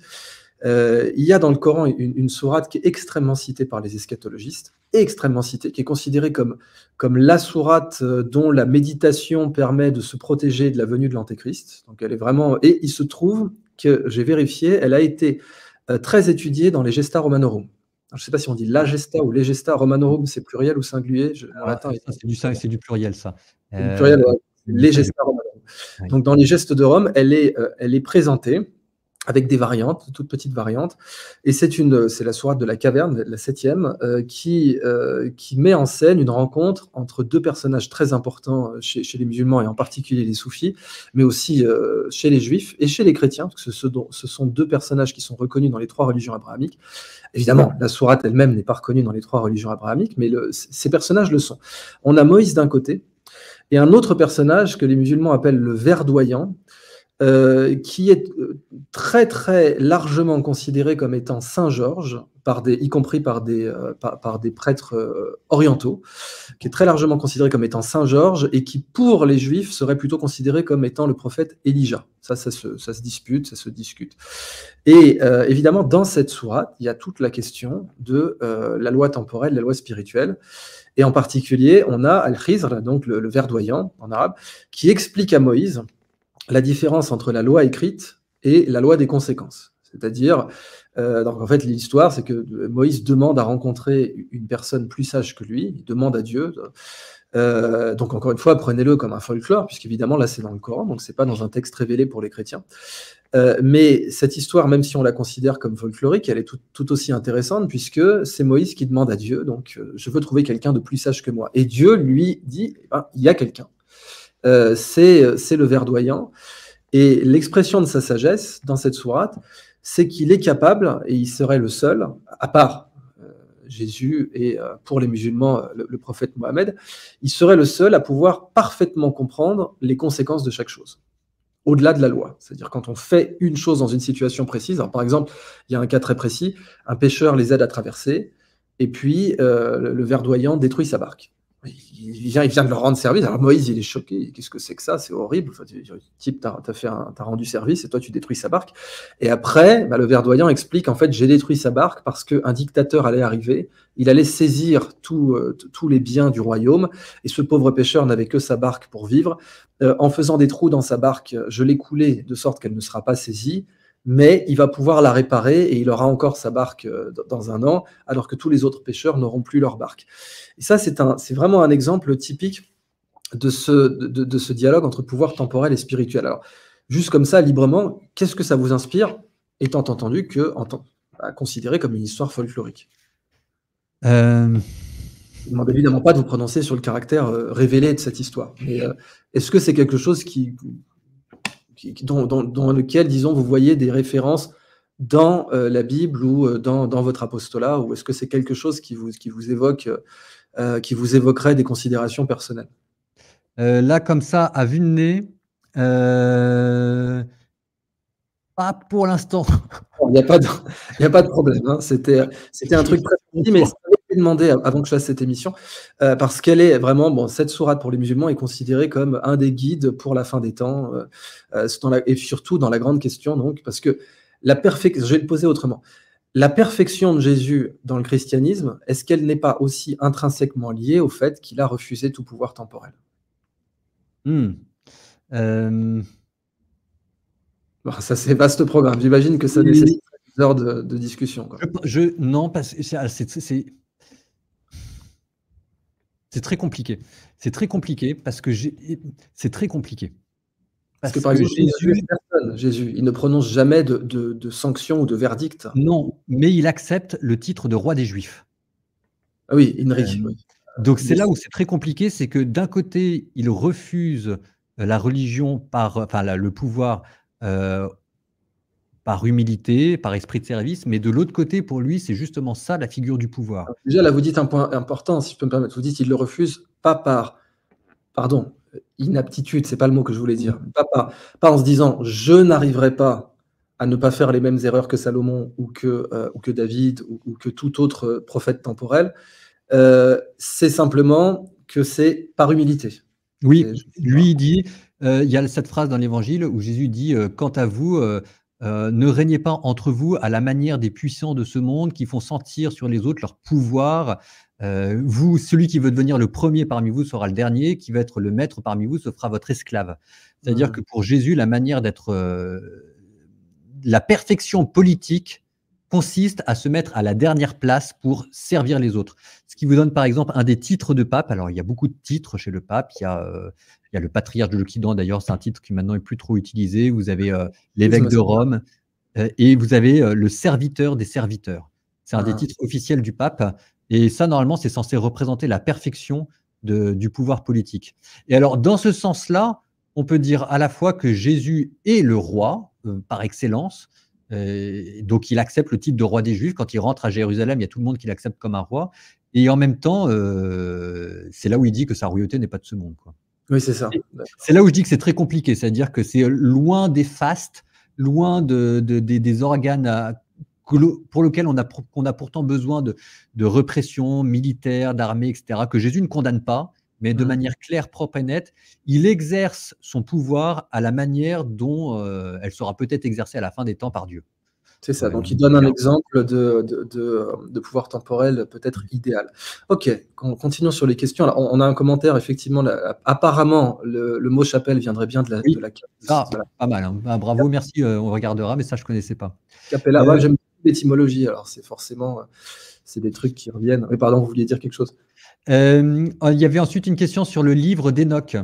il y a dans le Coran une, une sourate qui est extrêmement citée par les eschatologistes, extrêmement citée, qui est considérée comme, comme la sourate euh, dont la méditation permet de se protéger de la venue de l'Antéchrist. Donc elle est vraiment. Et il se trouve que j'ai vérifié, elle a été euh, très étudiée dans les Gesta Romanorum. je ne sais pas si on dit la gesta ou les gesta romanorum, c'est pluriel ou singulier. Ah, c'est du, du pluriel, ça. pluriel, euh, les gesta Donc, dans les gestes de Rome, elle est, elle est présentée avec des variantes, toutes petites variantes. Et c'est une, c'est la sourate de la caverne, la septième, euh, qui, euh, qui met en scène une rencontre entre deux personnages très importants euh, chez, les musulmans et en particulier les soufis, mais aussi chez les juifs et chez les chrétiens, que ce, sont deux personnages qui sont reconnus dans les trois religions abrahamiques. Évidemment, la sourate elle-même n'est pas reconnue dans les trois religions abrahamiques, mais ces personnages le sont. On a Moïse d'un côté. Et un autre personnage que les musulmans appellent le verdoyant, euh, qui est euh, très très largement considéré comme étant Saint Georges, par des, y compris par des, euh, par, des prêtres orientaux, qui est très largement considéré comme étant Saint Georges et qui pour les juifs serait plutôt considéré comme étant le prophète Elijah. Ça, ça se, dispute, ça se discute. Et évidemment, dans cette sourate, il y a toute la question de la loi temporelle, la loi spirituelle. Et en particulier, on a Al-Khizr, donc le verdoyant en arabe, qui explique à Moïse la différence entre la loi écrite et la loi des conséquences. C'est-à-dire, euh, donc en fait, l'histoire, c'est que euh, Moïse demande à rencontrer une personne plus sage que lui, il demande à Dieu. Euh, donc, encore une fois, prenez-le comme un folklore, puisqu'évidemment, là, c'est dans le Coran, donc c'est pas dans un texte révélé pour les chrétiens. mais cette histoire, même si on la considère comme folklorique, elle est tout, aussi intéressante, puisque c'est Moïse qui demande à Dieu, donc, je veux trouver quelqu'un de plus sage que moi. Et Dieu lui dit, eh ben, il y a quelqu'un. Euh, euh, c'est le verdoyant. Et l'expression de sa sagesse dans cette sourate, c'est qu'il est capable, et il serait le seul, à part euh, Jésus et pour les musulmans, le, prophète Mohammed, il serait le seul à pouvoir parfaitement comprendre les conséquences de chaque chose, au-delà de la loi. C'est-à-dire quand on fait une chose dans une situation précise, hein, par exemple, il y a un cas très précis, un pêcheur les aide à traverser, et puis le verdoyant détruit sa barque il vient, il vient de leur rendre service. Alors Moïse, il est choqué. Qu'est-ce que c'est que ça C'est horrible. Enfin, tu, type, t'as rendu service et toi tu détruis sa barque. Et après, bah, le verdoyant explique en fait, j'ai détruit sa barque parce qu'un dictateur allait arriver. Il allait saisir euh, tous les biens du royaume et ce pauvre pêcheur n'avait que sa barque pour vivre. Euh, en faisant des trous dans sa barque, je l'ai coulée de sorte qu'elle ne sera pas saisie mais il va pouvoir la réparer et il aura encore sa barque euh, dans un an, alors que tous les autres pêcheurs n'auront plus leur barque. Et ça, c'est vraiment un exemple typique de ce, dialogue entre pouvoir temporel et spirituel. Alors, juste comme ça, librement, qu'est-ce que ça vous inspire, étant entendu que, en à considérer comme une histoire folklorique euh... Je ne demande évidemment pas de vous prononcer sur le caractère euh, révélé de cette histoire. Euh, est-ce que c'est quelque chose qui, dans, lequel, disons, vous voyez des références dans euh, la Bible ou euh, dans, votre apostolat, ou est-ce que c'est quelque chose qui vous, qui vous évoque, euh, qui vous évoquerait des considérations personnelles Là, comme ça, à vue de nez, pas pour l'instant. Il n'y a, a, pas de problème. Hein. C'était un truc très petit, mais Demander avant que je fasse cette émission, euh, parce qu'elle est vraiment, bon, cette sourate pour les musulmans est considérée comme un des guides pour la fin des temps, euh, euh, et surtout dans la grande question, donc, parce que la perfection, je vais le poser autrement, la perfection de Jésus dans le christianisme, est-ce qu'elle n'est pas aussi intrinsèquement liée au fait qu'il a refusé tout pouvoir temporel hmm. Ça, c'est vaste programme. J'imagine que ça nécessite heures de, discussion. Je, non, parce que c'est c'est très compliqué. C'est très compliqué parce que j'ai c'est très compliqué. Parce, que, par exemple, Jésus... Jésus, il ne prononce jamais de, sanctions ou de verdict. Non, mais il accepte le titre de roi des Juifs. Ah euh, oui, Donc c'est là où c'est très compliqué, c'est que d'un côté, il refuse euh, la religion par, enfin le pouvoir euh, par humilité, par esprit de service, mais de l'autre côté, pour lui, c'est justement ça la figure du pouvoir. Déjà, là, vous dites un point important, si je peux me permettre, vous dites il le refuse pas par, pardon, inaptitude, c'est pas le mot que je voulais dire, pas, pas en se disant je n'arriverai pas à ne pas faire les mêmes erreurs que Salomon ou que, euh, ou que David ou, que tout autre euh, prophète temporel, euh, c'est simplement que c'est par humilité. Oui, lui dit, il y a cette phrase dans l'Évangile où Jésus dit, quant à vous, euh, ne régnez pas entre vous à la manière des puissants de ce monde qui font sentir sur les autres leur pouvoir. Euh, vous, celui qui veut devenir le premier parmi vous sera le dernier, qui va être le maître parmi vous se fera votre esclave. C'est-à-dire mm. que pour Jésus, la manière d'être, euh, la perfection politique consiste à se mettre à la dernière place pour servir les autres. Ce qui vous donne par exemple un des titres de pape. Alors il y a beaucoup de titres chez le pape. Il y a, euh, il y a le patriarche de l'Occident d'ailleurs, c'est un titre qui maintenant est plus trop utilisé. Vous avez euh, l'évêque de Rome euh, et vous avez le serviteur des serviteurs. C'est un des ah. titres officiels du pape. Et ça, normalement, c'est censé représenter la perfection du pouvoir politique. Et alors, dans ce sens-là, on peut dire à la fois que Jésus est le roi par excellence, euh, donc il accepte le titre de roi des Juifs. Quand il rentre à Jérusalem, il y a tout le monde qui l'accepte comme un roi. Et en même temps, euh, c'est là où il dit que sa royauté n'est pas de ce monde. Quoi. Oui, c'est ça. C'est là où je dis que c'est très compliqué, c'est-à-dire que c'est loin des fastes, loin des organes pour lesquels on a, pourtant besoin de, de répression militaire, d'armée, etc., que Jésus ne condamne pas, mais de mmh. manière claire, propre et nette, il exerce son pouvoir à la manière dont euh, elle sera peut-être exercée à la fin des temps par Dieu. C'est ça, donc il donne un exemple de, de, de, pouvoir temporel peut-être mmh. idéal. Ok, continuons sur les questions. on, a un commentaire, effectivement, apparemment, le, mot chapelle viendrait bien de la... ah, pas mal, hein. bah, bravo, merci, euh, on regardera, mais ça, je ne connaissais pas. Capella, euh, ouais, j'aime l'étymologie, alors c'est forcément, euh, c'est des trucs qui reviennent. Mais pardon, vous vouliez dire quelque chose euh, il y avait ensuite une question sur le livre d'Enoch.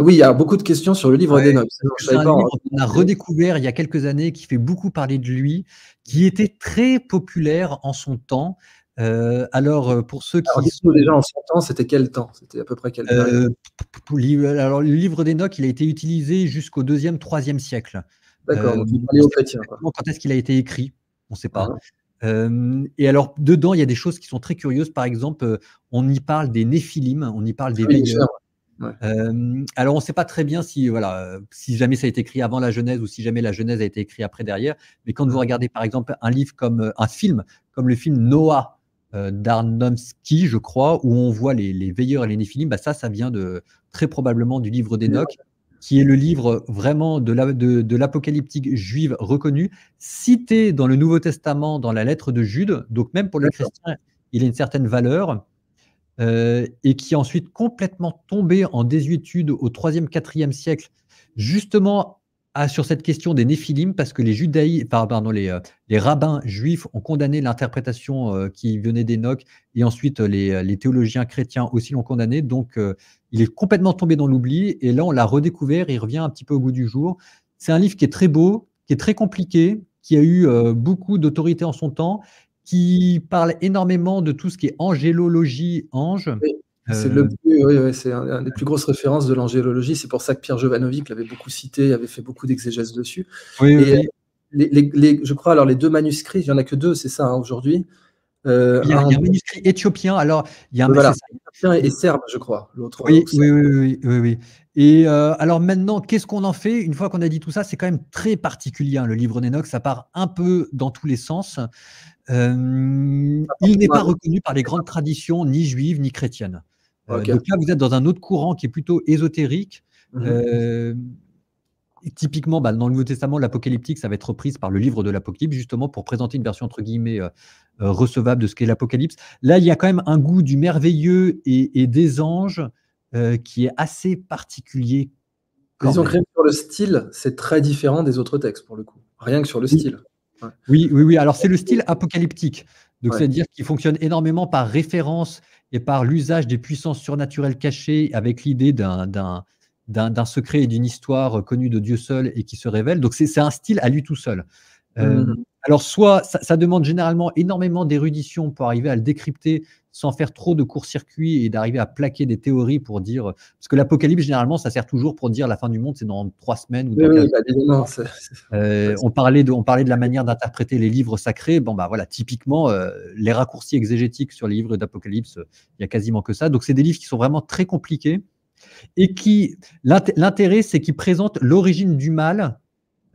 Ah oui, il y a beaucoup de questions sur le livre d'Enoch. C'est un livre hein. qu'on a redécouvert il y a quelques années, qui fait beaucoup parler de lui, qui était très populaire en son temps. Euh, alors, euh, pour ceux qui. Alors, déjà en son temps, c'était quel temps C'était à peu près quel temps Alors, le livre d'Enoch, il a été utilisé jusqu'au 2e, 3e siècle. D'accord, quand est-ce qu'il a été écrit On ne sait pas. Ah et alors, dedans, il y a des choses qui sont très curieuses. Par exemple, euh, on y parle des néphilim, on y parle des veilleurs. alors, on ne sait pas très bien si, voilà, si jamais ça a été écrit avant la Genèse ou si jamais la Genèse a été écrite après derrière. Mais quand vous regardez, par exemple, un livre comme euh, un film, comme le film Noah euh, d'Arnomsky, je crois, où on voit les, les veilleurs et les néphilim, bah ça, ça vient de, très probablement du livre d'Enoch qui est le livre vraiment de l'apocalyptique juive reconnu, cité dans le Nouveau Testament, dans la lettre de Jude. Donc même pour les chrétiens, il a une certaine valeur. Euh, et qui est ensuite complètement tombé en désuétude au 3e, 4e siècle, justement ah, sur cette question des néphilim, parce que les judaïs, pardon, les, euh, les rabbins juifs ont condamné l'interprétation euh, qui venait d'Enoch, et ensuite euh, les, théologiens chrétiens aussi l'ont condamné. Donc, il est complètement tombé dans l'oubli, et là, on l'a redécouvert, il revient un petit peu au goût du jour. C'est un livre qui est très beau, qui est très compliqué, qui a eu beaucoup d'autorité en son temps, qui parle énormément de tout ce qui est angélologie, ange. C'est euh, le une des plus grosses références de l'angéologie, C'est pour ça que Pierre Jovanovic l'avait beaucoup cité, avait fait beaucoup d'exégèse dessus. Euh, je crois, alors les deux manuscrits, il n'y en a que deux, c'est ça, hein, aujourd'hui. Euh, il, y a, un, manuscrit éthiopien, alors il y a un manuscrit éthiopien et serbe, je crois, l'autre. Oui, oui, oui, oui, oui, Et alors maintenant, qu'est-ce qu'on en fait Une fois qu'on a dit tout ça, c'est quand même très particulier hein, le livre Nénox. ça part un peu dans tous les sens. il n'est pas reconnu par les grandes traditions ni juives ni chrétiennes. Euh, donc là, vous êtes dans un autre courant qui est plutôt ésotérique. Mhm. Euh, typiquement, bah, dans le Nouveau Testament, l'apocalyptique, ça va être reprise par le livre de l'Apocalypse, justement, pour présenter une version, entre guillemets, euh, recevable de ce qu'est l'Apocalypse. Là, il y a quand même un goût du merveilleux et, des anges qui est assez particulier. Ils ont créé sur le style, c'est très différent des autres textes, pour le coup. Rien que sur le style. Oui, oui, oui. Alors, c'est le style apocalyptique. Donc, c'est-à-dire qu'il fonctionne énormément par référence et par l'usage des puissances surnaturelles cachées avec l'idée d'un d'un secret et d'une histoire connue de Dieu seul et qui se révèle. Donc c'est un style à lui tout seul. Euh, mmh. alors soit ça, ça, demande généralement énormément d'érudition pour arriver à le décrypter sans faire trop de court-circuit et d'arriver à plaquer des théories pour dire. Parce que l'apocalypse, généralement, ça sert toujours pour dire la fin du monde, c'est dans trois semaines ou bah, deux euh, on, parlait de, on de la manière d'interpréter les livres sacrés. Bon, bah voilà, typiquement, euh, les raccourcis exégétiques sur les livres d'apocalypse, euh, il n'y a quasiment que ça. Donc, c'est des livres qui sont vraiment très compliqués et qui. L'intérêt, c'est qu'ils présentent l'origine du mal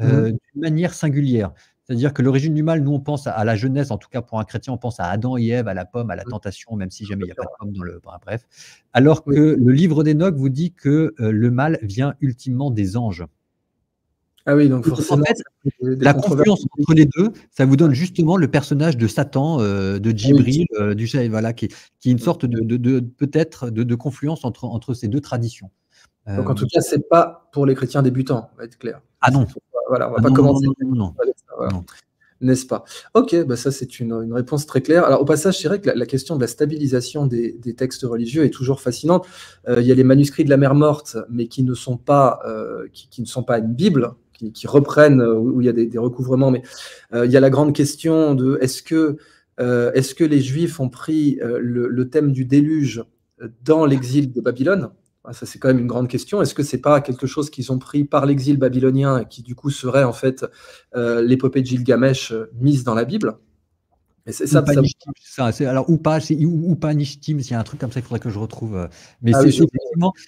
mmh. d'une manière singulière. C'est-à-dire que l'origine du mal, nous, on pense à, la jeunesse, en tout cas pour un chrétien, on pense à Adam et Ève, à la pomme, à la mmh. tentation, même si jamais il n'y a pas de pomme dans le. bref. Alors que le livre d'Enoch vous dit que euh, le mal vient ultimement des anges. Ah oui, donc forcément. la confluence entre les deux, ça vous donne justement le personnage de Satan, euh, de ah Djibril, euh, du voilà, qui, est une mmh. sorte de, peut-être de, confluence entre, entre ces deux traditions. Donc en tout cas, ce n'est pas pour les chrétiens débutants, va être clair. Ah non, voilà, on va ah pas commencer. N'est-ce pas Ok, bah ça c'est une, réponse très claire. Alors au passage, je dirais que la, question de la stabilisation des, textes religieux est toujours fascinante. Euh, il y a les manuscrits de la Mère morte, mais qui ne sont pas, euh, qui, ne sont pas une Bible, qui, reprennent, euh, où, il y a des, recouvrements. Mais il y a la grande question de est-ce que, est que les Juifs ont pris le, thème du déluge dans l'exil de Babylone ah, ça, c'est quand même une grande question. Est-ce que ce n'est pas quelque chose qu'ils ont pris par l'exil babylonien qui, du coup, serait en fait euh, l'épopée de Gilgamesh euh, mise dans la Bible Mais c'est ça, alors, ou pas, c'est, ou, Nishtim, s'il y a un truc comme ça, il faudrait que je retrouve. Euh, mais ah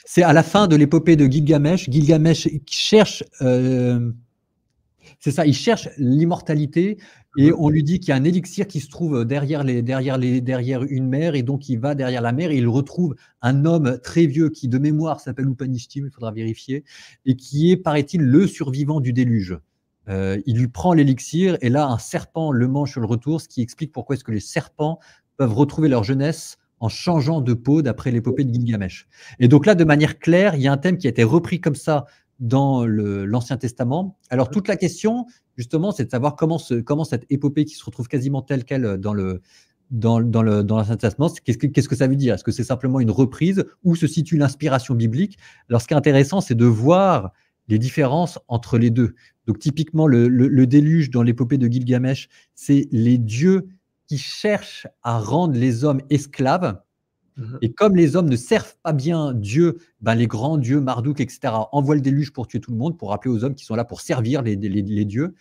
c'est, à la fin de l'épopée de Gilgamesh. Gilgamesh cherche. c'est ça, il cherche l'immortalité, et mhm. on lui dit qu'il y a un élixir qui se trouve derrière, une mer, et donc il va derrière la mer, et il retrouve un homme très vieux qui, de mémoire, s'appelle Upanishtim, il faudra vérifier, et qui est, paraît-il, le survivant du déluge. Euh, il lui prend l'élixir, et là, un serpent le mange sur le retour, ce qui explique pourquoi est-ce que les serpents peuvent retrouver leur jeunesse en changeant de peau d'après l'épopée de Gilgamesh. Et donc là, de manière claire, il y a un thème qui a été repris comme ça dans l'Ancien Testament. Alors toute la question, justement, c'est de savoir comment, comment cette épopée qui se retrouve quasiment telle qu'elle dans le dans l'Ancien Testament, qu'est-ce que, ça veut dire Est-ce que c'est simplement une reprise Où se situe l'inspiration biblique Alors ce qui est intéressant, c'est de voir les différences entre les deux. Donc typiquement, le, le déluge dans l'épopée de Gilgamesh, c'est les dieux qui cherchent à rendre les hommes esclaves Mhm. Et comme les hommes ne servent pas bien Dieu, ben les grands dieux, Marduk, etc., envoient le déluge pour tuer tout le monde, pour rappeler aux hommes qui sont là pour servir les, dieux.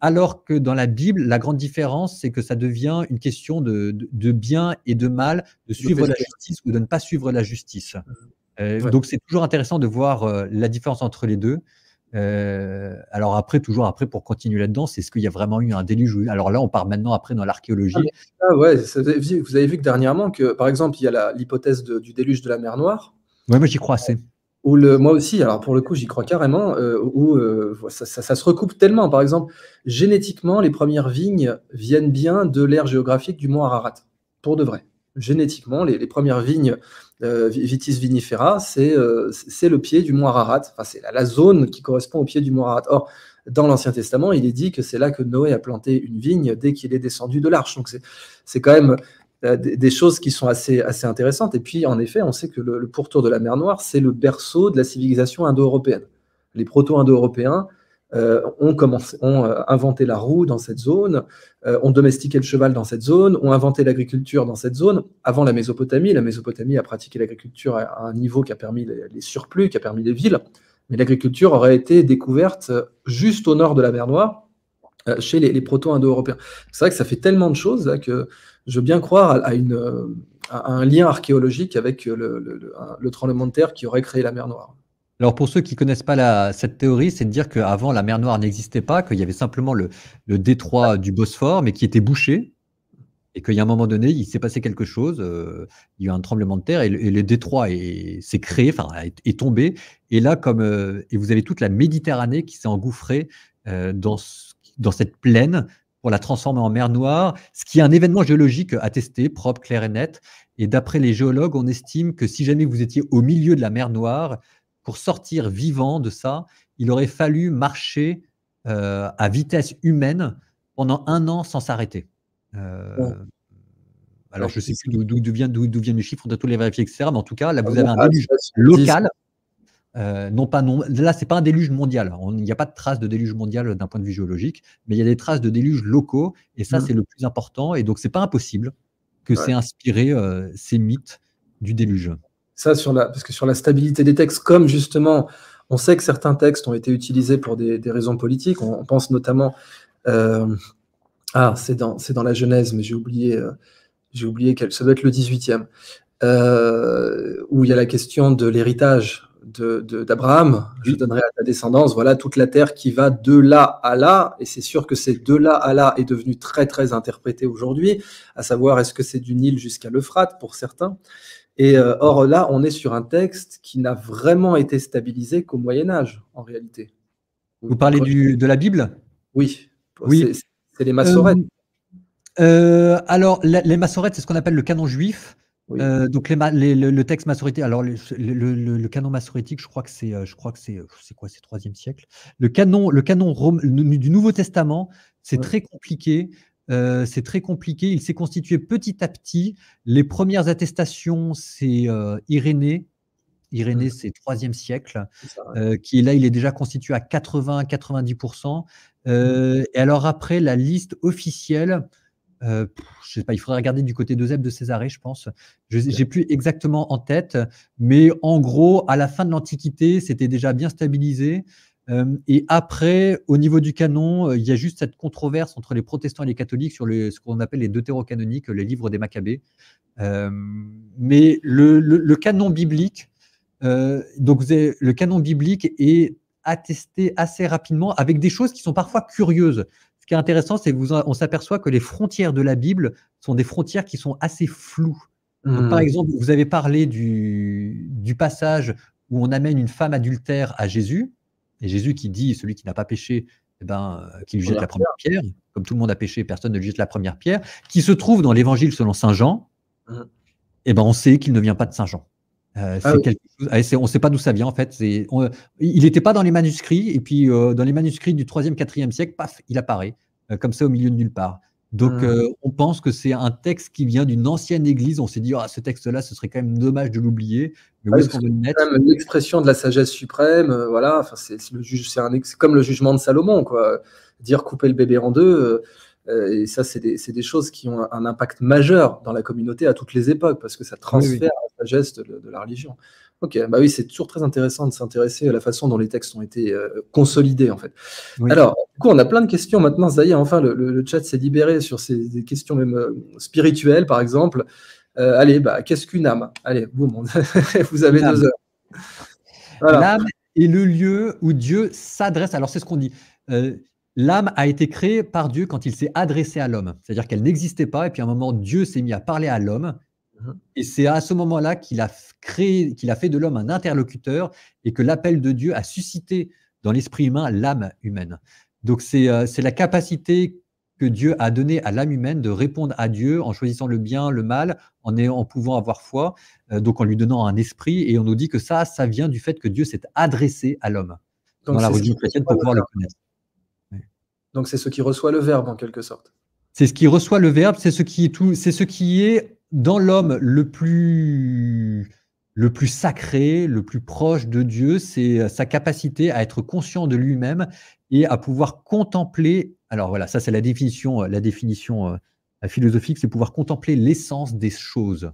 Alors que dans la Bible, la grande différence, c'est que ça devient une question de, bien et de mal, de suivre la justice ou de ne pas suivre la justice. Euh, euh, donc c'est toujours intéressant de voir euh, la différence entre les deux. Euh, alors après, toujours après, pour continuer là-dedans, c'est ce qu'il y a vraiment eu un déluge Alors là, on part maintenant après dans l'archéologie. Ah, ah ouais, vous avez vu que dernièrement, que, par exemple, il y a l'hypothèse du déluge de la mer Noire. Oui, moi j'y crois assez. Ou le, moi aussi, alors pour le coup, j'y crois carrément, euh, euh ça, se recoupe tellement. Par exemple, génétiquement, les premières vignes viennent bien de l'ère géographique du mont Ararat, pour de vrai. Génétiquement, les, les premières vignes euh, Vitis vinifera, euh, c'est le pied du mont Ararat, enfin, c'est la, zone qui correspond au pied du mont Ararat. Or, dans l'Ancien Testament, il est dit que c'est là que Noé a planté une vigne dès qu'il est descendu de l'arche. Donc, c'est quand même euh, des, choses qui sont assez, assez intéressantes. Et puis, en effet, on sait que le pourtour de la mer Noire, c'est le berceau de la civilisation indo-européenne. Les proto-indo-européens euh, ont, euh, inventé la roue dans cette zone, euh, ont domestiqué le cheval dans cette zone, ont inventé l'agriculture dans cette zone, avant la Mésopotamie. La Mésopotamie a pratiqué l'agriculture à, un niveau qui a permis les, surplus, qui a permis les villes, mais l'agriculture aurait été découverte juste au nord de la mer Noire, chez les, proto-indo-européens. C'est vrai que ça fait tellement de choses hein, que je veux bien croire à, un lien archéologique avec le, le, le tremblement de terre qui aurait créé la mer Noire. Alors pour ceux qui connaissent pas cette théorie, c'est de dire qu'avant la mer Noire n'existait pas, qu'il y avait simplement le, détroit ah. du Bosphore, mais qui était bouché, et qu'il y a un moment donné, il s'est passé quelque chose, euh, il y a eu un tremblement de terre, et le, détroit s'est créé, enfin est, tombé, et là comme euh, et vous avez toute la Méditerranée qui s'est engouffrée euh, dans, dans cette plaine pour la transformer en mer Noire, ce qui est un événement géologique attesté, propre, clair et net. Et d'après les géologues, on estime que si jamais vous étiez au milieu de la mer Noire, pour sortir vivant de ça, il aurait fallu marcher euh, à vitesse humaine pendant un an sans s'arrêter. Euh, alors, je ne sais plus d'où viennent les chiffres, de tous les vérifier, etc. Mais en tout cas, là, vous avez un ah, déluge local. Euh, non pas non, là, ce n'est pas un déluge mondial. Il n'y a pas de traces de déluge mondial d'un point de vue géologique, mais il y a des traces de déluge locaux. Et ça, mmh. c'est le plus important. Et donc, ce n'est pas impossible que c'est inspiré ces mythes du déluge. Ça, sur la, parce que sur la stabilité des textes, comme justement, on sait que certains textes ont été utilisés pour des, raisons politiques. On, pense notamment. Euh, ah, c'est dans, c'est dans la Genèse, mais j'ai oublié, euh, j'ai oublié ça doit être le 18e, euh, où il y a la question de l'héritage de, d'Abraham. Je donnerai à ta descendance, voilà, toute la terre qui va de là à là. Et c'est sûr que c'est de là à là est devenu très, très interprété aujourd'hui, à savoir est-ce que c'est du Nil jusqu'à l'Euphrate pour certains. Et euh, or là, on est sur un texte qui n'a vraiment été stabilisé qu'au Moyen Âge, en réalité. Vous parlez de la Bible Oui. Oui. C'est les massorètes. Euh, euh, alors, les massorètes, c'est ce qu'on appelle le canon juif. donc les, le, texte massorétique, alors le, canon massorétique, je crois que c'est, je crois que c'est, c'est quoi, c'est troisième siècle. Le canon, le canon du Nouveau Testament, c'est très compliqué. Euh, c'est très compliqué. Il s'est constitué petit à petit. Les premières attestations, c'est euh, Irénée. Irénée, mmh. c'est 3e siècle, euh, qui là, il est déjà constitué à 80-90%. Et alors après, la liste officielle, je sais pas, il faudrait regarder du côté de Zeb de Césarée, je pense. Je n'ai plus exactement en tête, mais en gros, à la fin de l'Antiquité, c'était déjà bien stabilisé et après, au niveau du canon, euh, il y a juste cette controverse entre les protestants et les catholiques sur ce qu'on appelle les deutérocanoniques, les livres des Maccabées. mais le, canon biblique, euh, donc le canon biblique est attesté assez rapidement avec des choses qui sont parfois curieuses. Ce qui est intéressant, c'est qu'on s'aperçoit que les frontières de la Bible sont des frontières qui sont assez floues. Par mmh. exemple, vous avez parlé du passage où on amène une femme adultère à Jésus. Et Jésus qui dit celui qui n'a pas péché, eh ben, euh, qui lui jette la première pierre. Comme tout le monde a péché, personne ne lui jette la première pierre. Qui se trouve dans l'évangile selon saint Jean, mmh. eh ben, on sait qu'il ne vient pas de saint Jean. Euh, ah quelque chose, eh, on ne sait pas d'où ça vient en fait. il n'était pas dans les manuscrits, et puis euh, dans les manuscrits du 3e, 4e siècle, paf, il apparaît, comme ça au milieu de nulle part. Donc, mmh. euh, on pense que c'est un texte qui vient d'une ancienne église. On s'est dit, ah, ce texte-là, ce serait quand même dommage de l'oublier. Mais où est-ce L'expression de la sagesse suprême, euh, Enfin, c'est comme le jugement de Salomon, quoi. Dire couper le bébé en deux. Euh, et ça, c'est des, choses qui ont un, impact majeur dans la communauté à toutes les époques, parce que ça transfère la sagesse de la religion. Ok, bah oui, c'est toujours très intéressant de s'intéresser à la façon dont les textes ont été euh, consolidés, en fait. Alors, du coup, on a plein de questions maintenant, ça y est, enfin, le, chat s'est libéré sur ces questions même euh, spirituelles, par exemple. Euh, allez, bah, qu'est-ce qu'une âme Allez, monde, <laughs> vous avez deux heures. L'âme est le lieu où Dieu s'adresse. Alors, c'est ce qu'on dit. L'âme a été créée par Dieu quand il s'est adressé à l'homme. C'est-à-dire qu'elle n'existait pas, et puis à un moment, Dieu s'est mis à parler à l'homme, Mmh. Et c'est à ce moment-là qu'il a créé, qu'il a fait de l'homme un interlocuteur et que l'appel de Dieu a suscité dans l'esprit humain l'âme humaine. Donc c'est euh, la capacité que Dieu a donnée à l'âme humaine de répondre à Dieu en choisissant le bien, le mal, en, en pouvant avoir foi, euh, donc en lui donnant un esprit. Et on nous dit que ça, ça vient du fait que Dieu s'est adressé à l'homme dans la religion chrétienne pour pouvoir le, connaître. Donc c'est ce qui reçoit le verbe en quelque sorte. C'est ce qui reçoit le verbe, c'est ce qui est tout, c'est ce qui est dans l'homme le plus le plus sacré, le plus proche de Dieu, c'est euh, sa capacité à être conscient de lui-même et à pouvoir contempler. Alors voilà, ça c'est la définition, euh, la définition euh, philosophique, c'est pouvoir contempler l'essence des choses.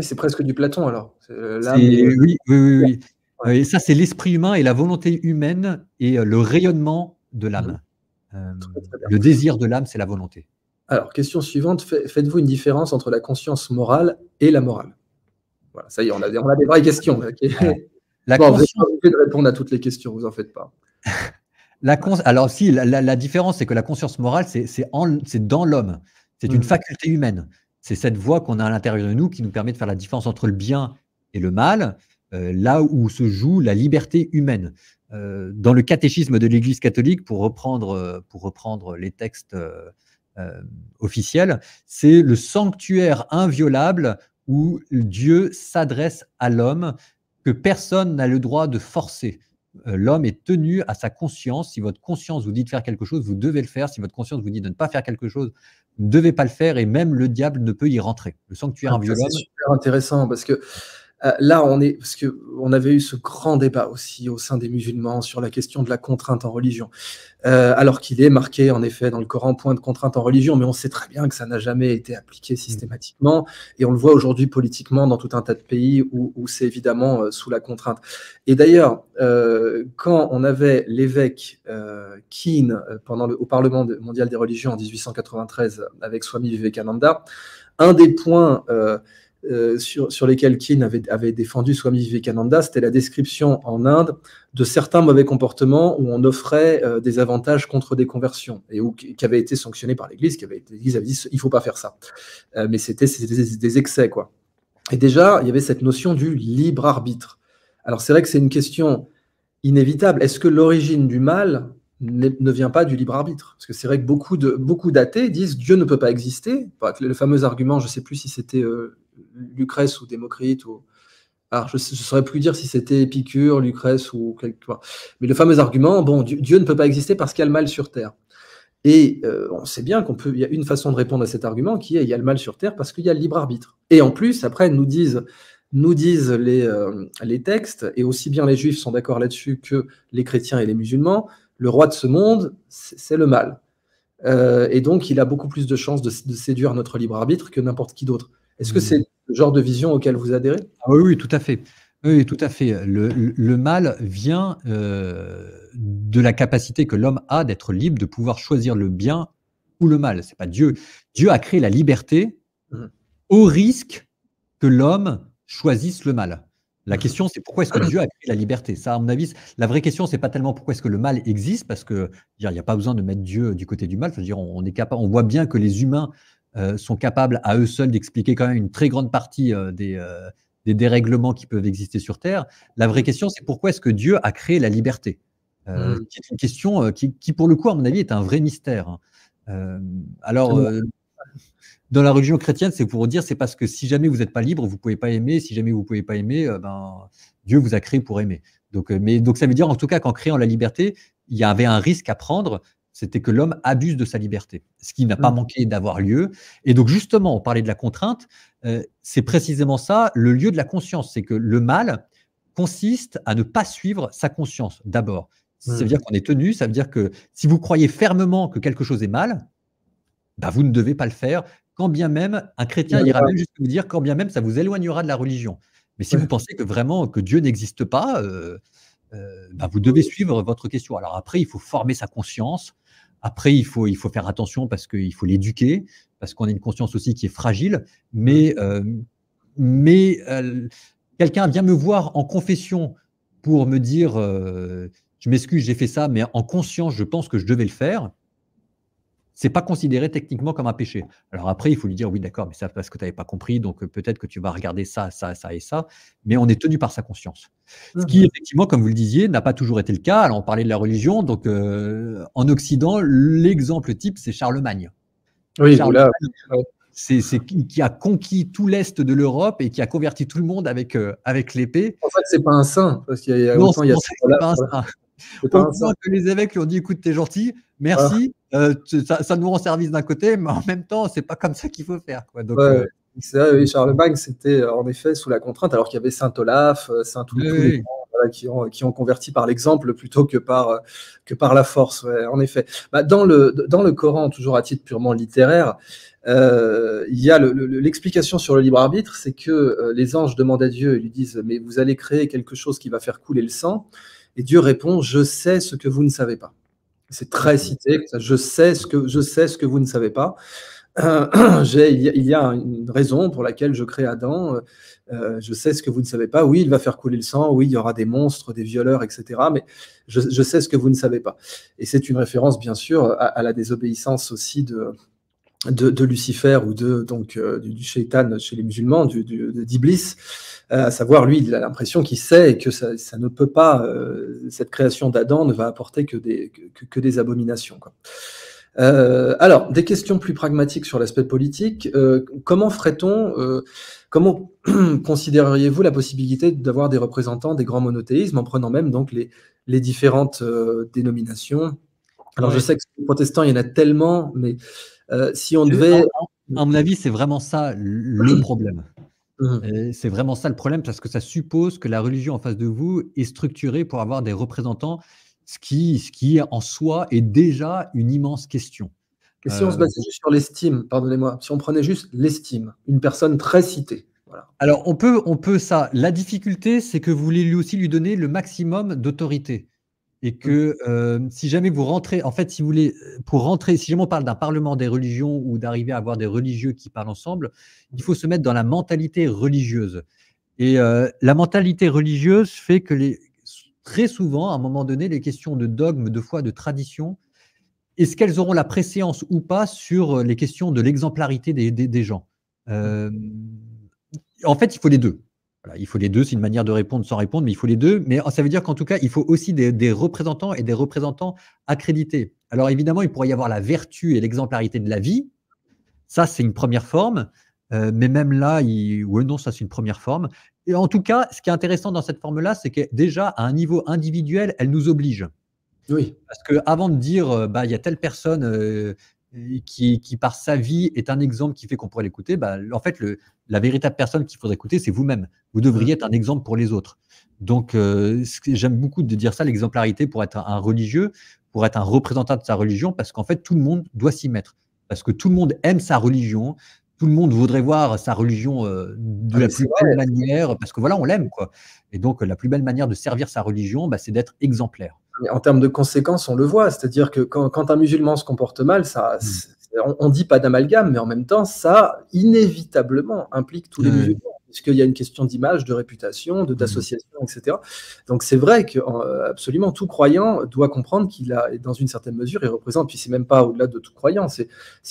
c'est presque du Platon alors. Oui, oui, oui. Et ça c'est l'esprit humain et la volonté humaine et le rayonnement de l'âme. Mmh. le désir de l'âme, c'est la volonté. Alors, question suivante, faites-vous une différence entre la conscience morale et la morale Voilà, ça y est, on a des, a vraies questions. la conscience... Vous de répondre à toutes les questions, vous en faites pas. <laughs> la Alors, si, la, différence, c'est que la conscience morale, c'est dans l'homme. C'est une mm. faculté humaine. C'est cette voix qu'on a à l'intérieur de nous qui nous permet de faire la différence entre le bien et le mal, euh, là où se joue la liberté humaine. Euh, dans le catéchisme de l'Église catholique, pour reprendre, euh, pour reprendre les textes. Euh, officiel, c'est le sanctuaire inviolable où Dieu s'adresse à l'homme que personne n'a le droit de forcer. Euh, l'homme est tenu à sa conscience. Si votre conscience vous dit de faire quelque chose, vous devez le faire. Si votre conscience vous dit de ne pas faire quelque chose, vous ne devez pas le faire. Et même le diable ne peut y rentrer. Le sanctuaire ah, inviolable. C'est super intéressant parce que euh, là, on est parce que on avait eu ce grand débat aussi au sein des musulmans sur la question de la contrainte en religion, euh, alors qu'il est marqué en effet dans le Coran point de contrainte en religion, mais on sait très bien que ça n'a jamais été appliqué mm. systématiquement, et on le voit aujourd'hui politiquement dans tout un tas de pays où, c'est évidemment euh, sous la contrainte. Et d'ailleurs, quand on avait l'évêque Keane pendant le, au Parlement mondial des religions en 1893 avec Swami Vivekananda, un des points euh, sur, lesquels Keane avait, avait, défendu Swami Vivekananda, c'était la description en Inde de certains mauvais comportements où on offrait euh, des avantages contre des conversions et où, qui avaient été sanctionnés par l'Église, qui avait l'Église avait dit il faut pas faire ça. Euh, mais c'était, des, excès quoi. Et déjà, il y avait cette notion du libre arbitre. Alors c'est vrai que c'est une question inévitable. Est-ce que l'origine du mal ne vient pas du libre arbitre. Parce que c'est vrai que beaucoup, de, beaucoup d'athées disent Dieu ne peut pas exister. Le fameux argument, je ne sais plus si c'était Lucrèce ou Démocrite ou alors ah, je ne saurais plus dire si c'était Épicure, Lucrèce ou quelque mais le fameux argument bon Dieu, ne peut pas exister parce qu'il y a le mal sur terre. Et euh, on sait bien qu'on peut, il y a une façon de répondre à cet argument qui est il y a le mal sur terre parce qu'il y a le libre arbitre. Et en plus, après, nous disent, nous disent les, euh, les textes, et aussi bien les juifs sont d'accord là-dessus que les chrétiens et les musulmans, le roi de ce monde, c'est le mal. Euh, et donc, il a beaucoup plus de chances de séduire notre libre arbitre que n'importe qui d'autre. Est-ce que c'est le genre de vision auquel vous adhérez ah oui, oui, tout à fait. Oui, tout à fait. Le, mal vient euh, de la capacité que l'homme a d'être libre, de pouvoir choisir le bien ou le mal. C'est pas Dieu. Dieu a créé la liberté mhm. au risque que l'homme choisisse le mal. La question, c'est pourquoi est-ce que Dieu a créé la liberté Ça, à mon avis, la vraie question, c'est pas tellement pourquoi est-ce que le mal existe, parce que il n'y a pas besoin de mettre Dieu du côté du mal. dire, on, est capable, on voit bien que les humains euh, sont capables à eux seuls d'expliquer quand même une très grande partie euh, euh, des, dérèglements qui peuvent exister sur Terre. La vraie mmh. question, c'est pourquoi est-ce que Dieu a créé la liberté C'est mmh. une question qui, pour le coup, à mon avis, est un vrai mystère. Hein. alors, dans la religion chrétienne, c'est pour dire, c'est parce que si jamais vous n'êtes pas libre, vous ne pouvez pas aimer. Si jamais vous ne pouvez pas aimer, ben, Dieu vous a créé pour aimer. mais, donc, ça veut dire en tout cas qu'en créant la liberté, il y avait un risque à prendre c'était que l'homme abuse de sa liberté, ce qui n'a pas mm. manqué d'avoir lieu. Et donc justement, on parlait de la contrainte, euh, c'est précisément ça, le lieu de la conscience, c'est que le mal consiste à ne pas suivre sa conscience d'abord. Ça veut mm. dire qu'on est tenu, ça veut dire que si vous croyez fermement que quelque chose est mal, bah vous ne devez pas le faire, quand bien même un chrétien mm. ira même jusqu'à vous dire, quand bien même ça vous éloignera de la religion. Mais si vous pensez que vraiment que Dieu n'existe pas, euh, euh, bah, vous devez suivre votre question. Alors après, il faut former sa conscience, après, il faut, il faut faire attention parce qu'il faut l'éduquer, parce qu'on a une conscience aussi qui est fragile. Mais, euh, mais euh, quelqu'un vient me voir en confession pour me dire, euh, je m'excuse, j'ai fait ça, mais en conscience, je pense que je devais le faire c'est pas considéré techniquement comme un péché. Alors après, il faut lui dire oui, d'accord, mais c'est parce que tu n'avais pas compris, donc euh, peut-être que tu vas regarder ça, ça, ça et ça, mais on est tenu par sa conscience. Ce qui, mhm. effectivement, comme vous le disiez, n'a pas toujours été le cas. Alors on parlait de la religion, donc euh, en Occident, l'exemple type, c'est Charlemagne. Oui, euh, c'est, qui a conquis tout l'Est de l'Europe et qui a converti tout le monde avec, avec l'épée. En fait, c'est pas un saint, parce qu'il y a, non, autant, il pas un saint que les évêques lui ont dit écoute, t'es gentil, merci, ah. euh, ça, nous rend service d'un côté, mais en même temps, c'est pas comme ça qu'il faut faire. Quoi. Donc, euh, Charlemagne, c'était euh, en effet sous la contrainte, alors qu'il y avait Saint Olaf, Saint Toulouse, qui, ont, converti par l'exemple plutôt que par, la force, en effet. Bah, dans, le, Coran, toujours à titre purement littéraire, il y a l'explication sur le libre arbitre, c'est que les anges demandent à Dieu, et lui disent, mais vous allez créer quelque chose qui va faire couler le sang. Et Dieu répond, je sais ce que vous ne savez pas. C'est très cité, je sais ce que, je sais ce que vous ne savez pas. <clears throat> il y a une raison pour laquelle je crée Adam. Euh, je sais ce que vous ne savez pas. Oui, il va faire couler le sang. Oui, il y aura des monstres, des violeurs, etc. Mais je, sais ce que vous ne savez pas. Et c'est une référence, bien sûr, à la désobéissance aussi de, de, Lucifer ou de donc euh, du, du shaitan chez les musulmans, du, d'Iblis, euh, à savoir lui, il a l'impression qu'il sait que ça, ça ne peut pas, euh, cette création d'Adam ne va apporter que des, que, des abominations. Quoi. alors, des questions plus pragmatiques sur l'aspect politique. comment ferait-on, comment <clears throat> considéreriez-vous la possibilité d'avoir des représentants des grands monothéismes en prenant même donc les, les différentes dénominations Alors, je sais que les protestants, il y en a tellement, mais euh, si on devait. À mon avis, c'est vraiment ça le hum. problème. Hum. C'est vraiment ça le problème parce que ça suppose que la religion en face de vous est structurée pour avoir des représentants, ce qui, ce qui en soi est déjà une immense question. si on se euh, basait juste sur l'estime, pardonnez-moi, si on prenait juste l'estime, une personne très citée. Alors on peut, on peut ça. La difficulté, c'est que vous voulez lui aussi lui donner le maximum d'autorité et mmh. que si jamais vous rentrez, en fait, si vous voulez, pour rentrer, si jamais on parle d'un parlement des religions ou d'arriver à avoir des religieux qui parlent ensemble, il faut se mettre dans la mentalité religieuse. Et la mentalité religieuse fait que les, très souvent, à un moment donné, les questions de dogme, de foi, de tradition, est-ce qu'elles auront la préséance ou pas sur les questions de l'exemplarité des, gens mmh. En fait, il faut les deux il faut les deux, c'est une manière de répondre sans répondre, mais il faut les deux. Mais ça veut dire qu'en tout cas, il faut aussi des, représentants et des représentants accrédités. Alors évidemment, il pourrait y avoir la vertu et l'exemplarité de la vie. Ça, c'est une première forme. Euh, mais même là, oui ou non, ça, c'est une première forme. Et en tout cas, ce qui est intéressant dans cette forme-là, c'est que déjà, à un niveau individuel, elle nous oblige. Oui. Parce que avant de dire, euh, bah, il y a telle personne euh, qui, par sa vie est un exemple qui fait qu'on pourrait l'écouter, bah, en fait, le, la véritable personne qu'il faudrait écouter, c'est vous-même. Vous devriez mmh. être un exemple pour les autres. Donc, euh, j'aime beaucoup de dire ça, l'exemplarité pour être un religieux, pour être un représentant de sa religion, parce qu'en fait, tout le monde doit s'y mettre. Parce que tout le monde aime sa religion, tout le monde voudrait voir sa religion euh, de ah, la plus belle manière, parce que voilà, on l'aime, Et donc, la plus belle manière de servir sa religion, bah, c'est d'être exemplaire en termes de conséquences, on le voit. C'est-à-dire que quand, un musulman se comporte mal, ça, hmm. on, ne dit pas d'amalgame, mais en même temps, ça inévitablement implique tous les hmm. musulmans. Est-ce qu'il y a une question d'image, de réputation, de d'association, etc. Donc c'est vrai que euh, absolument tout croyant doit comprendre qu'il a, dans une certaine mesure, il représente. Puis c'est même pas au-delà de tout croyant, c'est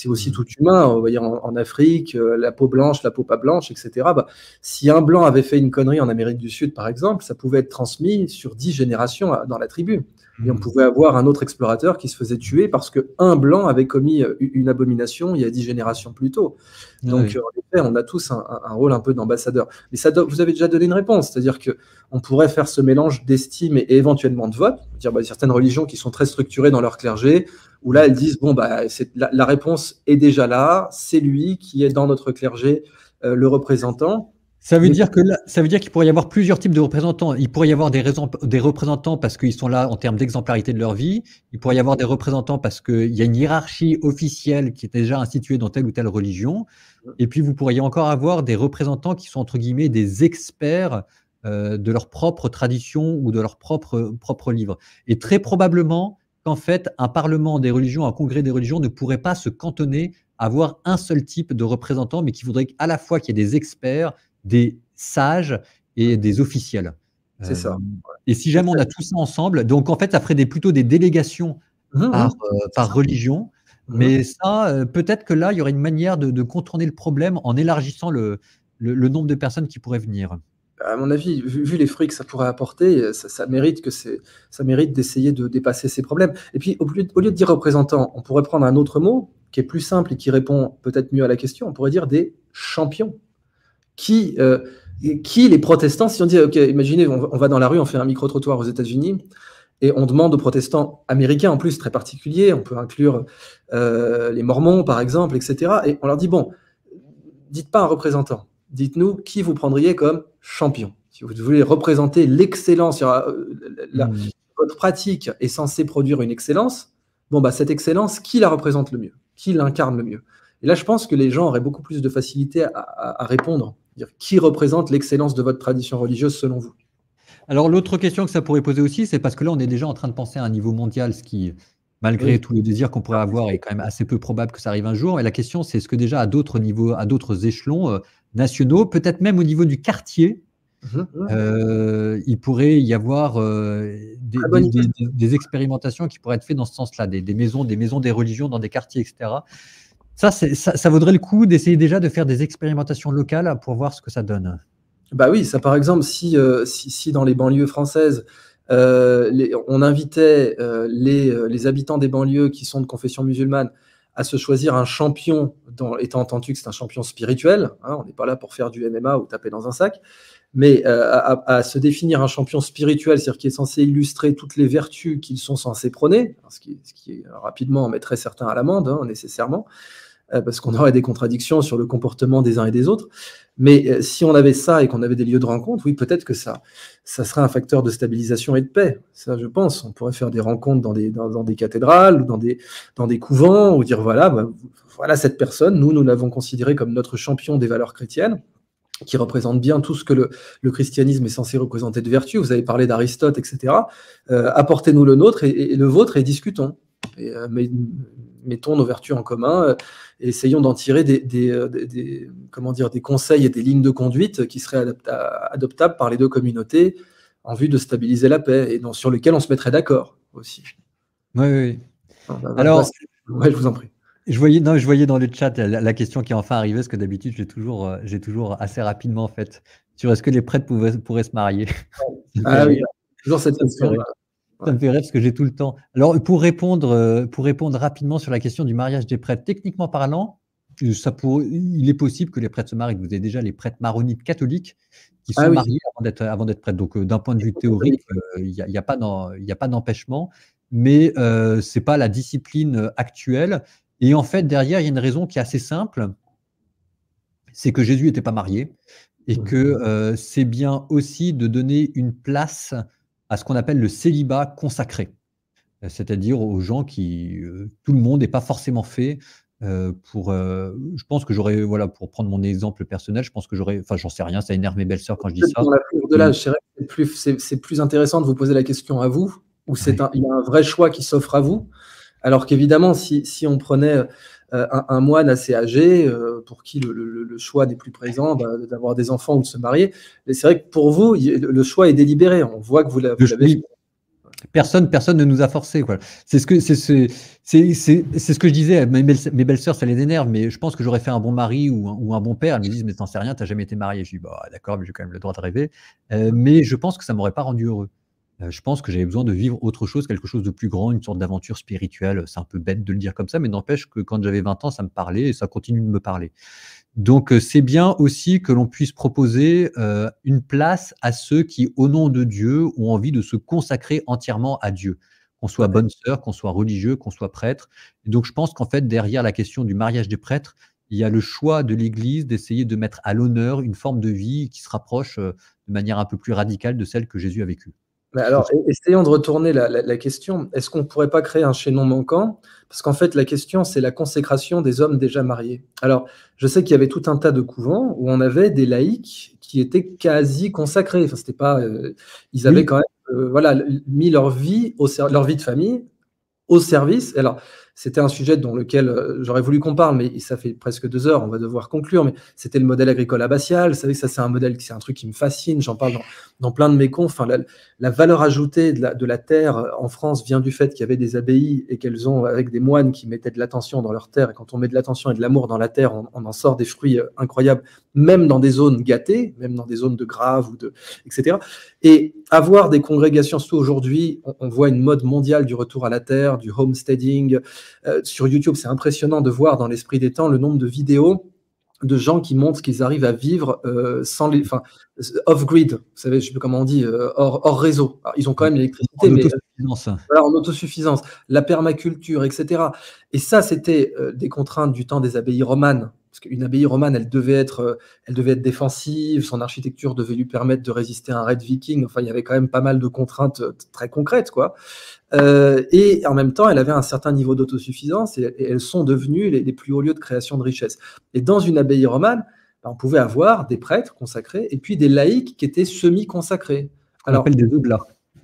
aussi mmh. tout humain. en, Afrique, euh, la peau blanche, la peau pas blanche, etc. Bah, si un blanc avait fait une connerie en Amérique du Sud, par exemple, ça pouvait être transmis sur dix générations dans la tribu. Et on pouvait avoir un autre explorateur qui se faisait tuer parce qu'un blanc avait commis euh, une abomination il y a dix générations plus tôt. Ah Donc, euh, en effet, on a tous un, rôle un peu d'ambassadeur. Mais ça, vous avez déjà donné une réponse, c'est-à-dire que on pourrait faire ce mélange d'estime et, éventuellement de vote. Dire bah, certaines religions qui sont très structurées dans leur clergé, où là elles disent bon bah la, la, réponse est déjà là, c'est lui qui est dans notre clergé euh, le représentant. Ça veut, dire que ça veut dire qu'il pourrait y avoir plusieurs types de représentants. Il pourrait y avoir des, des représentants parce qu'ils sont là en termes d'exemplarité de leur vie. Il pourrait y avoir des représentants parce qu'il y a une hiérarchie officielle qui est déjà instituée dans telle ou telle religion. Et puis vous pourriez encore avoir des représentants qui sont entre guillemets des experts euh, de leur propre tradition ou de leur propre, propre livre. Et très probablement qu'en fait, un parlement des religions, un congrès des religions ne pourrait pas se cantonner à avoir un seul type de représentant, mais qui voudrait à la fois qu'il y ait des experts, des sages et mmh. des officiels. C'est ça. Euh, et si jamais on a tout ça ensemble, donc en fait, ça ferait des, plutôt des délégations mmh, mmh. par, euh, religion. Mais ça, euh, peut-être que là, il y aurait une manière de, contourner le problème en élargissant le, le, nombre de personnes qui pourraient venir. À mon avis, vu, les fruits que ça pourrait apporter, ça, mérite que c'est, ça mérite d'essayer de dépasser ces problèmes. Et puis, au, au lieu de dire représentants, on pourrait prendre un autre mot qui est plus simple et qui répond peut-être mieux à la question. On pourrait dire des champions qui, euh, qui les protestants, si on dit, OK, imaginez, on, va dans la rue, on fait un micro-trottoir aux États-Unis, et on demande aux protestants américains, en plus très particuliers, on peut inclure euh, les mormons, par exemple, etc., et on leur dit, bon, dites pas un représentant, dites-nous qui vous prendriez comme champion. Si vous voulez représenter l'excellence, euh, hmm. votre pratique est censée produire une excellence, bon, bah, cette excellence, qui la représente le mieux Qui l'incarne le mieux Et là, je pense que les gens auraient beaucoup plus de facilité à répondre qui représente l'excellence de votre tradition religieuse selon vous Alors l'autre question que ça pourrait poser aussi, c'est parce que là on est déjà en train de penser à un niveau mondial, ce qui, malgré tout le désir qu'on pourrait ah, avoir, est quand même assez peu probable que ça arrive un jour. Et la question, c'est est-ce que déjà à d'autres niveaux, à d'autres échelons euh, nationaux, peut-être même au niveau du quartier, mhm. euh, il pourrait y avoir euh, ah, des, expérimentations qui pourraient être faites dans ce sens-là, des, maisons, des maisons des religions dans des quartiers, etc. Ça, ça, vaudrait le coup d'essayer déjà de faire des expérimentations locales pour voir ce que ça donne. Bah oui, ça par exemple, si, euh, si, dans les banlieues françaises, euh, on invitait euh, les, habitants des banlieues qui sont de confession musulmane à se choisir un champion, dans, étant entendu que c'est un champion spirituel, hein, on n'est pas là pour faire du MMA ou taper dans un sac, mais euh, à, se définir un champion spirituel, c'est-à-dire qui est censé illustrer toutes les vertus qu'ils sont censés prôner, ce qui, rapidement en mettrait certains à l'amende, hein, nécessairement, euh, parce qu'on aurait des contradictions sur le comportement des uns et des autres. Mais euh, si on avait ça et qu'on avait des lieux de rencontre, oui, peut-être que ça, serait un facteur de stabilisation et de paix. Ça, je pense. On pourrait faire des rencontres dans des, cathédrales ou dans des, couvents, ou dire voilà, bah, voilà cette personne, nous, nous l'avons considérée comme notre champion des valeurs chrétiennes qui représente bien tout ce que le, christianisme est censé représenter de vertu. Vous avez parlé d'Aristote, etc. Euh, apportez-nous le nôtre et, le vôtre et discutons. Euh, mettons nos vertus en commun, et euh, essayons d'en tirer des, comment dire, des conseils et des lignes de conduite qui seraient adoptables par les deux communautés en vue de stabiliser la paix et dans sur lesquelles on se mettrait d'accord aussi. Oui, oui. Bah, Alors, Alors je vous en prie. Je voyais, non, je voyais dans le chat la, question qui est enfin arrivée, parce que d'habitude, j'ai toujours, euh, j'ai toujours assez rapidement en fait sur est-ce que les prêtres pourraient se marier. <laughs> Ah oui, toujours cette question. Ça me fait rêve parce que j'ai tout le temps. Alors, pour répondre, euh, pour répondre rapidement sur la question du mariage des prêtres, techniquement parlant, ça pour, il est possible que les prêtres se marient. Vous avez déjà les prêtres maronites catholiques qui ah sont marient mariés avant d'être, prêtres. Donc, euh, d'un point de vue théorique, il n'y a, y a, pas d'empêchement, mais ce n'est pas la discipline actuelle. Et en fait, derrière, il y a une raison qui est assez simple, c'est que Jésus n'était pas marié et mmh. que euh, c'est bien aussi de donner une place à ce qu'on appelle le célibat consacré, euh, c'est-à-dire aux gens qui, euh, tout le monde n'est pas forcément fait pour, je pense que j'aurais, voilà, pour prendre mon exemple personnel, je pense que j'aurais, enfin, j'en sais rien, ça énerve mes belles-sœurs quand je dis ça. c'est plus, c'est, plus intéressant de vous poser la question à vous, où c'est il y a un vrai choix qui s'offre à vous, alors qu'évidemment, si, on prenait euh, un, moine assez âgé, euh, pour qui le, choix n'est plus présent bah, d'avoir des enfants ou de se marier, c'est vrai que pour vous, le choix est délibéré. On voit que vous l'avez. Personne, personne ne nous a forcé. C'est ce que je disais. Mes, belles sœurs, ça les énerve, mais je pense que j'aurais fait un bon mari ou un, bon père. Elles me disent mais t'en sais rien, t'as jamais été marié. Je dis bah, d'accord, mais j'ai quand même le droit de rêver. Euh, mais je pense que ça m'aurait pas rendu heureux. Euh, je pense que j'avais besoin de vivre autre chose, quelque chose de plus grand, une sorte d'aventure spirituelle. C'est un peu bête de le dire comme ça, mais n'empêche que quand j'avais 20 ans, ça me parlait et ça continue de me parler. Donc euh, c'est bien aussi que l'on puisse proposer euh, une place à ceux qui, au nom de Dieu, ont envie de se consacrer entièrement à Dieu. Qu'on soit bonne sœur, qu'on soit religieux, qu'on soit prêtre. donc je pense qu'en fait, derrière la question du mariage des prêtres, il y a le choix de l'Église d'essayer de mettre à l'honneur une forme de vie qui se rapproche de manière un peu plus radicale de celle que Jésus a vécue alors, essayons de retourner la, question. Est-ce qu'on ne pourrait pas créer un chaînon manquant Parce qu'en fait, la question, c'est la consécration des hommes déjà mariés. Alors, je sais qu'il y avait tout un tas de couvents où on avait des laïcs qui étaient quasi consacrés. Enfin, c'était pas. Euh, ils avaient quand même, euh, voilà, mis leur vie, au leur vie de famille, au service. Alors, c'était un sujet dont lequel euh, j'aurais voulu qu'on parle, mais ça fait presque deux heures, on va devoir conclure. Mais c'était le modèle agricole abbatial. Vous savez, ça, c'est un modèle, c'est un truc qui me fascine. J'en parle dans, plein de mes cons. Enfin, la, valeur ajoutée de la, de la, terre euh, en France vient du fait qu'il y avait des abbayes et qu'elles ont, avec des moines qui mettaient de l'attention dans leur terre. Et quand on met de l'attention et de l'amour dans la terre, on, en sort des fruits euh, incroyables, même dans des zones gâtées, même dans des zones de graves ou de, etc. Et avoir des congrégations, surtout aujourd'hui, on, on voit une mode mondiale du retour à la terre, du homesteading, euh, sur YouTube, c'est impressionnant de voir dans l'esprit des temps le nombre de vidéos de gens qui montrent qu'ils arrivent à vivre euh, sans euh, off-grid, vous savez, comment on dit, hors, réseau. ils ont quand même l'électricité, mais en autosuffisance, la permaculture, etc. Et ça, c'était des contraintes du temps des abbayes romanes parce qu'une abbaye romane, elle devait, être, euh, elle devait être défensive, son architecture devait lui permettre de résister à un raid viking. Enfin, il y avait quand même pas mal de contraintes euh, très concrètes, quoi. Euh, et en même temps, elle avait un certain niveau d'autosuffisance et, elles sont devenues les, plus hauts lieux de création de richesse. Et dans une abbaye romane, bah, on pouvait avoir des prêtres consacrés et puis des laïcs qui étaient semi-consacrés. Alors, on appelle des doubles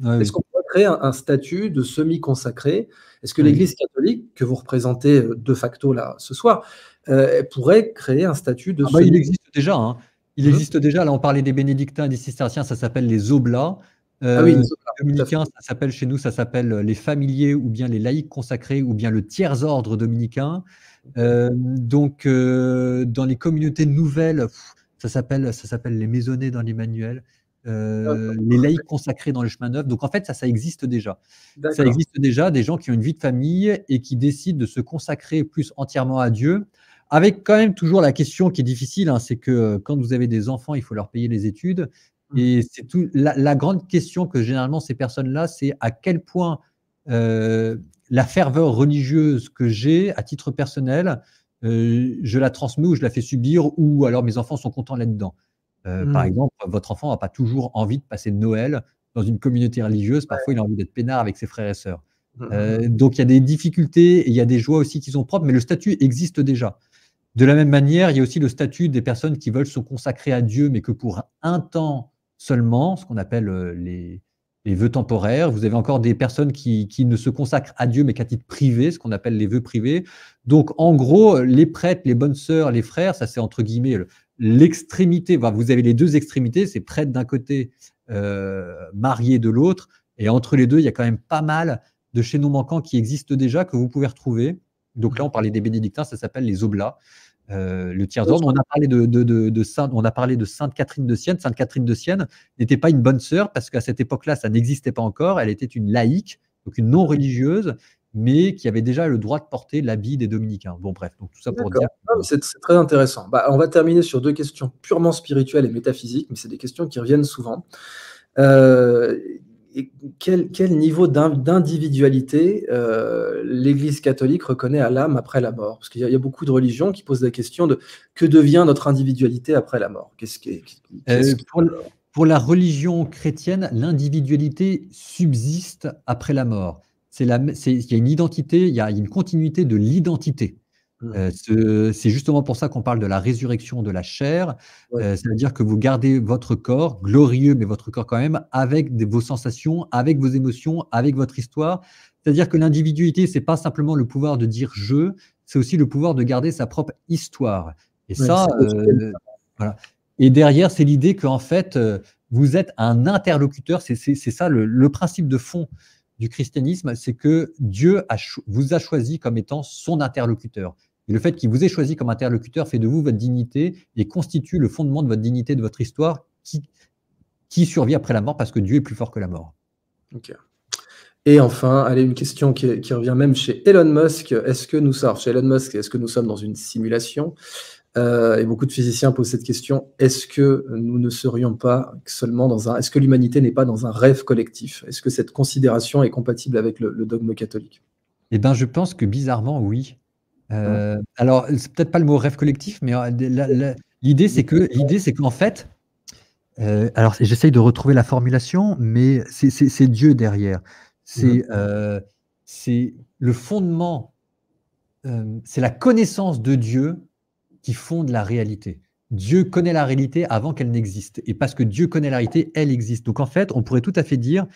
Est-ce qu'on pourrait créer un, statut de semi-consacré Est-ce que l'Église catholique, que vous représentez de facto là ce soir, euh, elle pourrait créer un statut de. Ah bah, il existe déjà. Hein. Il hein existe déjà. Là, on parlait des bénédictins, des cisterciens, ça s'appelle les oblats. Euh, ah dominicains, ça s'appelle chez nous, ça s'appelle euh, les familiers ou bien les laïcs consacrés ou bien le tiers ordre dominicain. Euh, donc, dans les communautés nouvelles, ça s'appelle ça s'appelle les maisonnés dans les manuels, les laïcs consacrés dans le chemin neuf. Donc en fait, ça ça existe déjà. Ça existe déjà des gens qui ont une vie de famille et qui décident de se consacrer plus entièrement à Dieu. Avec quand même toujours la question qui est difficile, hein, c'est que euh, quand vous avez des enfants, il faut leur payer les études. Mmh. Et c'est La, grande question que généralement ces personnes-là, c'est à quel point euh, la ferveur religieuse que j'ai à titre personnel, euh, je la transmets ou je la fais subir, ou alors mes enfants sont contents là-dedans. Mmh. Par exemple, votre enfant n'a pas toujours envie de passer Noël dans une communauté religieuse. Parfois, il a envie d'être peinard avec ses frères et sœurs. Mmh, donc, il y a des difficultés et il y a des joies aussi qui sont propres, mais le statut existe déjà. De la même manière, il y a aussi le statut des personnes qui veulent se consacrer à Dieu, mais que pour un temps seulement, ce qu'on appelle euh, les, les vœux temporaires. Vous avez encore des personnes qui, ne se consacrent à Dieu, mais qu'à titre privé, ce qu'on appelle les vœux privés. Donc, en gros, les prêtres, les bonnes sœurs, les frères, ça c'est entre guillemets l'extrémité. vous avez les deux extrémités, c'est prêtres d'un côté, euh, mariés de l'autre. Et entre les deux, il y a quand même pas mal de chaînons manquants qui existent déjà, que vous pouvez retrouver. Donc là, on parlait des bénédictins, ça s'appelle les oblats. Euh, le tiers ordre On a parlé de, Sainte, on a parlé de Sainte Catherine de Sienne. Sainte Catherine de Sienne n'était pas une bonne sœur parce qu'à cette époque-là, ça n'existait pas encore. Elle était une laïque, donc une non religieuse, mais qui avait déjà le droit de porter l'habit des dominicains. Bon, bref, donc tout ça pour dire. C'est très intéressant. Bah, on va terminer sur deux questions purement spirituelles et métaphysiques, mais c'est des questions qui reviennent souvent. Euh, et quel, quel niveau d'individualité euh, l'Église catholique reconnaît à l'âme après la mort Parce qu'il y, a beaucoup de religions qui posent la question de que devient notre individualité après la mort Qu'est-ce euh, pour, la religion chrétienne, l'individualité subsiste après la mort. C'est il y a une identité, il y a une continuité de l'identité. Mmh. c'est justement pour ça qu'on parle de la résurrection de la chair, c'est-à-dire que vous gardez votre corps, glorieux, mais votre corps quand même, avec vos sensations, avec vos émotions, avec votre histoire. C'est-à-dire que l'individualité, c'est pas simplement le pouvoir de dire je, c'est aussi le pouvoir de garder sa propre histoire. Et ça, Et derrière, c'est l'idée qu'en fait, vous êtes un interlocuteur. C'est ça le, principe de fond du christianisme, c'est que Dieu vous a choisi comme étant son interlocuteur. Et le fait qu'il vous ait choisi comme interlocuteur fait de vous votre dignité et constitue le fondement de votre dignité, de votre histoire qui, qui survit après la mort parce que Dieu est plus fort que la mort. Et enfin, allez, une question qui, revient même chez Elon Musk. Est-ce que nous sommes chez Elon Musk Est-ce que nous sommes dans une simulation euh, Et beaucoup de physiciens posent cette question. Est-ce que nous ne serions pas seulement dans un Est-ce que l'humanité n'est pas dans un rêve collectif Est-ce que cette considération est compatible avec le, le dogme catholique Eh bien, je pense que bizarrement, oui. Mmh. Euh, alors, c'est peut-être pas le mot rêve collectif, mais euh, l'idée, c'est que l'idée, c'est qu'en fait, euh, alors j'essaye de retrouver la formulation, mais c'est Dieu derrière. C'est mmh. c'est le fondement, c'est la connaissance de Dieu qui fonde la réalité. Dieu connaît la réalité avant qu'elle n'existe, et parce que Dieu connaît la réalité, elle existe. Donc en fait, on pourrait tout à fait dire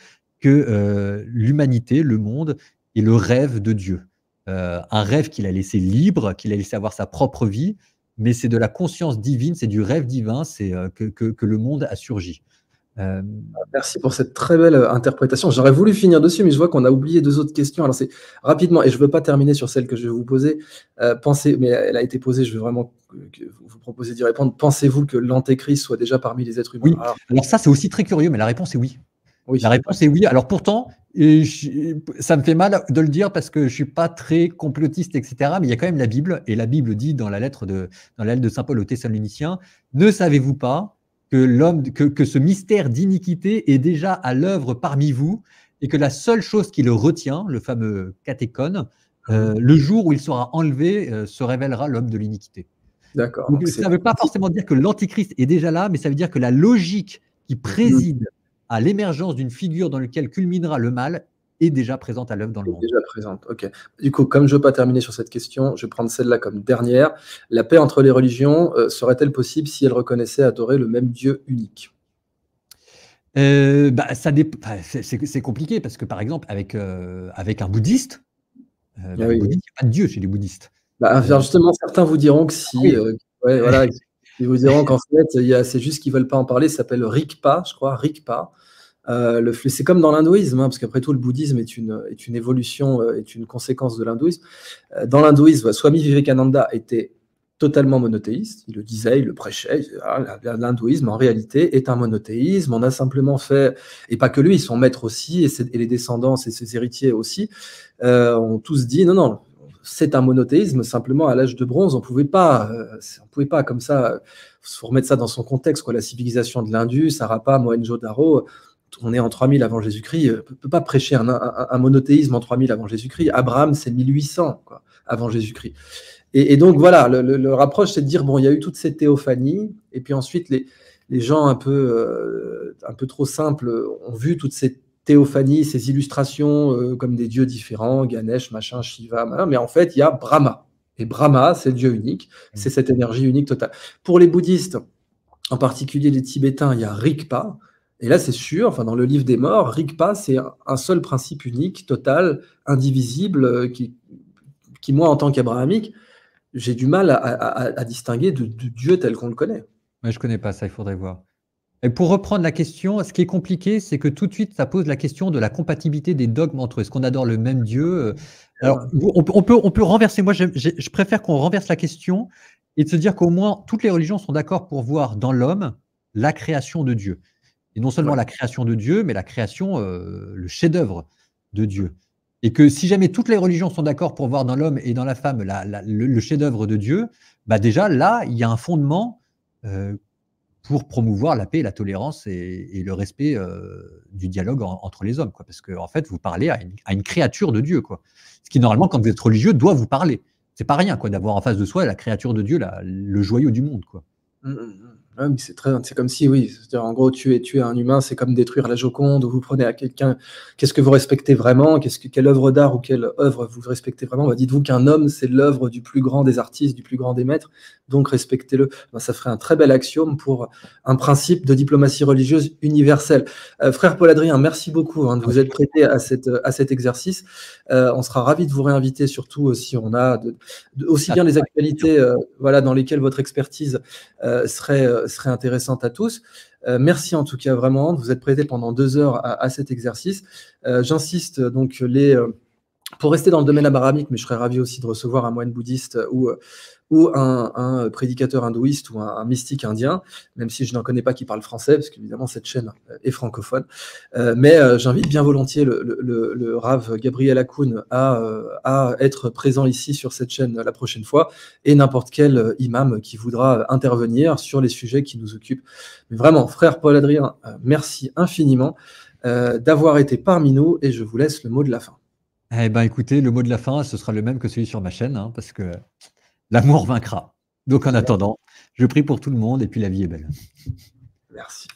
que l'humanité, le monde, est le rêve de Dieu. Euh, un rêve qu'il a laissé libre, qu'il a laissé avoir sa propre vie, mais c'est de la conscience divine, c'est du rêve divin, c'est euh, que, le monde a surgi. Euh, Merci pour cette très belle interprétation. J'aurais voulu finir dessus, mais je vois qu'on a oublié deux autres questions. Alors c'est rapidement, et je ne veux pas terminer sur celle que je vais vous poser. pensez, mais elle a été posée, je veux vraiment que vous proposer d'y répondre. Pensez-vous que l'antéchrist soit déjà parmi les êtres humains oui. Alors, ça, c'est aussi très curieux, mais la réponse est oui. Oui, la réponse est oui. Alors pourtant, et ça me fait mal de le dire parce que je suis pas très complotiste, etc. Mais il y a quand même la Bible, et la Bible dit dans la lettre de, dans la de saint Paul aux Thessaloniciens, ne savez-vous pas que l'homme, que, ce mystère d'iniquité est déjà à l'œuvre parmi vous, et que la seule chose qui le retient, le fameux catéchone, euh, mmh. le jour où il sera enlevé, euh, se révélera l'homme de l'iniquité. D'accord. ça ne veut pas forcément dire que l'antichrist est déjà là, mais ça veut dire que la logique qui mmh. préside à l'émergence d'une figure dans laquelle culminera le mal est déjà présente à l'œuvre dans le monde. Déjà présente, ok. Du coup, comme je ne veux pas terminer sur cette question, je vais prendre celle-là comme dernière. La paix entre les religions euh, serait-elle possible si elles reconnaissaient adorer le même Dieu unique euh, bah, ça c'est, compliqué parce que par exemple avec, euh, avec un bouddhiste, bah, ah il n'y a pas de Dieu chez les bouddhistes. Bah, justement, certains vous diront que si ah voilà, <laughs> Ils vous diront qu'en fait, c'est juste qu'ils ne veulent pas en parler. Ça s'appelle Rikpa, je crois, Rikpa. Euh, c'est comme dans l'hindouisme, hein, parce qu'après tout, le bouddhisme est une, évolution, euh, est une conséquence de l'hindouisme. Euh, dans l'hindouisme, Swami Vivekananda était totalement monothéiste. Il le disait, il le prêchait. Ah, l'hindouisme, en réalité, est un monothéisme. On a simplement fait, et pas que lui, son maître aussi, et les descendants et ses héritiers aussi, ont tous dit non, non, c'est un monothéisme. Simplement, à l'âge de bronze, on pouvait pas, euh, on pouvait pas comme ça, faut euh, remettre ça dans son contexte. Quoi. La civilisation de l'Indus, Sarapa, Mohenjo-Daro, on est en 3000 avant Jésus-Christ, on euh, ne peut pas prêcher un, monothéisme en 3000 avant Jésus-Christ. Abraham, c'est 1800 avant Jésus-Christ. Et, donc voilà, le, le, c'est de dire, bon, il y a eu toutes ces théophanies, et puis ensuite, les, gens un peu, un peu trop simples ont vu toutes ces théophanie, ces illustrations euh, comme des dieux différents, Ganesh, machin, Shiva, mais en fait, il y a Brahma. Et Brahma, c'est dieu unique, mm. c'est cette énergie unique totale. Pour les bouddhistes, en particulier les tibétains, il y a Rigpa. Et là, c'est sûr, enfin, dans le livre des morts, Rigpa, c'est un seul principe unique, total, indivisible, euh, qui, qui moi, en tant qu'abrahamique, j'ai du mal à, distinguer de, de, Dieu tel qu'on le connaît. Mais je ne connais pas ça, il faudrait voir pour reprendre la question, ce qui est compliqué, c'est que tout de suite, ça pose la question de la compatibilité des dogmes entre eux. Est-ce qu'on adore le même Dieu euh, euh, Alors, on, on, peut, on peut renverser. Moi, je, préfère qu'on renverse la question et de se dire qu'au moins, toutes les religions sont d'accord pour voir dans l'homme la création de Dieu. Et non seulement la création de Dieu, mais la création, euh, le chef-d'œuvre de Dieu. Et que si jamais toutes les religions sont d'accord pour voir dans l'homme et dans la femme le, chef-d'œuvre de Dieu, bah déjà là, il y a un fondement pour promouvoir la paix, la tolérance et, le respect euh, du dialogue entre les hommes. Quoi. Parce que, en fait, vous parlez à une, créature de Dieu. Quoi. Ce qui, normalement, quand vous êtes religieux, doit vous parler. C'est pas rien quoi d'avoir en face de soi la créature de Dieu, le joyau du monde. Quoi. Hum, hum, hum c'est très, c'est comme si, oui, en gros, tuer, tuer un humain, c'est comme détruire la Joconde, vous prenez à quelqu'un, qu'est-ce que vous respectez vraiment, quelle œuvre d'art ou quelle œuvre vous respectez vraiment bah, Dites-vous qu'un homme, c'est l'œuvre du plus grand des artistes, du plus grand des maîtres, donc respectez-le. Bah, ça ferait un très bel axiome pour un principe de diplomatie religieuse universelle. Euh, frère Paul Adrien, merci beaucoup hein, de vous être prêté à, cette, à cet exercice. Euh, on sera ravis de vous réinviter, surtout euh, si on a aussi bien les actualités voilà, dans lesquelles votre expertise serait serait intéressante à tous. Euh, merci en tout cas vraiment, vous êtes prêté pendant deux heures à, cet exercice. Euh, j'insiste euh, donc les pour rester dans le domaine abaramique, mais je serais ravi aussi de recevoir un moine bouddhiste ou ou un, prédicateur hindouiste ou un, mystique indien, même si je n'en connais pas qui parle français, parce qu'évidemment cette chaîne euh, est francophone. Euh, mais euh, j'invite bien volontiers le, rave Gabriel Akoun à, être présent ici sur cette chaîne la prochaine fois, et n'importe quel imam qui voudra intervenir sur les sujets qui nous occupent. vraiment, frère Paul-Adrien, merci infiniment. d'avoir été parmi nous et je vous laisse le mot de la fin. Eh ben écoutez, le mot de la fin, ce sera le même que celui sur ma chaîne, hein, parce que L'amour vaincra. Donc en attendant, je prie pour tout le monde et puis la vie est belle. Merci.